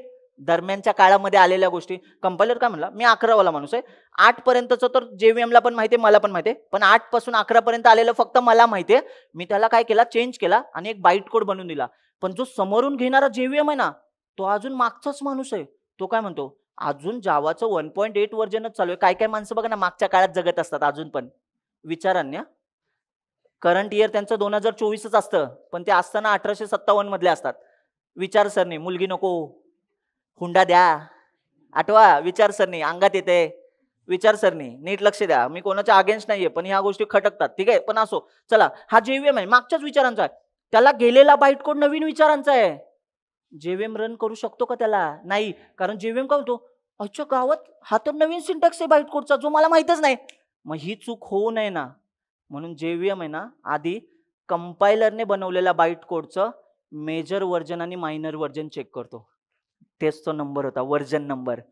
दरम्यानच्या काळामध्ये आलेल्या गोष्टी कंपायलर काय म्हणला मी अकरावाला माणूस आहे आठ पर्यंतचं तर जेव्हीएमला पण माहिती आहे मला पण माहिती आहे पण आठ पासून अकरा पर्यंत आलेलं फक्त मला माहिती आहे मी त्याला काय केला चेंज केला आणि एक बाईट कोड बनवून दिला पण जो समोरून घेणारा जेव्हीएम आहे ना तो अजून मागचाच माणूस आहे तो काय म्हणतो अजून जावाचं वन पॉईंट एट वर्जनच चालू आहे काय काय माणसं बघा ना मागच्या काळात जगत असतात अजून पण विचारांना करंट इयर त्यांचं दोन हजार चोवीसच असतं पण ते असताना अठराशे सत्तावन्न मधले असतात विचारसरणी मुलगी नको हुंडा द्या आठवा विचारसरणी अंगात येते विचारसरणी नीट लक्ष द्या मी कोणाच्या अगेन्स्ट नाहीये पण ह्या गोष्टी खटकतात ठीक आहे पण असो चला हा जेव्हीएम आहे मागच्याच विचारांचा आहे त्याला गेलेला बाईट कोड नवीन विचारांचा आहे जेव्हीएम रन करू शकतो का त्याला नाही कारण जेव्हीएम का होतो अच्छा गावात हा तर नवीन सिंटॅक्स आहे बाईट कोडचा जो मला माहितच नाही मग ही चूक होऊ नये ना म्हणून जेव्हीएम आहे ना आधी कंपायलरने बनवलेल्या बाईट कोडचं मेजर वर्जन आणि मायनर वर्जन चेक करतो तेच तो नंबर होता वर्जन नंबर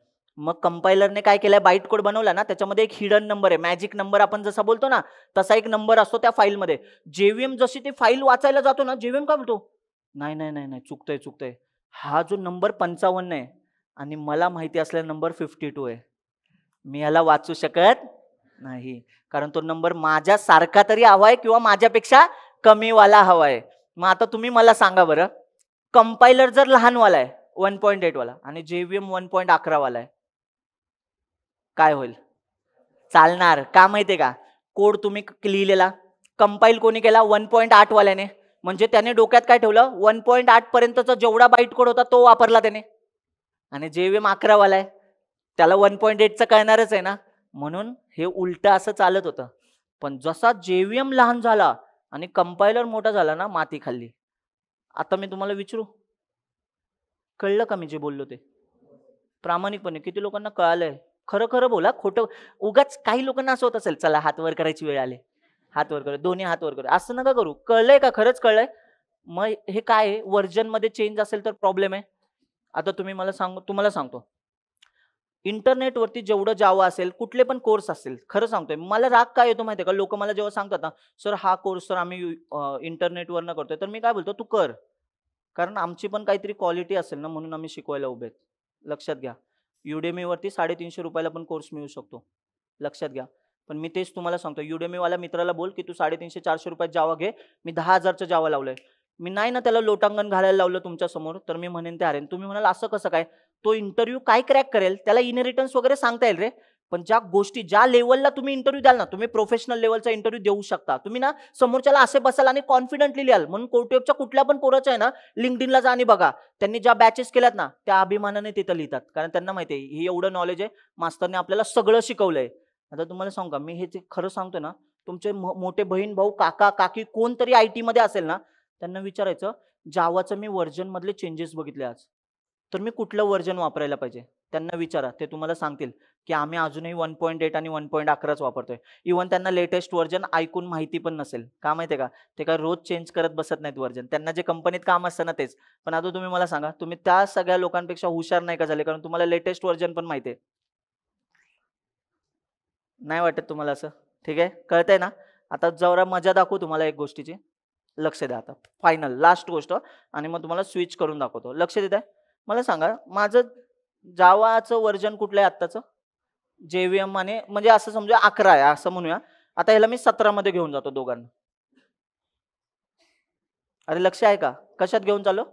मग कंपायलरने काय केलंय बाईट कोड बनवला ना त्याच्यामध्ये एक हिडन नंबर आहे मॅजिक नंबर आपण जसा बोलतो ना तसा एक नंबर असतो त्या फाईलमध्ये जेव्हीएम जशी ती फाईल वाचायला जातो ना जेव्हीएम का बोलतो नाही नाही नाही नाही चुकतंय चुकतंय हा जो नंबर पंचावन्न आहे आणि मला माहिती असलेला नंबर फिफ्टी टू आहे मी याला वाचू शकत नाही कारण तो नंबर माझ्या सारखा तरी हवा आहे किंवा माझ्यापेक्षा कमीवाला हवा आहे मग आता तुम्ही मला सांगा बरं कंपायलर जर लहानवाला आहे वन पॉईंट वाला आणि जेव्हीएम वन पॉईंट वाला आहे काय होईल चालणार का माहितीये का कोड तुम्ही लिहिलेला कंपाईल कोणी केला वन पॉईंट वाल्याने म्हणजे त्याने डोक्यात काय ठेवलं वन पॉईंट आठ पर्यंतचा जेवढा बाईट कोड होता तो वापरला त्याने आणि जेव्हीएम अकरावाला आहे त्याला वन पॉईंट एटचं कळणारच आहे ना म्हणून हे उलट असं चालत होतं पण जसा जेव्हीएम लहान झाला आणि कंपायलर मोठा झाला ना माती खाल्ली आता मी तुम्हाला विचारू कळलं का मी जे बोललो ते प्रामाणिकपणे किती लोकांना कळालंय खरं खरं बोला खोटं उगाच काही लोकांना असं होत असेल चला हात वर करायची वेळ आले हात वर कर दोन्ही हात वर करू असं नका करू कळलंय का खरंच कळलंय मग हे काय वर्जन मध्ये चेंज असेल तर प्रॉब्लेम आहे आता तुम्ही मला सांग तुम्हाला सांगतो इंटरनेटवरती जेवढं जावं असेल कुठले पण कोर्स असेल खरं सांगतोय मला राग काय येतो माहिती का लोक मला जेव्हा सांगतात ना सर हा कोर्स सर आम्ही इंटरनेटवरनं करतोय तर मी काय बोलतो तू कर कारण आमची पण काहीतरी क्वालिटी असेल ना म्हणून आम्ही शिकवायला उभे आहेत लक्षात घ्या युडेमीवरती साडेतीनशे रुपयाला पण कोर्स मिळू शकतो लक्षात घ्या पण मी तेच तुम्हाला सांगतो वाला मित्राला बोल की तू साडेतीनशे चारशे रुपयात जावा घे मी दहा हजारचं जावा लावलंय मी नाही ना त्याला लोटांगण घालायला लावलं तुमच्या समोर तर मी म्हणेन ते हरेन तुम्ही म्हणाल असं कसं काय तो इंटरव्ह्यू काय क्रॅक करेल त्याला इनहेरिटन्स वगैरे सांगता येईल रे पण ज्या गोष्टी ज्या लेवलला तुम्ही इंटरव्ह्यू द्याल ना तुम्ही प्रोफेशनल लेवलचा इंटरव्ह्यू देऊ शकता तुम्ही ना समोरच्याला असे बसाल आणि कॉन्फिडंटली लिहाल म्हणून कोर्टेबच्या कुठल्या पण पोरच आहे ना लिंकडिनला जा आणि बघा त्यांनी ज्या बॅचेस केल्यात ना त्या अभिमानाने तिथं लिहितात कारण त्यांना माहिती आहे हे एवढं नॉलेज आहे मास्तरने आपल्याला सगळं शिकवलंय आता तुम्हाला सांगा मी हे खरं सांगतो ना तुमचे मोठे बहीण भाऊ काका काकी कोणतरी आय टीमध्ये असेल ना त्यांना विचारायचं जावाचं मी मधले चेंजेस बघितले आज तर मी कुठलं व्हर्जन वापरायला पाहिजे त्यांना विचारा ते तुम्हाला सांगतील की आम्ही अजूनही वन पॉईंट एट आणि वन पॉईंट अकराच वापरतोय इव्हन त्यांना लेटेस्ट वर्जन ऐकून माहिती पण नसेल का माहिती आहे का ते काय रोज चेंज करत बसत नाहीत वर्जन त्यांना जे कंपनीत काम असतं ना तेच पण आता तुम्ही मला सांगा तुम्ही त्या सगळ्या लोकांपेक्षा हुशार नाही का झाले कारण तुम्हाला लेटेस्ट वर्जन पण माहिती आहे नाही वाटत तुम्हाला असं ठीक आहे कळतंय ना आता जरा मजा दाखवू तुम्हाला एक गोष्टीची लक्ष द्या आता फायनल लास्ट गोष्ट आणि मग तुम्हाला स्विच करून दाखवतो लक्ष देत आहे मला सांगा माझं जावाचं वर्जन कुठलं आहे आत्ताचं जेव्हीएम आणि म्हणजे असं समजा अकरा आहे असं म्हणूया आता ह्याला मी सतरामध्ये मध्ये घेऊन जातो दोघांना अरे लक्ष आहे का कशात घेऊन चालू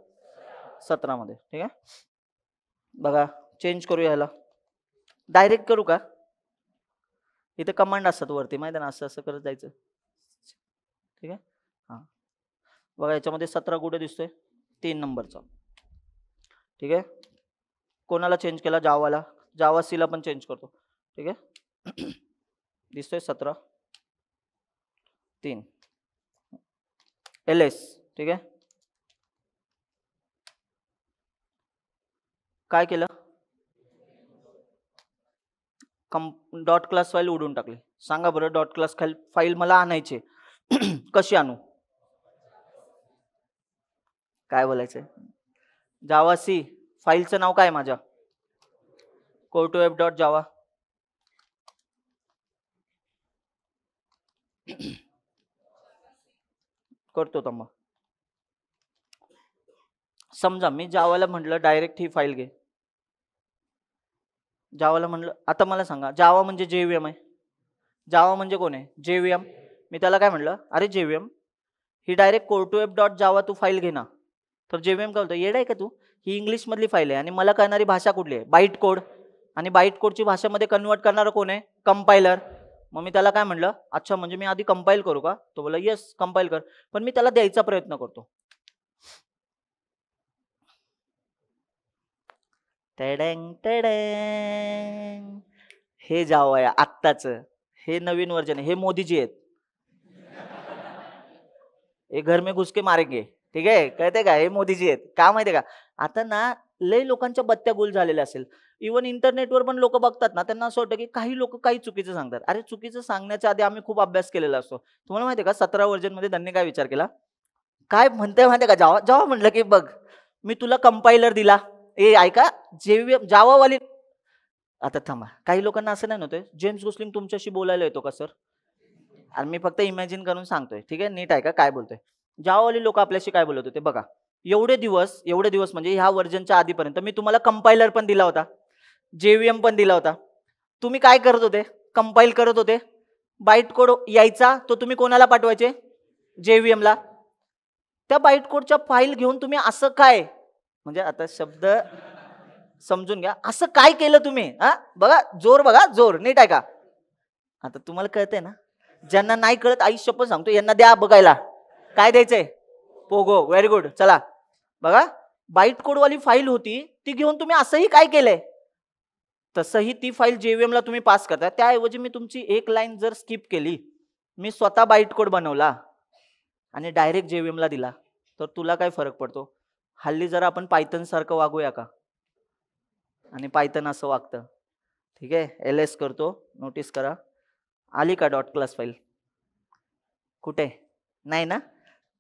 सतरामध्ये मध्ये ठीक आहे बघा चेंज करू ह्याला डायरेक्ट करू का इथे कमांड असतात वरती माहिती ना असं असं करत जायचं ठीक आहे हां बघा याच्यामध्ये सतरा कुठे दिसतोय तीन नंबरचा ठीक आहे कोणाला चेंज केला जावाला जावा सीला पण चेंज करतो ठीक आहे दिसतोय सतरा तीन एल एस ठीक आहे काय केलं कम डॉट क्लास फाईल उडून टाकली सांगा बरं डॉट क्लास खाईल फाईल मला आणायचे कशी आणू काय बोलायचंय जावा सी फाईलचं नाव काय माझ्या कोर्टो वेब डॉट जावा करतो तर मग समजा मी जावाला म्हटलं डायरेक्ट ही फाईल घे जावाला म्हटलं आता मला सांगा जावा म्हणजे जेव्हीएम आहे जावा म्हणजे कोण आहे जेव्हीएम मी त्याला काय म्हटलं अरे जेव्हीएम ही डायरेक्ट कोर्टो डॉट जावा तू फाईल घे ना तर जेव्हीएम काय होतं येड आहे का तू ही इंग्लिशमधली फाईल आहे आणि मला कळणारी भाषा कुठली आहे बाईट कोड आणि बाईट कोडची भाषेमध्ये कन्वर्ट करणारा कोण आहे कंपायलर मग मी त्याला काय म्हणलं अच्छा म्हणजे मी आधी कंपाईल करू का तो बोला येस कंपाईल कर पण मी त्याला द्यायचा प्रयत्न करतो टँग हे जाव आहे आत्ताच हे नवीन वर्जन हे मोदीजी आहेत हे घर मे घुसके के मारेंगे ठीक आहे कळते का हे मोदीजी आहेत का माहिती का आता ना लय लोकांच्या बत्त्या गोल झालेल्या असेल इव्हन इंटरनेटवर पण लोक बघतात ना त्यांना असं वाटतं की काही लोक काही चुकीचं सांगतात अरे चुकीचं सांगण्याच्या आधी आम्ही खूप अभ्यास केलेला असतो तुम्हाला माहिती का सतरा मध्ये त्यांनी काय विचार केला काय म्हणते माहिती का जावा जावा म्हटलं की बघ मी तुला कंपायलर दिला ए ऐका जेव्हा जावावाली आता थांबा काही लोकांना असं नाही नव्हतं जेम्स गोस्लिंग तुमच्याशी बोलायला येतो का सर आणि मी फक्त इमॅजिन करून सांगतोय ठीक आहे नीट ऐका काय बोलतोय जावाली लोक आपल्याशी काय बोलत होते बघा एवढे दिवस एवढे दिवस म्हणजे ह्या वर्जनच्या आधीपर्यंत मी तुम्हाला कंपायलर पण दिला होता जेव्हीएम पण दिला होता तुम्ही काय करत होते कंपाईल करत होते बाईट कोड यायचा तो तुम्ही कोणाला पाठवायचे जेव्हीएमला त्या बाईट कोडच्या फाईल घेऊन तुम्ही असं काय म्हणजे आता शब्द समजून घ्या असं काय केलं तुम्ही हा बघा जोर बघा जोर नीट आहे का आता तुम्हाला कळतंय ना ज्यांना नाही कळत आयुष्य पण सांगतो यांना द्या बघायला काय द्यायचंय पोगो व्हेरी गुड चला बघा बाईट कोडवाली फाईल होती ती घेऊन तुम्ही असंही काय केलंय तसंही ती फाईल जेव्हीएम तुम्ही पास करता त्याऐवजी मी तुमची एक लाईन जर स्किप केली मी स्वतः बाईट कोड बनवला आणि डायरेक्ट जेव्हीएमला दिला तर तुला काय फरक पडतो हल्ली जरा आपण पायथन सारखं वागूया का आणि पायथन असं वागतं ठीक आहे एल एस करतो नोटीस करा आली का डॉट क्लास फाईल कुठे नाही ना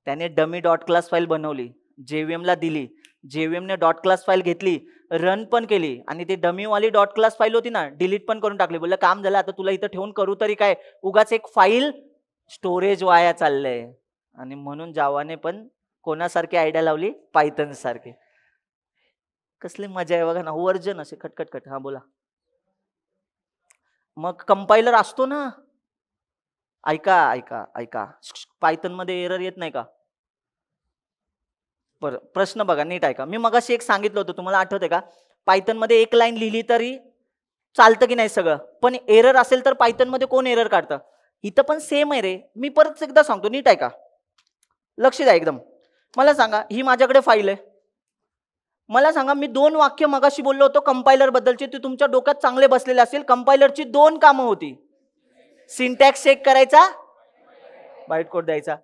त्याने डमी डॉट क्लास फाईल बनवली जेव्हीएमला दिली जेव्हीएमने डॉट क्लास फाईल घेतली रन पण केली आणि ती डमीवाली डॉट क्लास फाईल होती ना डिलीट पण करून टाकली बोललं काम झालं आता तुला इथं ठेवून करू तरी काय उगाच एक फाईल स्टोरेज वाया चाललंय आणि म्हणून जावाने पण कोणासारखी आयडिया लावली पायथन सारखी कसली मजा आहे बघा ना वर्जन असे खटखटखट हा बोला मग कंपाइलर असतो ना ऐका ऐका ऐका पायथन मध्ये एरर येत नाही का बरं प्रश्न बघा नीट ऐका मी मगाशी एक सांगितलं होतं तुम्हाला आठवते का पायथनमध्ये एक लाईन लिहिली तरी चालतं की नाही सगळं पण एरर असेल तर पायथनमध्ये कोण एरर काढतं इथं पण सेम आहे रे मी परत एकदा सांगतो नीट ऐका लक्ष द्या एकदम मला सांगा ही माझ्याकडे फाईल आहे मला सांगा मी दोन वाक्य मगाशी बोललो होतो कंपायलर बद्दलचे ते तुमच्या डोक्यात चांगले बसलेले असेल कंपायलरची दोन कामं होती सिंटॅक्स चेक करायचा बाईट कोड द्यायचा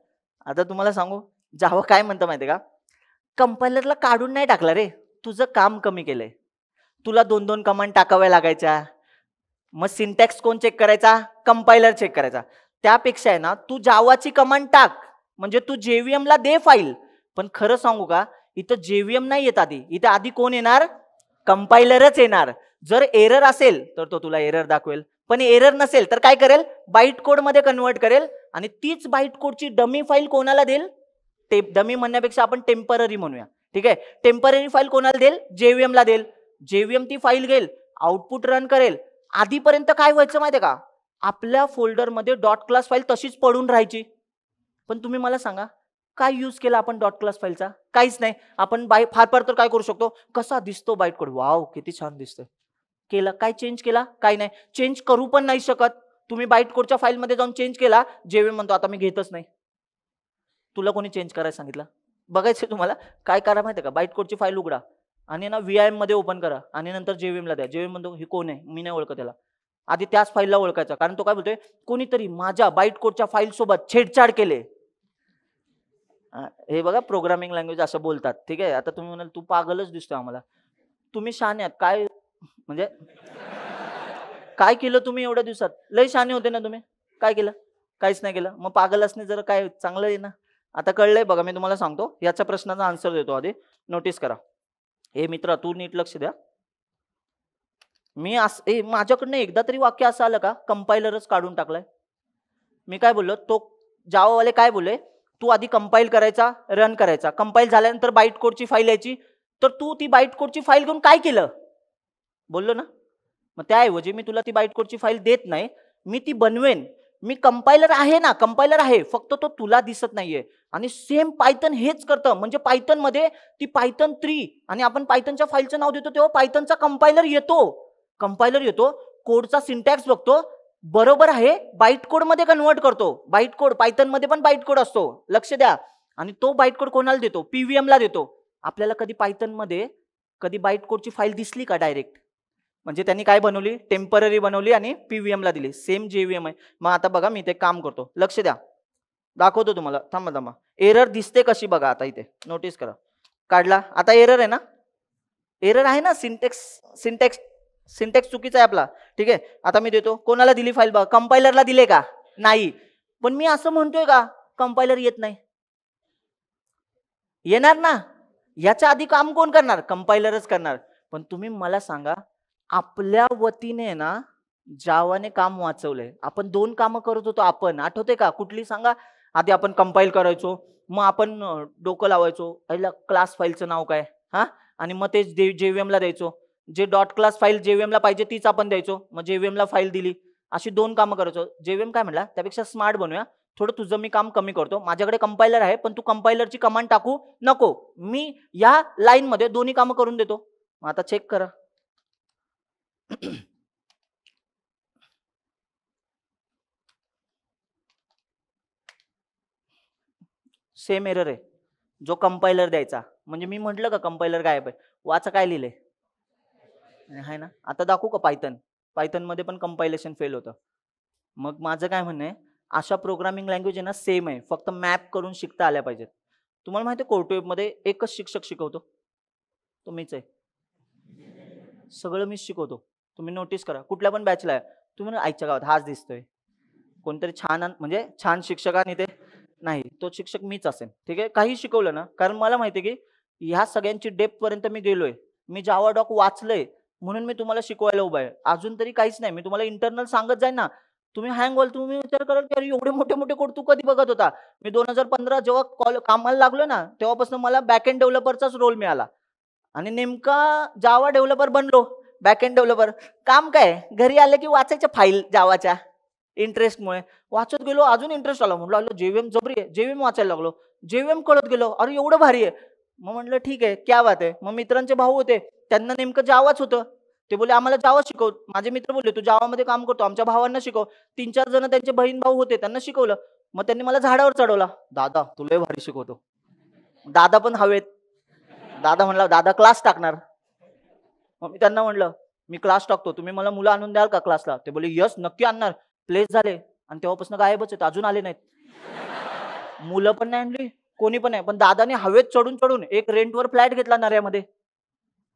आता तुम्हाला सांगू जावं काय म्हणतं माहिती का कंपायलरला काढून नाही टाकलं रे तुझं काम कमी केलंय तुला दोन दोन कमांड टाकाव्या लागायच्या मग सिंटॅक्स कोण चेक करायचा कंपायलर चेक करायचा त्यापेक्षा आहे ना तू जावाची कमांड टाक म्हणजे तू जेव्हीएमला दे फाईल पण खरं सांगू का इथं जेव्हीएम नाही येत आधी इथं आधी कोण येणार कंपायलरच येणार जर एरर असेल तर तो तुला एरर दाखवेल पण एरर नसेल तर काय करेल बाईट कोडमध्ये कन्वर्ट करेल आणि तीच बाईट कोडची डमी फाईल कोणाला देईल टे डमी म्हणण्यापेक्षा आपण टेम्पररी म्हणूया ठीक आहे टेम्पररी फाईल कोणाला देईल जेव्हीएम ला देईल जेव्हीएम ती फाईल घेईल आउटपुट रन करेल आधीपर्यंत काय व्हायचं माहिती का आपल्या फोल्डरमध्ये डॉट क्लास फाईल तशीच पडून राहायची पण तुम्ही मला सांगा काय यूज केला आपण डॉट क्लास फाईलचा काहीच नाही आपण बाय फार फार तर काय करू शकतो कसा दिसतो बाईट वाव किती छान दिसतंय केला काय चेंज केला काय नाही चेंज करू पण नाही शकत तुम्ही बाईट कोडच्या फाईलमध्ये जाऊन चेंज केला जेव्हीएम म्हणतो आता मी घेतच नाही तुला कोणी चेंज करायला सांगितलं बघायचं तुम्हाला काय करा माहिती का बाईट कोडची फाईल उघडा आणि ना व्ही आय मध्ये ओपन करा आणि नंतर जेव्हीएमला द्या जेव्हीएम म्हणतो हे कोण आहे मी नाही ओळखत त्याला आधी त्याच फाईलला ओळखायचा कारण तो काय बोलतोय कोणीतरी माझ्या बाईट कोडच्या सोबत छेडछाड केले हे बघा प्रोग्रामिंग लँग्वेज असं बोलतात ठीक आहे आता तुम्ही म्हणाल तू पागलच दिसतो आम्हाला तुम्ही शान्यात काय म्हणजे काय केलं तुम्ही एवढ्या दिवसात लय शाने होते ना तुम्ही काय केलं काहीच नाही केलं मग पागल असणे जर काय चांगलं आहे ना आता कळलंय बघा मी तुम्हाला सांगतो याचा प्रश्नाचा आन्सर देतो आधी नोटीस करा हे मित्रा तू नीट लक्ष द्या मी अस ए माझ्याकडनं एकदा तरी वाक्य असं आलं का कंपायलरच काढून टाकलाय मी काय बोललो तो जावावाले काय बोलले तू आधी कंपाईल करायचा रन करायचा कंपाईल झाल्यानंतर बाईट कोडची फाईल यायची तर तू ती बाईट कोडची फाईल घेऊन काय केलं बोललो ना मग त्याऐवजी मी तुला ती बाईट कोडची फाईल देत नाही मी ती बनवेन मी कंपायलर आहे ना कंपायलर आहे फक्त तो तुला दिसत नाहीये आणि सेम पायथन हेच करतं म्हणजे पायथन मध्ये ती पायथन थ्री आणि आपण पायथनच्या फाईलचं नाव देतो तेव्हा पायथनचा कंपायलर येतो कंपायलर येतो कोडचा सिंटॅक्स बघतो बरोबर आहे बाईट कोडमध्ये कन्वर्ट करतो बाईट कोड पायथनमध्ये पण बाईट कोड असतो लक्ष द्या आणि तो बाईट कोड कोणाला देतो ला देतो आपल्याला कधी पायथनमध्ये कधी बाईट कोडची फाईल दिसली का डायरेक्ट म्हणजे त्यांनी काय बनवली टेम्पररी बनवली आणि ला दिली सेम जेव्हीएम आहे मग आता बघा मी ते काम करतो लक्ष द्या दाखवतो तुम्हाला थांबा थांबा एरर दिसते कशी बघा आता इथे नोटीस करा काढला आता एरर आहे ना एरर आहे ना सिंटेक्स सिंटेक्स सिंटेक्स चुकीचा आहे आपला ठीक आहे आता मी देतो कोणाला दिली फाईल बघा कंपायलरला दिले का नाही पण मी असं म्हणतोय का कंपायलर येत नाही येणार ना याच्या आधी काम कोण करणार कंपायलरच करणार पण तुम्ही मला सांगा आपल्या वतीने ना जावाने काम वाचवलंय आपण दोन कामं करत होतो आपण आठवते का कुठली सांगा आधी आपण कंपाईल करायचो मग आपण डोकं लावायचो पहिला क्लास फाईलचं नाव काय हा आणि मग ते जेव्हीएमला द्यायचो जे डॉट क्लास फाईल जेव्हीएमला पाहिजे तीच आपण द्यायचो मग जेव्हीएमला फाईल दिली अशी दोन कामं करायचो जेव्हीएम काय म्हणला त्यापेक्षा स्मार्ट बनूया थोडं तुझं मी काम कमी करतो माझ्याकडे कंपायलर आहे पण तू कंपायलरची कमांड टाकू नको मी या लाईनमध्ये दोन्ही कामं करून देतो मग आता चेक करा सेम एरर आहे जो कंपायलर द्यायचा म्हणजे मी म्हटलं का कंपायलर काय आहे वाचा काय लिहिले आहे ना आता दाखवू का पायथन पायथनमध्ये पण कंपायलेशन फेल होतं मग माझं काय म्हणणं आहे अशा प्रोग्रामिंग लँग्वेज आहे ना सेम आहे फक्त मॅप करून शिकता आल्या पाहिजेत तुम्हाला माहिती आहे मध्ये एकच शिक्षक शिकवतो तो मीच आहे सगळं मीच शिकवतो तुम्ही नोटीस करा कुठल्या पण बॅचला आहे तुम्ही आईच्या गावात हाच दिसतोय कोणतरी छान म्हणजे छान आणि ते नाही तो शिक्षक मीच असेल ठीक आहे काही शिकवलं ना कारण मला माहिती की ह्या सगळ्यांची डेप पर्यंत मी गेलोय मी जावा डॉक वाचलंय म्हणून मी तुम्हाला शिकवायला उभा आहे अजून तरी काहीच नाही मी तुम्हाला इंटरनल सांगत जाईन ना तुम्ही हँग व्हाल तुम्ही विचार कराल की अरे एवढे मोठे मोठे कोड तू कधी बघत होता मी दोन हजार पंधरा जेव्हा कॉल कामाला लागलो ना तेव्हापासून मला बॅक एंड डेव्हलपरचाच रोल मिळाला आणि नेमका जावा डेव्हलपर बनलो बॅक एंड डेव्हलपर काम काय घरी आलं की वाचायच्या फाईल जावाच्या इंटरेस्टमुळे वाचत गेलो अजून इंटरेस्ट आला म्हटलं आलो जेव्हीएम जबरी आहे जेव्हीएम वाचायला लागलो जेव्हीएम कळत गेलो अरे एवढं भारी आहे मग म्हटलं ठीक आहे क्या बात आहे मग मित्रांचे भाऊ होते त्यांना नेमकं जावाच होतं ते बोले आम्हाला जावा शिकव माझे मित्र बोलले तू जावामध्ये काम करतो आमच्या भावांना शिकव तीन चार जण त्यांचे बहीण भाऊ होते त्यांना शिकवलं मग त्यांनी मला झाडावर चढवला दादा तुला भारी शिकवतो दादा पण हवेत दादा म्हणला दादा क्लास टाकणार मग मी त्यांना म्हणलं मी क्लास टाकतो तुम्ही मला मुलं आणून द्याल का क्लासला ते बोले यस नक्की आणणार प्लेस झाले आणि तेव्हापासून गायबच आहेत अजून आले नाहीत मुलं पण नाही आणली कोणी पण नाही पण दादाने हवेत चढून चढून एक रेंटवर फ्लॅट घेतला नऱ्यामध्ये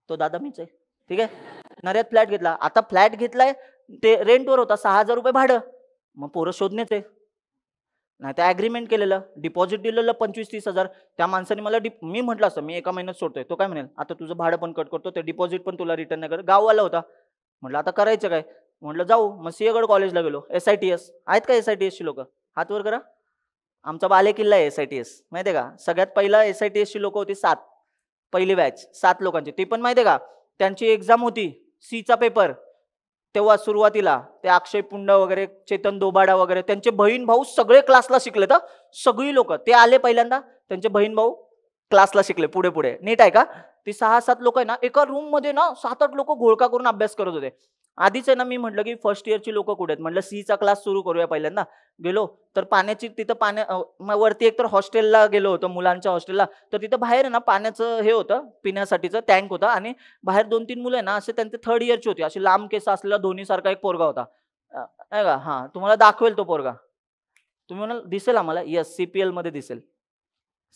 तो दादा मीच आहे ठीक आहे नऱ्यात फ्लॅट घेतला आता फ्लॅट घेतलाय ते रेंटवर होता सहा हजार रुपये भाडं मग पोरं शोधण्याचे नाही तर ॲग्रीमेंट केलेलं डिपॉझिट दिलेलं पंचवीस तीस हजार त्या माणसाने मला डिप मी म्हटलं असं मी एका महिन्यात सोडतोय तो काय म्हणेल आता तुझं भाडं पण कट करतो ते डिपॉझिट पण तुला रिटर्न नाही करत गाववाला होता म्हटलं आता करायचं काय म्हटलं जाऊ मग सिंहगड कॉलेजला गेलो एस आय टी एस आहेत का एस आय टी एसची लोकं हातवर करा आमचा बाले किल्ला आहे एस आय टी एस माहिती आहे का सगळ्यात पहिला एस आय टी एसची लोकं होती सात पहिली बॅच सात लोकांची ते पण माहिती आहे का त्यांची एक्झाम होती सीचा पेपर तेव्हा सुरुवातीला ते अक्षय पुंड वगैरे चेतन दोबाडा वगैरे त्यांचे बहीण भाऊ सगळे क्लासला शिकले तर सगळी लोक ते आले पहिल्यांदा त्यांचे बहीण भाऊ क्लासला शिकले पुढे पुढे नीट आहे का ती सहा सात लोक आहे ना एका रूम मध्ये ना सात आठ लोक घोळका करून अभ्यास करत होते आधीच आहे ना मी म्हटलं की फर्स्ट इयरची लोक कुठे आहेत म्हटलं सीचा क्लास सुरू करूया पहिल्यांदा गेलो तर पाण्याची तिथं पाण्या वरती एक तर हॉस्टेलला गेलो होतो मुलांच्या हॉस्टेलला तर तिथं बाहेर ना पाण्याचं हे होतं पिण्यासाठीचं टँक होता आणि बाहेर दोन तीन मुलं आहे ना असे त्यांचे थर्ड इयरची होती अशी लांब केस असलेला धोनीसारखा एक पोरगा होता नाही का हां तुम्हाला दाखवेल तो पोरगा तुम्ही म्हणाल दिसेल आम्हाला यस सी पी एलमध्ये दिसेल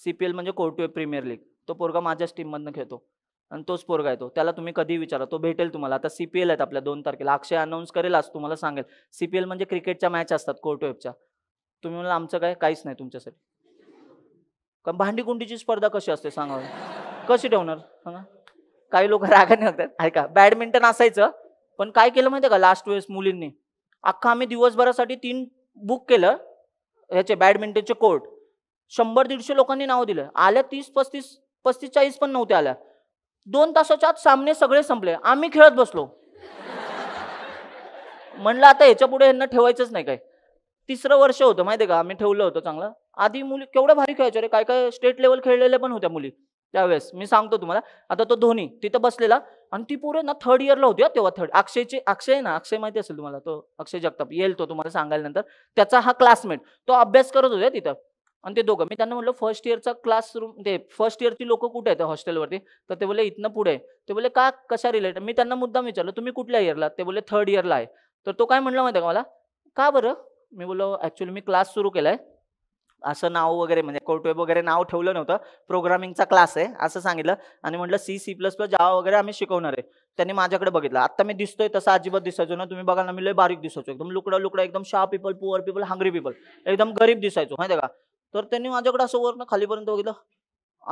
सी पी एल म्हणजे कोर्टवे प्रीमियर लीग तो पोरगा माझ्याच टीममधनं खेळतो आणि तोच पोरगा तो त्याला तुम्ही कधी विचारा तो भेटेल तुम्हाला आता सी पी एल आहेत आपल्या दोन तारखेला अक्षय अनाऊन्स करेल आज तुम्हाला सांगेल सीपीएल म्हणजे क्रिकेटच्या मॅच असतात कोर्ट वेबच्या तुम्ही मला आमचं काय काहीच नाही तुमच्यासाठी भांडी भांडीकुंडीची स्पर्धा कशी असते सांगा कशी ठेवणार सांगा काही लोक रागाने होतात ऐका बॅडमिंटन असायचं पण काय केलं माहिती का लास्ट वेळेस मुलींनी अख्खा आम्ही दिवसभरासाठी तीन बुक केलं ह्याचे बॅडमिंटनचे कोर्ट शंभर दीडशे लोकांनी नाव दिलं आल्या तीस पस्तीस पस्तीस चाळीस पण नव्हत्या आल्या दोन तासाच्या आत सामने सगळे संपले आम्ही खेळत बसलो म्हणलं आता ह्याच्या पुढे यांना ठेवायचंच नाही काय तिसरं वर्ष होतं माहिती का आम्ही ठेवलं होतं चांगलं आधी मुली केवढं भारी खेळायचं रे काय काय स्टेट लेवल खेळलेल्या पण होत्या मुली त्यावेळेस मी सांगतो तुम्हाला आता तो धोनी तिथं बसलेला आणि ती पोरं ना थर्ड इयरला होती तेव्हा थर्ड अक्षयची अक्षय ना अक्षय माहिती असेल तुम्हाला तो अक्षय जगताप येईल तो तुम्हाला सांगायला नंतर त्याचा हा क्लासमेट तो अभ्यास करत होता तिथं आणि ते दोघं मी त्यांना म्हणलं फर्स्ट इयरचा क्लासरूम ते फर्स्ट इयरची लोक कुठे आहेत हॉस्टेलवरती तर ते बोले इथनं पुढे ते बोले का कशा रिलेटेड मी त्यांना मुद्दाम विचारलं तुम्ही कुठल्या इयरला ते बोले थर्ड इयरला आहे तर तो काय म्हणला माहिती का मला का बरं मी बोललो ॲक्च्युली मी क्लास सुरू केला असं नाव वगैरे म्हणजे कोटवेब वगैरे नाव ठेवलं नव्हतं प्रोग्रामिंगचा क्लास आहे असं सांगितलं आणि म्हटलं C C plus plus Java वगैरे आम्ही शिकवणार आहे त्यांनी माझ्याकडे बघितलं आता मी दिसतोय तसं अजिबात दिसायचो ना तुम्ही बघायला मी लय बारीक दिसायचो एकदम लुकडा लुकडा एकदम शा people poor people hungry people एकदम गरीब दिसायचो माहिती का तर त्यांनी माझ्याकडे असं वरनं खालीपर्यंत बघितलं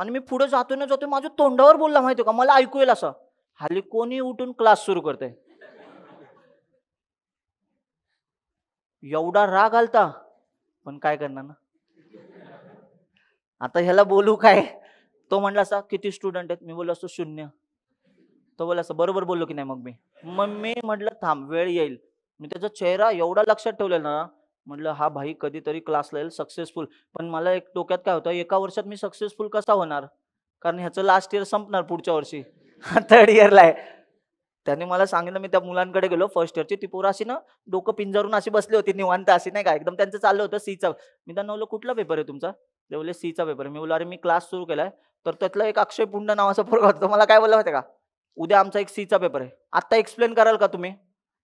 आणि मी पुढे जातो ना जातो माझ्या तोंडावर बोलला माहिती का मला ऐकू येईल असं हाली कोणी उठून क्लास सुरू करते एवढा राग आलता पण काय करणार ना आता ह्याला बोलू काय तो म्हणला असा किती स्टुडंट आहेत मी बोललो असतो शून्य तो बोला असं बरोबर बोललो की नाही मग मी मग मी म्हटलं थांब वेळ येईल मी त्याचा चेहरा एवढा लक्षात ठेवलेला ना म्हटलं हा भाई कधीतरी क्लासला येईल सक्सेसफुल पण मला एक डोक्यात काय होतं एका वर्षात मी सक्सेसफुल कसा होणार कारण ह्याचं लास्ट इयर संपणार पुढच्या वर्षी थर्ड इयरला आहे त्याने मला सांगितलं मी त्या मुलांकडे गेलो फर्स्ट इयरची ती पोरं अशी ना डोकं पिंजरून अशी बसली होती निवांत अशी नाही का एकदम त्यांचं चाललं होतं सीचा मी त्यांना बोललो कुठला पेपर आहे तुमचा ते बोलले सीचा पेपर मी बोलो अरे मी क्लास सुरू केलाय तर त्यातला एक अक्षय पुंड नावाचा पोरगा होता मला काय बोलला होता का उद्या आमचा एक सीचा पेपर आहे आत्ता एक्सप्लेन कराल का तुम्ही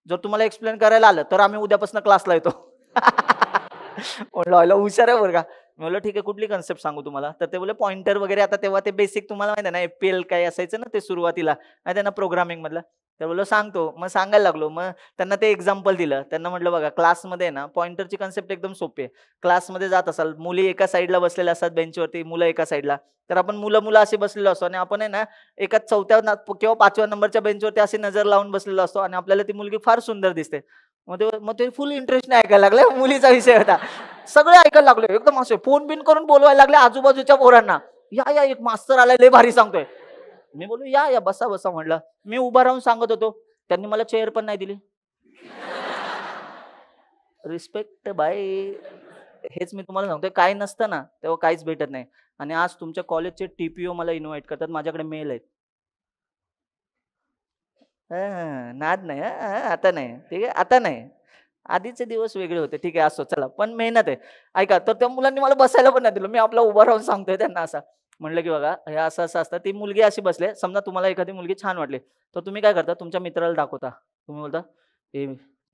जर तुम्हाला एक्सप्लेन करायला आलं तर आम्ही उद्यापासून क्लासला येतो म्हणलं हुशार आहे बरं का म्हणलं ठीक आहे कुठली कन्सेप्ट सांगू तुम्हाला तर ते बोले पॉइंटर वगैरे आता तेव्हा ते बेसिक तुम्हाला माहिती ना एपीएल काय असायचं ना ते सुरुवातीला नाही त्यांना प्रोग्रामिंग मधलं तर बोललो सांगतो मग सांगायला लागलो मग त्यांना ते एक्झाम्पल दिलं त्यांना म्हटलं बघा क्लासमध्ये ना पॉइंटरची कन्सेप्ट एकदम सोपी आहे क्लासमध्ये जात असाल मुली एका साईडला बसलेल्या असतात बेंचवरती मुलं एका साईडला तर आपण मुलं मुलं असे बसलेलो असतो आणि आपण आहे ना एका चौथ्या किंवा पाचव्या नंबरच्या बेंचवरती असे नजर लावून बसलेलो असतो आणि आपल्याला ती मुलगी फार सुंदर दिसते मग ते मग ते फुल इंटरेस्टने ऐकायला लागले मुलीचा विषय होता सगळे ऐकायला लागले एकदम असे फोन बिन करून बोलवायला लागले आजूबाजूच्या पोरांना या या एक मास्तर आलाय लय भारी सांगतोय मी बोलू या या बसा बसा म्हटलं मी उभा राहून सांगत होतो त्यांनी मला चेअर पण नाही दिली रिस्पेक्ट बाय हेच मी तुम्हाला सांगतोय काय नसतं ना तेव्हा काहीच भेटत नाही आणि आज तुमच्या कॉलेजचे टीपीओ मला इन्व्हाइट करतात माझ्याकडे मेल आहेत हां नाद नाही आता नाही ठीक आहे आता नाही आधीचे दिवस वेगळे होते ठीक आहे असो चला पण मेहनत आहे ऐका तर त्या मुलांनी मला बसायला पण नाही दिलं मी आपला उभा राहून सांगतोय त्यांना असा म्हटलं की बघा हे असं असं असतं ती मुलगी अशी बसले समजा तुम्हाला एखादी मुलगी छान वाटली तर तुम्ही काय करता तुमच्या मित्राला दाखवता तुम्ही बोलता ए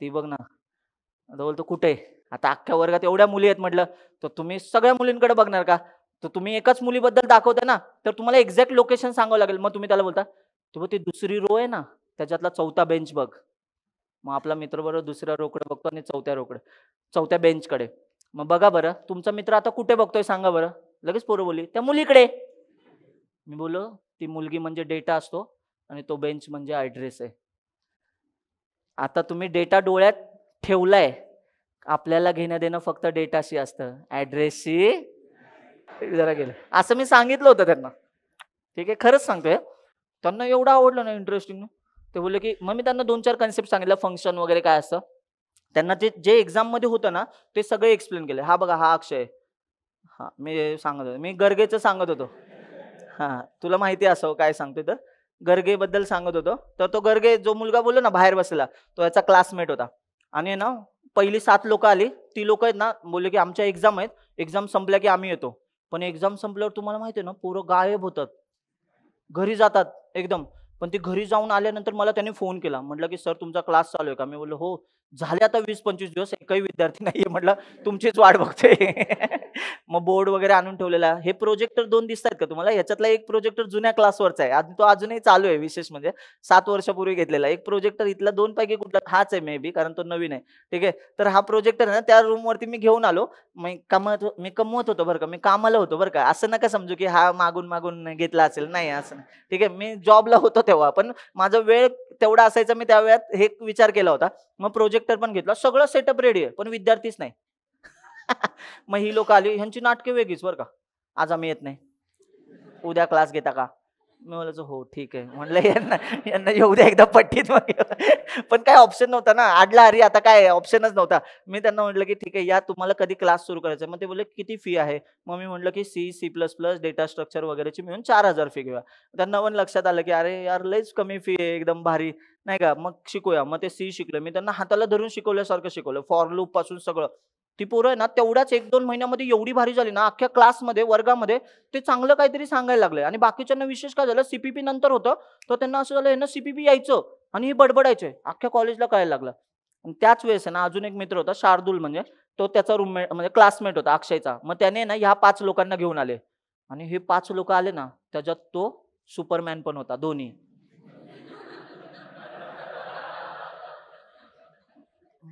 ती बघ ना आता बोलतो कुठे आता अख्ख्या वर्गात एवढ्या मुली आहेत म्हटलं तर तुम्ही सगळ्या मुलींकडे बघणार का तर तुम्ही एकाच मुलीबद्दल दाखवता ना तर तुम्हाला एक्झॅक्ट लोकेशन सांगावं लागेल मग तुम्ही त्याला बोलता तू ती दुसरी रो आहे ना त्याच्यातला चौथा बेंच बघ मग आपला मित्र बरोबर दुसऱ्या रोकडं बघतो आणि चौथ्या रोकडं चौथ्या बेंचकडे मग बघा बरं तुमचा मित्र आता कुठे बघतोय सांगा बरं लगेच पोरं बोली त्या मुलीकडे मी बोलो ती मुलगी म्हणजे डेटा असतो आणि तो बेंच म्हणजे ॲड्रेस आहे आता तुम्ही डेटा डोळ्यात ठेवलाय आपल्याला घेणं देणं फक्त डेटाशी असतं ऍड्रेसशी जरा गेलं असं मी सांगितलं होतं त्यांना ठीक आहे खरंच सांगतोय त्यांना एवढं आवडलं ना इंटरेस्टिंग ते बोलले की मग मी त्यांना दोन चार कन्सेप्ट सांगितलं फंक्शन वगैरे काय असतं त्यांना ते जे एक्झाममध्ये होतं ना ते सगळे एक्सप्लेन केले हा बघा हा अक्षय हा मी सांगत होतो मी गर्गेच सांगत होतो हां तुला माहिती असं काय सांगतो तर गर्गेबद्दल सांगत होतो तर तो गर्गे जो मुलगा बोललो ना बाहेर बसला तो याचा क्लासमेट होता आणि ना पहिली सात लोक आली ती लोक आहेत ना बोलले की आमच्या एक्झाम आहेत एक्झाम संपल्या की आम्ही येतो पण एक्झाम संपल्यावर तुम्हाला माहिती आहे ना पोरं गायब होतात घरी जातात एकदम पण ते घरी जाऊन आल्यानंतर मला त्याने फोन केला म्हटलं की सर तुमचा क्लास चालू आहे का मी बोललो हो झाले आता वीस पंचवीस दिवस एकही विद्यार्थी नाहीये म्हटलं तुमचीच वाट बघते मग बोर्ड वगैरे आणून ठेवलेला हे प्रोजेक्टर दोन दिसतात का तुम्हाला ह्याच्यातला एक प्रोजेक्टर जुन्या क्लासवरचा आहे तो अजूनही चालू आहे विशेष म्हणजे सात वर्षापूर्वी घेतलेला एक प्रोजेक्टर इथला दोन पैकी कुठला हाच आहे मे बी कारण तो नवीन आहे ठीक आहे तर हा प्रोजेक्टर ना त्या रूमवरती मी घेऊन आलो मी कमत हो, मी कमवत होतो बरं का मी कामाला होतो बरं का असं नका समजू की हा मागून मागून घेतला असेल नाही असं ठीक आहे मी जॉबला होतो तेव्हा पण माझा वेळ तेवढा असायचा मी त्या वेळात हे विचार केला होता मग प्रोजेक्टर पण घेतला सगळं सेटअप रेडी आहे पण विद्यार्थीच नाही मग ही लोक आली ह्यांची नाटके वेगळीच बरं का आज आम्ही येत नाही उद्या क्लास घेता का मी म्हणायचं हो ठीक आहे म्हणलं यांना यांना येऊ द्या एकदा पट्टीत मग पण काय ऑप्शन नव्हता ना आडला अरे आता काय ऑप्शनच नव्हता मी त्यांना म्हटलं की ठीक आहे या तुम्हाला कधी क्लास सुरू करायचा मग ते बोलले किती फी आहे मग मी म्हटलं की C C plus plus data structure वगैरेची मिळून चार हजार फी घेऊया त्यांना पण लक्षात आलं की अरे यार लईच कमी फी आहे एकदम भारी नाही का मग शिकूया मग ते सी शिकलं मी त्यांना हाताला धरून शिकवल्यासारखं शिकवलं फॉर लूप पासून सगळं ती पोरं आहे ना तेवढ्याच एक दोन महिन्यामध्ये एवढी भारी झाली ना अख्ख्या क्लासमध्ये वर्गामध्ये ते चांगलं काहीतरी सांगायला लागले आणि बाकीच्यांना विशेष काय झालं सीपीपी नंतर होतं तर त्यांना असं झालं यांना सीपीपी यायचं आणि हे बडबडायचं अख्ख्या कॉलेजला कळायला लागलं आणि त्याच वेळेस ना अजून एक मित्र होता शार्दूल म्हणजे तो त्याचा रूममेट म्हणजे क्लासमेट होता अक्षयचा मग त्याने ना ह्या पाच लोकांना घेऊन आले आणि हे पाच लोक आले ना त्याच्यात तो सुपरमॅन पण होता दोन्ही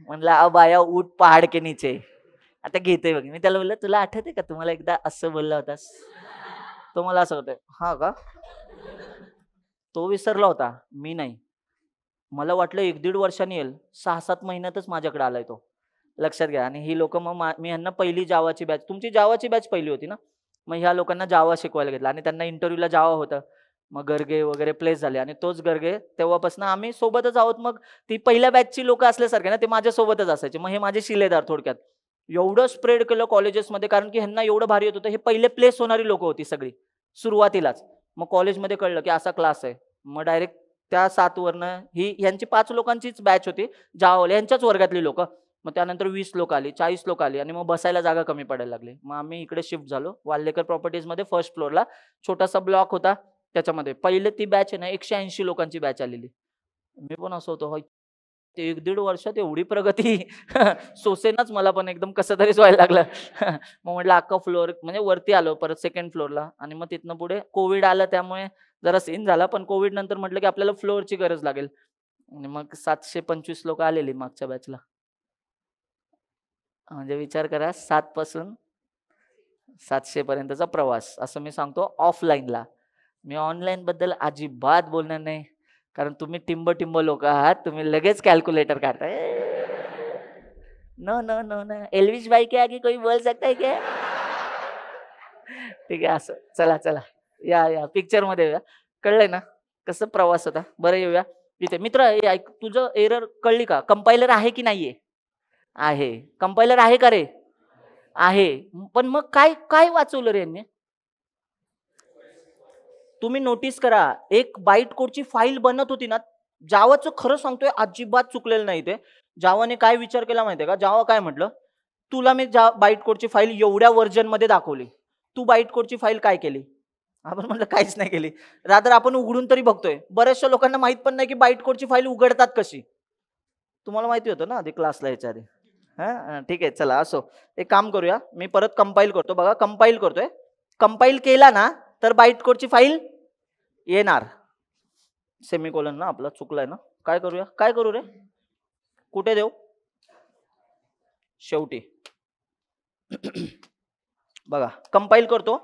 म्हणला अबाया उठ पहाड के नीचे आता घेतोय बघ मी त्याला बोललं तुला आठवते का तुम्हाला एकदा असं बोलला होतास तो मला असं होतं हा का तो विसरला होता मी नाही मला वाटलं एक दीड वर्षाने येईल सहा सात महिन्यातच माझ्याकडे आलाय तो लक्षात घ्या आणि ही लोक मग मी ह्यांना पहिली जावाची बॅच तुमची जावाची बॅच पहिली होती ना मग ह्या लोकांना जावा शिकवायला घेतला आणि त्यांना इंटरव्ह्यूला जावा होतं मग गर्गे वगैरे प्लेस झाले आणि तोच गर्गे तेव्हापासून आम्ही सोबतच आहोत मग ती पहिल्या बॅचची लोक असल्यासारखे ना ते माझ्यासोबतच असायचे मग हे माझे शिलेदार थोडक्यात एवढं स्प्रेड केलं कॉलेजेसमध्ये कारण की ह्यांना एवढं भारी येत होतं हे पहिले प्लेस होणारी लोक होती सगळी सुरुवातीलाच मग कॉलेजमध्ये कळलं की असा क्लास आहे मग डायरेक्ट त्या सातवरनं ही ह्यांची पाच लोकांचीच बॅच होती जावले यांच्याच वर्गातली लोक मग त्यानंतर वीस लोक आली चाळीस लोक आली आणि मग बसायला जागा कमी पडायला लागली मग आम्ही इकडे शिफ्ट झालो वाल्लेकर प्रॉपर्टीजमध्ये फर्स्ट फ्लोअरला छोटासा ब्लॉक होता त्याच्यामध्ये पहिले ती बॅच आहे ना एकशे ऐंशी लोकांची बॅच आलेली मी पण असं होतो ते एक दीड वर्षात एवढी प्रगती सोसेनाच मला पण एकदम कसं तरीच व्हायला लागलं मग म्हटलं अख्खा फ्लोअर म्हणजे वरती आलो परत सेकंड फ्लोअरला आणि मग तिथनं पुढे कोविड आलं त्यामुळे जरा सीन झाला पण कोविड नंतर म्हटलं की आपल्याला फ्लोअरची गरज लागेल आणि मग सातशे पंचवीस लोक आलेली मागच्या बॅचला म्हणजे विचार करा सात पासून सातशे पर्यंतचा प्रवास असं मी सांगतो ऑफलाईनला मी ऑनलाईन बद्दल अजिबात बोलणार नाही कारण तुम्ही टिंब टिंब लोक आहात तुम्ही लगेच कॅल्क्युलेटर काढताय न न न न एल्विश बाई के आगे कोई बोल सकता है क्या ठीक आहे असं चला चला या या पिक्चरमध्ये येऊया कळलंय ना कसं प्रवास होता बरं येऊया इथे मित्र ऐक तुझं एरर कळली का कंपायलर आहे की नाहीये आहे कंपायलर आहे का रे आहे पण मग काय काय वाचवलं रे यांनी तुम्ही नोटीस करा एक बाईट कोडची फाईल बनत होती ना जावाचं खरं सांगतोय अजिबात चुकलेलं नाही ते जावाने काय विचार केला माहितीये का जावा काय म्हटलं तुला मी जा बाईट कोडची फाईल एवढ्या वर्जन मध्ये दाखवली तू बाईट कोडची फाईल काय केली आपण म्हटलं काहीच नाही केली रादर आपण उघडून तरी बघतोय बऱ्याचशा लोकांना माहित पण नाही की बाईट कोडची फाईल उघडतात कशी तुम्हाला माहिती होतं ना आधी क्लासला याच्या आधी हां ठीक आहे चला असो एक काम करूया मी परत कंपाईल करतो बघा कंपाईल करतोय कंपाईल केला ना तर बाईट कोडची फाईल येणार सेमिकोलन ना आपला चुकलाय ना काय करूया काय करू रे कुठे देऊ शेवटी बघा कंपाईल करतो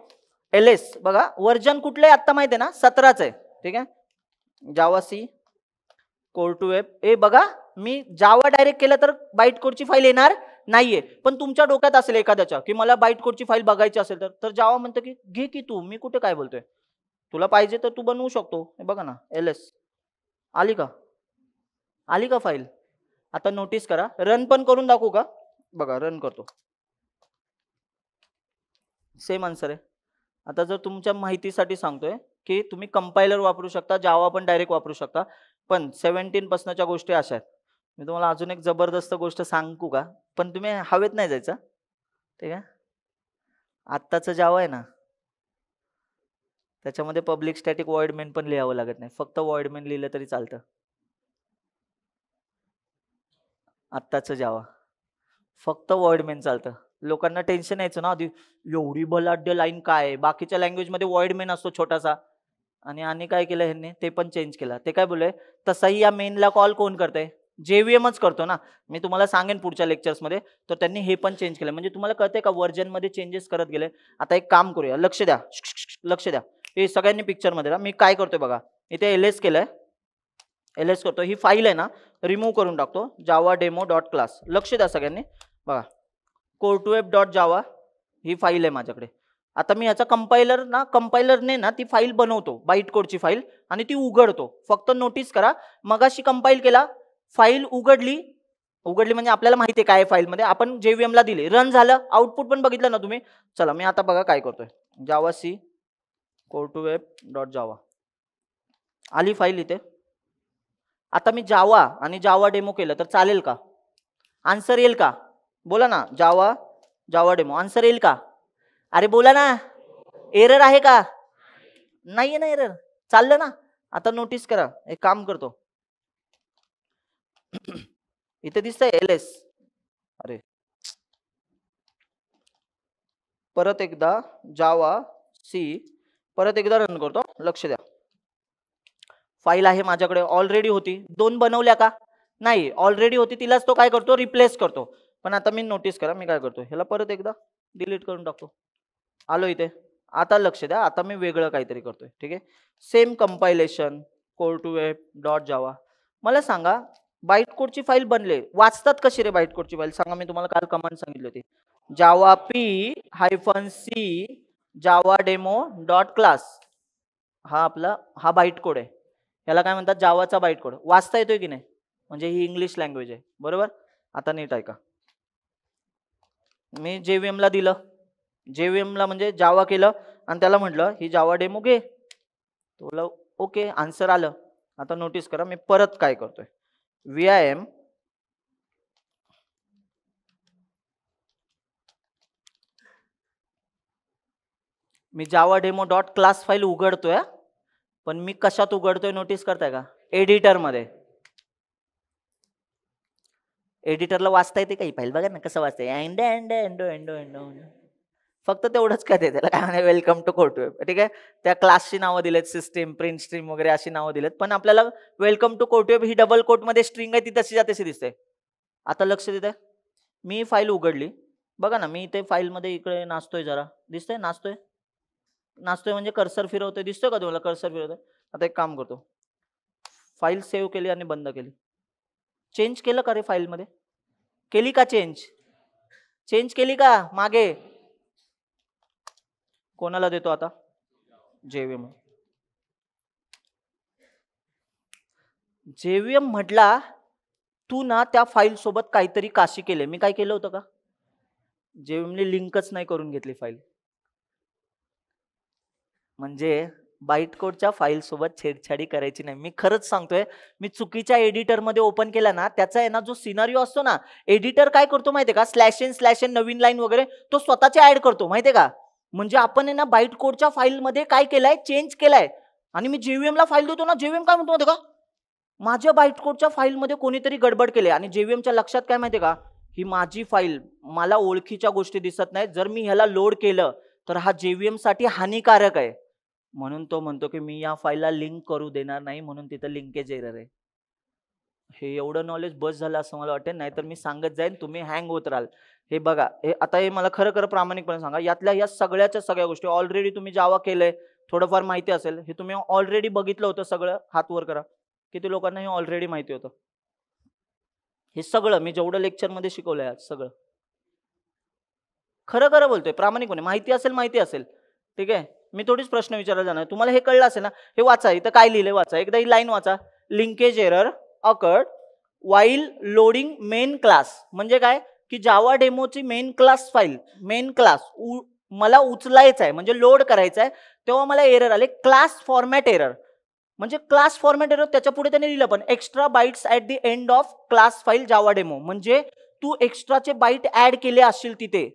एल एस बघा वर्जन कुठलं आहे आत्ता माहिती आहे ना सतराच आहे ठीक आहे जावा सी कोर टू एप ए बघा मी जावा डायरेक्ट केलं तर बाईट कोडची फाईल येणार नाहीये पण तुमच्या डोक्यात असेल एखाद्याच्या की मला बाईट कोडची फाईल बघायची असेल तर जावा म्हणतं की घे की तू मी कुठे काय बोलतोय तुला पाहिजे तर तू बनवू शकतो हे बघा ना एल एस आली का आली का फाईल आता नोटीस करा रन पण करून दाखवू का बघा रन करतो सेम आन्सर आहे आता जर तुमच्या माहितीसाठी सांगतोय की तुम्ही कंपायलर वापरू शकता जावा पण डायरेक्ट वापरू शकता पण सेव्हन्टीन पर्सनच्या गोष्टी अशा आहेत मी तुम्हाला अजून एक जबरदस्त गोष्ट सांगू का पण तुम्ही हवेत नाही जायचं ठीक आहे आत्ताचं जावा आहे ना त्याच्यामध्ये पब्लिक स्टॅटिक वॉइडमेन पण लिहावं लागत नाही फक्त वॉइडमेन लिहिलं तरी चालतं आत्ताचं जावा फक्त वॉइडमेन चालतं लोकांना टेन्शन यायचं ना आधी एवढी बलाढ्य लाईन काय बाकीच्या लँग्वेजमध्ये वॉइडमेन असतो छोटासा आणि आणि काय केलं ह्यांनी ते पण चेंज केलं ते काय बोलले तसाही या मेनला कॉल कोण करते जेव्हीएमच करतो ना मी तुम्हाला सांगेन पुढच्या लेक्चर्समध्ये तर त्यांनी हे पण चेंज केलं म्हणजे तुम्हाला कळतंय का मध्ये चेंजेस करत गेले आता एक काम करूया लक्ष द्या लक्ष द्या हे सगळ्यांनी पिक्चरमध्ये मी काय करतोय बघा इथे एल एस केलं आहे एल एस करतो ही फाईल आहे ना रिमूव्ह करून टाकतो जावा डेमो डॉट क्लास लक्ष द्या सगळ्यांनी बघा कोर्टवेब डॉट जावा ही फाईल आहे माझ्याकडे आता मी याचा कंपायलर ना कंपायलरने ना ती फाईल बनवतो बाईट कोडची फाईल आणि ती उघडतो फक्त नोटीस करा मगाशी कंपाईल केला फाईल उघडली उघडली म्हणजे आपल्याला माहिती आहे काय फाईलमध्ये आपण जेव्हीएमला दिली रन झालं आउटपुट पण बघितलं ना तुम्ही चला मी आता बघा काय करतोय Java C core dot Java आली फाईल इथे आता मी जावा आणि जावा डेमो केलं तर चालेल का आन्सर येईल का बोला ना जावा जावा डेमो आन्सर येईल का अरे बोला ना एरर आहे का नाही आहे ना एरर चाललं ना आता नोटीस करा एक काम करतो इथे दिसतंय एल एस अरे परत एकदा जावा सी परत एकदा रन करतो लक्ष द्या फाईल आहे माझ्याकडे ऑलरेडी होती दोन बनवल्या का नाही ऑलरेडी होती तिलाच तो काय करतो रिप्लेस करतो पण आता मी नोटीस करा मी काय करतो ह्याला परत एकदा डिलीट करून टाकतो आलो इथे आता लक्ष द्या आता मी वेगळं काहीतरी करतोय ठीक आहे same compilation core to web dot Java मला सांगा बाईट कोडची फाईल बनले वाचतात कशी रे बाईट कोडची फाईल सांगा मी तुम्हाला काल कमांड सांगितली होती Java P hyphen C Java demo dot class हा आपला हा बाईट कोड आहे याला काय म्हणतात जावाचा बाईट कोड वाचता येतोय की नाही म्हणजे ही इंग्लिश लँग्वेज आहे बरोबर आता नीट ऐका मी जेव्हीएम दिलं जेव्हीएम म्हणजे जावा केलं आणि त्याला म्हटलं ही जावा डेमो घे तुला ओके आन्सर आलं आता नोटीस करा मी परत काय करतोय व्ही आय एम मी Java demo dot class file उघडतोय पण मी कशात उघडतोय नोटीस करताय का एडिटरमध्ये एडिटरला वाचता येते काही फाईल बघा ना कसं वाचतंय अँड अँड अँडो अँडो अँडो फक्त तेवढंच काय ते त्याला काय म्हणे वेलकम टू कोर्ट वेब ठीक आहे त्या क्लासची नावं दिलेत सिस्टीम प्रिंट स्ट्रीम वगैरे अशी नावं दिलेत पण आपल्याला वेलकम टू कोर्ट वेब ही डबल कोर्टमध्ये स्ट्रिंग आहे ती तशी तशी दिसते आता लक्ष देत मी फाईल उघडली बघा ना मी इथे फाईलमध्ये इकडे नाचतोय जरा दिसतंय नाचतोय नाचतोय म्हणजे कर्सर फिरवतोय दिसतोय का तुम्हाला कर्सर फिरवतोय आता एक काम करतो फाईल सेव्ह केली आणि बंद केली चेंज केलं का रे फाईलमध्ये केली का चेंज चेंज केली का मागे कोणाला देतो आता जेव्हीएम जेव्हीएम म्हटला तू ना त्या फाईल सोबत काहीतरी काशी केले मी काय केलं होतं का जेव्हीएमने लिंकच नाही करून घेतली फाईल म्हणजे बाईट कोडच्या फाईल सोबत छेडछाडी करायची नाही मी खरंच सांगतोय मी चुकीच्या एडिटरमध्ये ओपन केला ना त्याचा आहे ना जो सिनारिओ असतो ना एडिटर काय करतो माहितीये का स्लॅश एन स्लॅश एन नवीन लाईन वगैरे तो स्वतःचे ऍड करतो माहितीये का म्हणजे आपण आहे ना बाईट कोडच्या फाईलमध्ये काय केलंय चेंज केलाय आणि मी जेव्हीएम ला फाईल देतो ना जेव्हीएम काय म्हणतो माहिती का माझ्या बाईट कोडच्या फाईलमध्ये कोणीतरी गडबड केली आणि च्या लक्षात काय माहितीये का ही माझी फाईल मला ओळखीच्या गोष्टी दिसत नाही जर मी ह्याला लोड केलं तर हा जेव्हीएम साठी हानिकारक आहे म्हणून तो म्हणतो की मी या फाईलला लिंक करू देणार नाही म्हणून तिथं लिंकेज एरर आहे हे एवढं नॉलेज बस झालं असं मला वाटेल नाहीतर मी सांगत जाईन तुम्ही हँग होत राहाल हे बघा हे आता हे मला खरं खरं प्रामाणिकपणे सांगा यातल्या या सगळ्याच्या सगळ्या गोष्टी ऑलरेडी तुम्ही जावा केलंय थोडंफार माहिती असेल हे तुम्ही ऑलरेडी बघितलं होतं सगळं हात वर करा किती लोकांना हे ऑलरेडी माहिती होतं हे सगळं मी जेवढं लेक्चरमध्ये शिकवलंय आज सगळं खरं खरं बोलतोय प्रामाणिकपणे माहिती असेल माहिती असेल ठीक आहे मी थोडीच प्रश्न विचारला जाणार तुम्हाला हे कळलं असेल ना हे वाचा इथं काय लिहिलंय वाचा एकदा ही लाईन वाचा linkage error occurred while loading main class म्हणजे काय की जावा डेमोची main class file main class मला उचलायचं आहे म्हणजे लोड करायचं आहे तेव्हा मला एरर आले क्लास फॉर्मॅट एरर म्हणजे क्लास फॉर्मॅट एरर त्याच्या पुढे त्यांनी लिहिलं पण extra bytes at the end of class file Java demo म्हणजे तू एक्स्ट्राचे बाईट ऍड केले असतील तिथे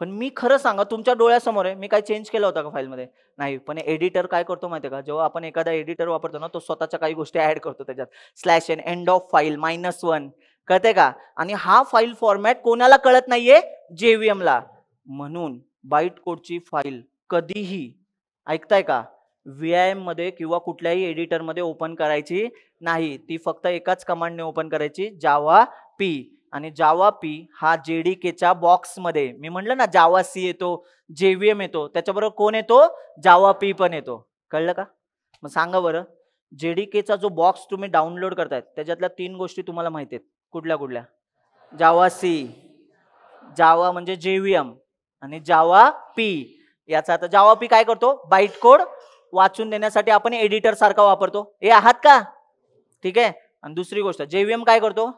पण मी खरं सांगा तुमच्या डोळ्यासमोर आहे मी काय चेंज केला होता का फाईलमध्ये नाही पण एडिटर काय करतो माहिती का जेव्हा आपण एखादा एडिटर वापरतो ना तो स्वतःच्या काही गोष्टी ऍड करतो त्याच्यात slash N end of file minus one कळते का आणि हा फाईल फॉर्मॅट कोणाला कळत नाहीये व्ही ला म्हणून बाईट कोडची फाईल कधीही ऐकताय का व्हीआयएम मध्ये किंवा कुठल्याही एडिटरमध्ये ओपन करायची नाही ती फक्त एकाच कमांडने ओपन करायची जावा पी आणि जावा पी हा केच्या बॉक्समध्ये मी म्हटलं ना जावा सी येतो जेव्हीएम येतो त्याच्याबरोबर कोण येतो जावा पी पण येतो कळलं का मग सांगा बरं केचा जो बॉक्स तुम्ही डाउनलोड करतायत त्याच्यातल्या तीन गोष्टी तुम्हाला माहिती आहेत कुठल्या कुठल्या जावा सी जावा म्हणजे जेव्हीएम आणि जावा पी याचा आता जावा पी काय करतो बाईट कोड वाचून देण्यासाठी आपण एडिटर सारखा वापरतो हे आहात का ठीक आहे आणि दुसरी गोष्ट जेव्हीएम काय करतो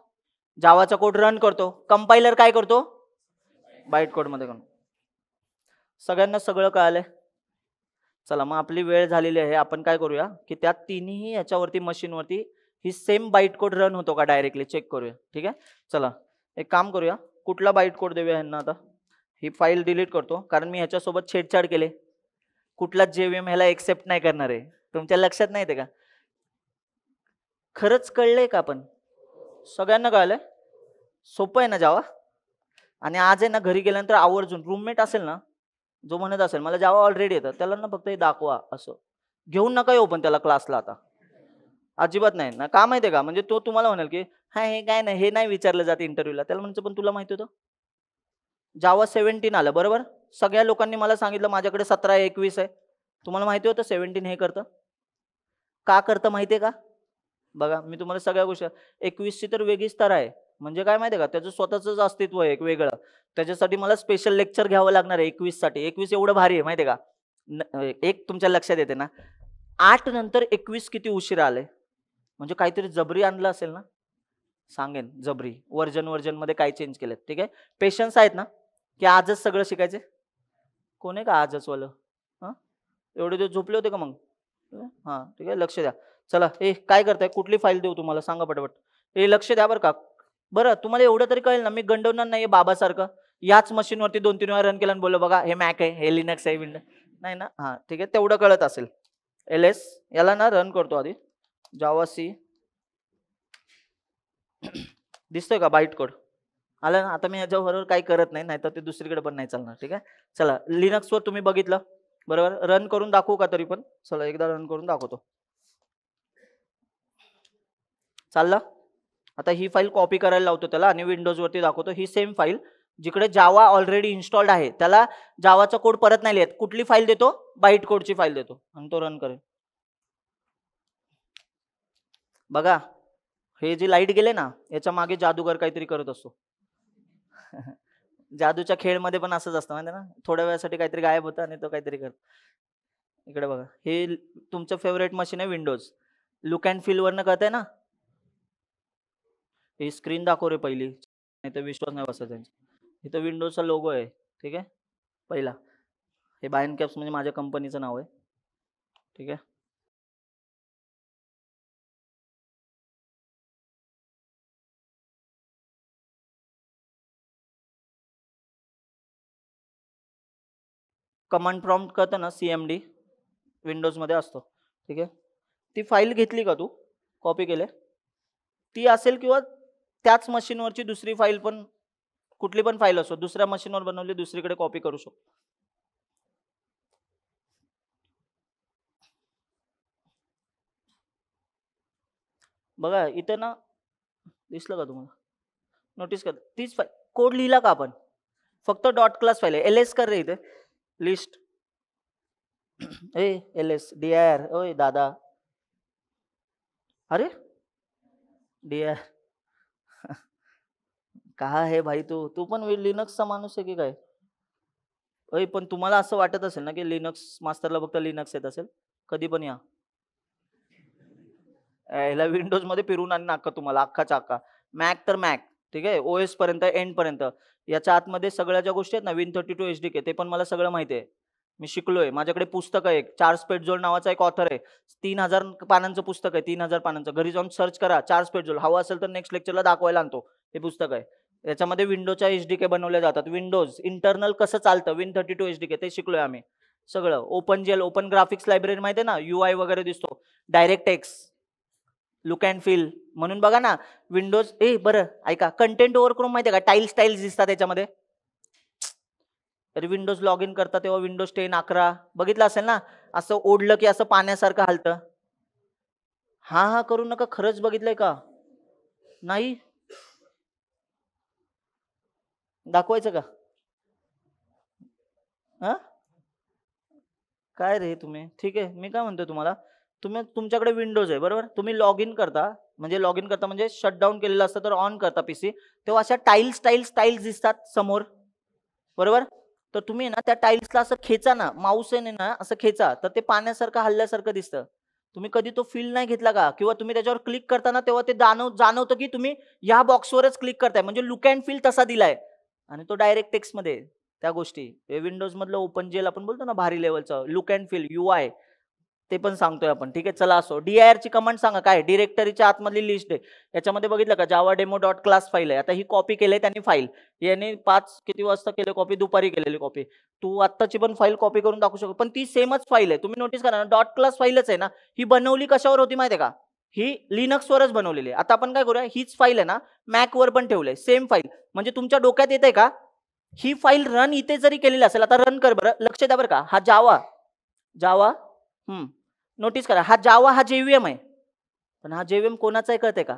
जावाचा कोड रन करतो कंपायलर काय करतो बाईट कोडमध्ये करून सगळ्यांना सगळं कळालंय चला मग आपली वेळ झालेली आहे आपण काय करूया की त्या तिन्ही याच्यावरती मशीनवरती ही सेम बाईट कोड रन होतो का डायरेक्टली चेक करूया ठीक आहे चला एक काम करूया कुठला बाईट कोड देऊया ह्यांना आता ही फाईल डिलीट करतो कारण मी ह्याच्यासोबत छेडछाड केले कुठलाच जेव्हीएम ह्याला एक्सेप्ट नाही करणार आहे तुमच्या लक्षात नाही ते का खरंच कळलंय का आपण सगळ्यांना कळलं सोपं आहे ना जावा आणि आज आहे ना घरी गेल्यानंतर आवर्जून रूममेट असेल ना जो म्हणत असेल मला जावा ऑलरेडी येतं त्याला ना फक्त हे दाखवा असं घेऊन नका येऊ पण त्याला क्लासला आता अजिबात नाही ना का माहिती आहे का म्हणजे तो तुम्हाला म्हणेल की हा हे काय नाही हे नाही विचारलं जाते इंटरव्ह्यूला त्याला म्हणजे पण तुला माहिती होतं जावा सेव्हन्टीन आलं बरोबर सगळ्या लोकांनी मला सांगितलं माझ्याकडे सतरा एकवीस आहे तुम्हाला माहिती होतं सेव्हन्टीन हे करतं का करतं माहिती आहे का बघा मी तुम्हाला सगळ्या गोष्टी एकवीसची तर वेगळी स्तर आहे म्हणजे काय माहिती का त्याचं स्वतःच अस्तित्व आहे एक वेगळं त्याच्यासाठी मला स्पेशल लेक्चर घ्यावं लागणार आहे एकवीस साठी एकवीस एवढं भारी आहे माहिती का एक तुमच्या लक्षात येते ना आठ नंतर एकवीस किती उशीर आले म्हणजे काहीतरी जबरी आणलं असेल ना सांगेन जबरी वर्जन वर्जन मध्ये काय चेंज केलेत ठीक आहे पेशन्स आहेत ना की आजच सगळं शिकायचे कोण आहे का आजच वालं हां एवढे ते झोपले होते का मग हां ठीक आहे लक्ष द्या चला हे काय करताय कुठली फाईल देऊ तुम्हाला सांगा पटपट हे लक्ष द्या बरं का बरं तुम्हाला एवढं तरी कळेल ना मी गंडवणार नाही बाबासारखं याच मशीनवरती दोन तीन वेळा रन केला आणि बोललो बघा हे मॅक आहे हे लिनक्स आहे विंड नाही ना हां ठीक आहे तेवढं कळत असेल एल एस याला ना रन करतो आधी जावा सी दिसतोय का बाईट कोड आलं ना आता मी याच्याबरोबर काही करत नाही नाहीतर ते दुसरीकडे पण नाही चालणार ठीक आहे चला लिनक्सवर तुम्ही बघितलं बरोबर रन करून दाखवू का तरी पण चला एकदा रन करून दाखवतो चाललं आता ही फाईल कॉपी करायला लावतो त्याला आणि विंडोजवरती दाखवतो ही सेम फाईल जिकडे जावा ऑलरेडी इन्स्टॉल्ड आहे त्याला जावाचा कोड परत नाही लिहित कुठली फाईल देतो बाईट कोडची फाईल देतो आणि तो रन करे बघा हे जे लाईट गेले ना याच्या मागे जादूगर काहीतरी करत असतो जादूच्या खेळमध्ये पण असंच असतं माहिती ना थोड्या वेळासाठी काहीतरी गायब होतं आणि तो काहीतरी करतो इकडे बघा हे तुमचं फेवरेट मशीन आहे विंडोज लुक अँड करत कळतंय ना ही स्क्रीन दाखव रे पहिली नाही तर विश्वास नाही बसा त्यांचा इथं विंडोजचा लोगो आहे ठीक आहे पहिला हे बायन कॅप्स म्हणजे माझ्या कंपनीचं नाव आहे ठीक आहे कमांड प्रॉम्प्ट ना सी एम डी विंडोजमध्ये असतो ठीक आहे ती फाईल घेतली का तू कॉपी केले ती असेल किंवा त्याच मशीनवरची दुसरी फाईल पण कुठली पण फाईल असो दुसऱ्या मशीनवर बनवली दुसरीकडे कॉपी करू शकतो बघा इथे ना दिसलं का तुम्हाला नोटीस कर तीच फाईल कोड लिहिला का आपण फक्त dot class file L S कर रे इथे list A L S D I R ओ दादा अरे डी आर का हे भाई तू तू पण लिनक्सचा माणूस आहे की काय अय पण तुम्हाला असं वाटत असेल ना की लिनक्स मास्तरला फक्त लिनक्स येत असेल कधी पण या याला विंडोज मध्ये फिरून आणि नाका तुम्हाला अख्खा अख्खा मॅक तर मॅक ठीक आहे ओ एस पर्यंत एंड पर्यंत याच्या आतमध्ये सगळ्या ज्या गोष्टी आहेत ना win thirty two H D K ते पण मला सगळं माहिती आहे मी शिकलोय माझ्याकडे पुस्तक आहे चार्ल्स पेटजोल नावाचा एक ऑथर आहे तीन हजार पानांचं पुस्तक आहे तीन हजार पानांचं घरी जाऊन सर्च करा चार्ल्स पेटजोल हवं असेल तर नेक्स्ट लेक्चरला दाखवायला आणतो हे पुस्तक आहे याच्यामध्ये विंडोच्या एच डी के बनवल्या जातात विंडोज इंटरनल कसं चालतं win thirty two H D K ते शिकलोय आम्ही सगळं open GL open graphics library माहिती आहे ना यू आय वगैरे दिसतो direct X look and feel म्हणून बघा ना विंडोज ए बरं ऐका कंटेंट ओवर करून माहिती आहे का टाईल्स टाईल्स दिसतात त्याच्यामध्ये तरी विंडोज लॉग इन करता तेव्हा विंडोज टेन अकरा बघितलं असेल ना असं ओढलं की असं पाण्यासारखं हालतं हा हा करू नका खरंच बघितलंय का नाही दाखवायचं का हा काय रे तुम्ही ठीक आहे मी काय म्हणतोय तुम्हाला तुम्ही तुमच्याकडे विंडोज आहे बरोबर तुम्ही लॉग इन करता म्हणजे लॉग इन करता म्हणजे शटडाऊन केलेलं असतं तर ऑन करता पी सी तेव्हा अशा टाईल्स टाईल्स टाईल्स दिसतात समोर बरोबर तर तुम्ही ना त्या टाईल्सला असं खेचा ना आहे ना असं खेचा तर ते पाण्यासारखं हल्ल्यासारखं दिसतं तुम्ही कधी तो फील नाही घेतला का किंवा तुम्ही त्याच्यावर क्लिक करताना तेव्हा ते जाणव जाणवतं की तुम्ही या बॉक्सवरच क्लिक करताय म्हणजे लुक अँड फील तसा दिलाय आणि तो डायरेक्ट मध्ये त्या गोष्टी विंडोज मधलं ओपन जेल आपण बोलतो ना भारी लेवलचं look and feel U I ते पण सांगतोय आपण ठीक आहे चला असो ची कमांड सांगा काय डिरेक्टरीच्या आतमधली लिस्ट आहे याच्यामध्ये बघितलं का Java demo dot class file आहे आता ही कॉपी केली त्यांनी फाईल यांनी पाच किती वाजता केले कॉपी दुपारी केलेली कॉपी तू आत्ताची पण फाईल कॉपी करून दाखवू शकतो पण ती सेमच फाईल आहे तुम्ही नोटीस करा ना डॉट क्लास फाईलच आहे ना ही बनवली कशावर होती माहिती आहे का ही लिनक्सवरच बनवलेली आहे आता आपण काय करूया हीच फाईल आहे ना मॅकवर पण ठेवली सेम फाईल म्हणजे तुमच्या डोक्यात येते का ही फाईल रन इथे जरी केलेली असेल आता रन कर बरं लक्ष द्या बरं का हा जावा जावा नोटीस करा हा जावा हा जेव्हीएम आहे पण हा जेव्हीएम कोणाचा आहे कळते का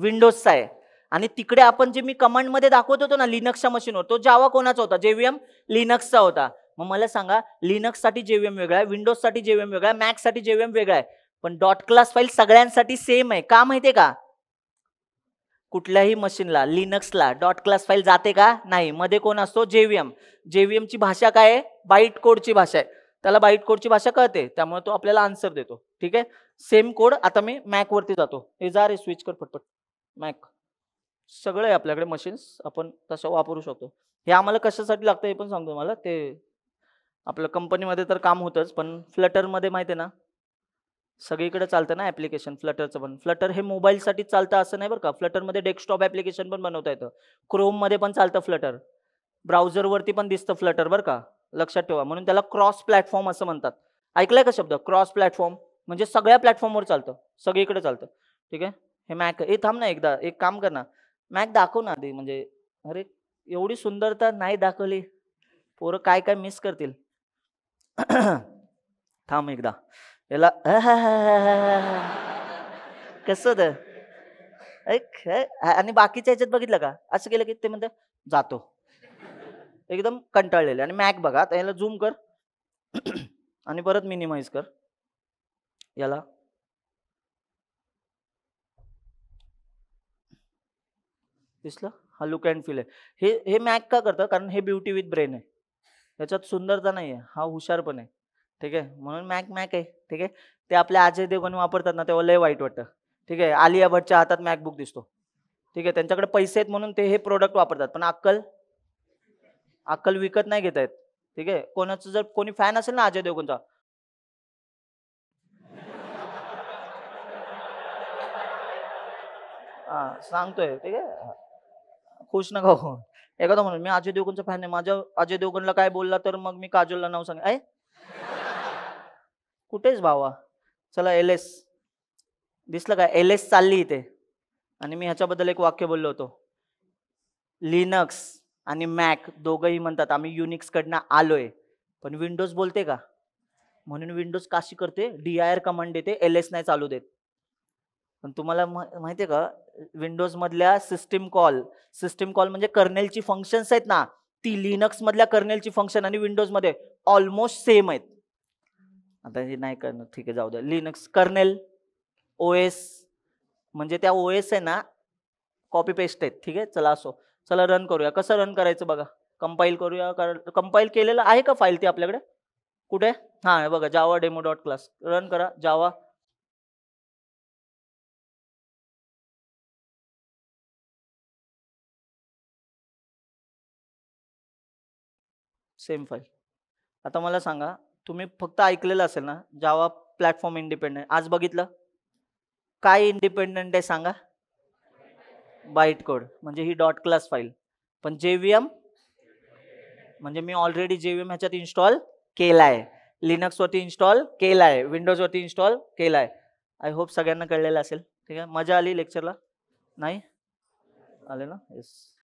विंडोजचा आहे आणि तिकडे आपण जे मी कमांडमध्ये दाखवत होतो ना लिनक्सच्या मशीनवर तो जावा कोणाचा होता जेव्हीएम लिनक्सचा होता मग मला सांगा लिनक्ससाठी जेव्हीएम वेगळा आहे विंडोजसाठी जेव्हीएम वेगळा आहे मॅक्ससाठी जेव्हीएम वेगळा आहे पण डॉट क्लास फाईल सगळ्यांसाठी सेम आहे का माहितीये का कुठल्याही मशीनला लिनक्सला डॉट क्लास फाईल जाते का नाही मध्ये कोण असतो जेव्हीएम जेव्हीएमची भाषा काय आहे बाईट कोडची भाषा आहे त्याला बाईट कोडची भाषा कळते त्यामुळे तो आपल्याला आन्सर देतो ठीक आहे सेम कोड आता मी मॅक वरती जातो हे जा रे स्विच कर फटपट मॅक सगळं आहे आपल्याकडे मशीन्स आपण तसं वापरू शकतो हे आम्हाला कशासाठी लागतं हे पण सांगतो मला ते आपलं कंपनीमध्ये तर काम होतंच पण फ्लटरमध्ये माहिती आहे ना सगळीकडे चालतं ना ॲप्लिकेशन फ्लटरचं पण फ्लटर हे मोबाईलसाठी चालतं असं नाही बरं का फ्लटरमध्ये डेस्कटॉप ॲप्लिकेशन पण बनवता येतं क्रोममध्ये पण चालतं फ्लटर ब्राउझरवरती पण दिसतं फ्लटर बरं का लक्षात ठेवा म्हणून त्याला क्रॉस प्लॅटफॉर्म असं म्हणतात ऐकलंय का शब्द क्रॉस प्लॅटफॉर्म म्हणजे सगळ्या प्लॅटफॉर्मवर चालतं सगळीकडे चालतं ठीक आहे हे मॅक हे थांब ना एकदा एक काम कर ना मॅक दाखव ना आधी म्हणजे अरे एवढी सुंदरता नाही दाखवली पोरं काय काय मिस करतील थांब एकदा याला कसं द आणि बाकीच्या ह्याच्यात बघितलं का असं केलं की ते म्हणतात जातो एकदम कंटाळलेले आणि मॅक बघा याला झूम कर आणि परत मिनिमाइज कर याला दिसलं हा लुक अँड फील आहे हे हे मॅक का करतं कारण हे ब्युटी विथ ब्रेन आहे याच्यात सुंदरता नाही आहे हा हुशार पण आहे ठीक आहे म्हणून मॅक मॅक आहे ठीक आहे ते आपल्या अजय देवगण वापरतात ना तेव्हा लय वाईट वाटतं ठीक आहे आलिया भटच्या हातात मॅकबुक दिसतो ठीक आहे त्यांच्याकडे पैसे आहेत म्हणून ते हे प्रोडक्ट वापरतात पण अक्कल अक्कल विकत नाही घेत आहेत ठीक आहे कोणाचं जर कोणी फॅन असेल ना अजय देवगणचा हा सांगतोय ठीक आहे खुश नका हो एखादा म्हणून मी अजय देवगणचा फॅन आहे माझ्या अजय देवगणला काय बोलला तर मग मी काजोलला नाव सांग कुठेच भावा चला एल एस दिसलं का एल एस चालली इथे आणि मी ह्याच्याबद्दल एक वाक्य बोललो होतो लिनक्स आणि मॅक दोघंही म्हणतात आम्ही युनिक्सकडनं आलोय पण विंडोज बोलते का म्हणून विंडोज काशी करते डी कमांड देते एल एस नाही चालू देत पण तुम्हाला माहिती आहे का मधल्या सिस्टीम कॉल सिस्टीम कॉल म्हणजे कर्नेलची फंक्शन्स आहेत ना ती लिनक्स मधल्या कर्नेलची फंक्शन आणि विंडोज मध्ये ऑलमोस्ट सेम आहेत आता हे नाही करणार ठीक आहे जाऊ द्या लिनक्स कर्नेल ओ एस म्हणजे त्या ओ एस आहे ना कॉपी पेस्ट आहेत ठीक आहे चला असो चला रन करूया कसं रन करायचं बघा कंपाईल करूया कर कंपाईल केलेलं आहे का फाईल ती आपल्याकडे कुठे हां बघा Java demo dot class run करा जावा सेम फाईल आता मला सांगा तुम्ही फक्त ऐकलेलं असेल ना जावा प्लॅटफॉर्म इंडिपेंडंट आज बघितलं काय इंडिपेंडंट आहे सांगा बाईट कोड म्हणजे ही डॉट क्लास फाईल पण जेव्हीएम म्हणजे मी ऑलरेडी जेव्हीएम ह्याच्यात इन्स्टॉल केला आहे लिनक्सवरती इन्स्टॉल केला आहे विंडोजवरती इन्स्टॉल केला आहे आय होप सगळ्यांना कळलेलं असेल ठीक आहे मजा आली लेक्चरला नाही आले ना येस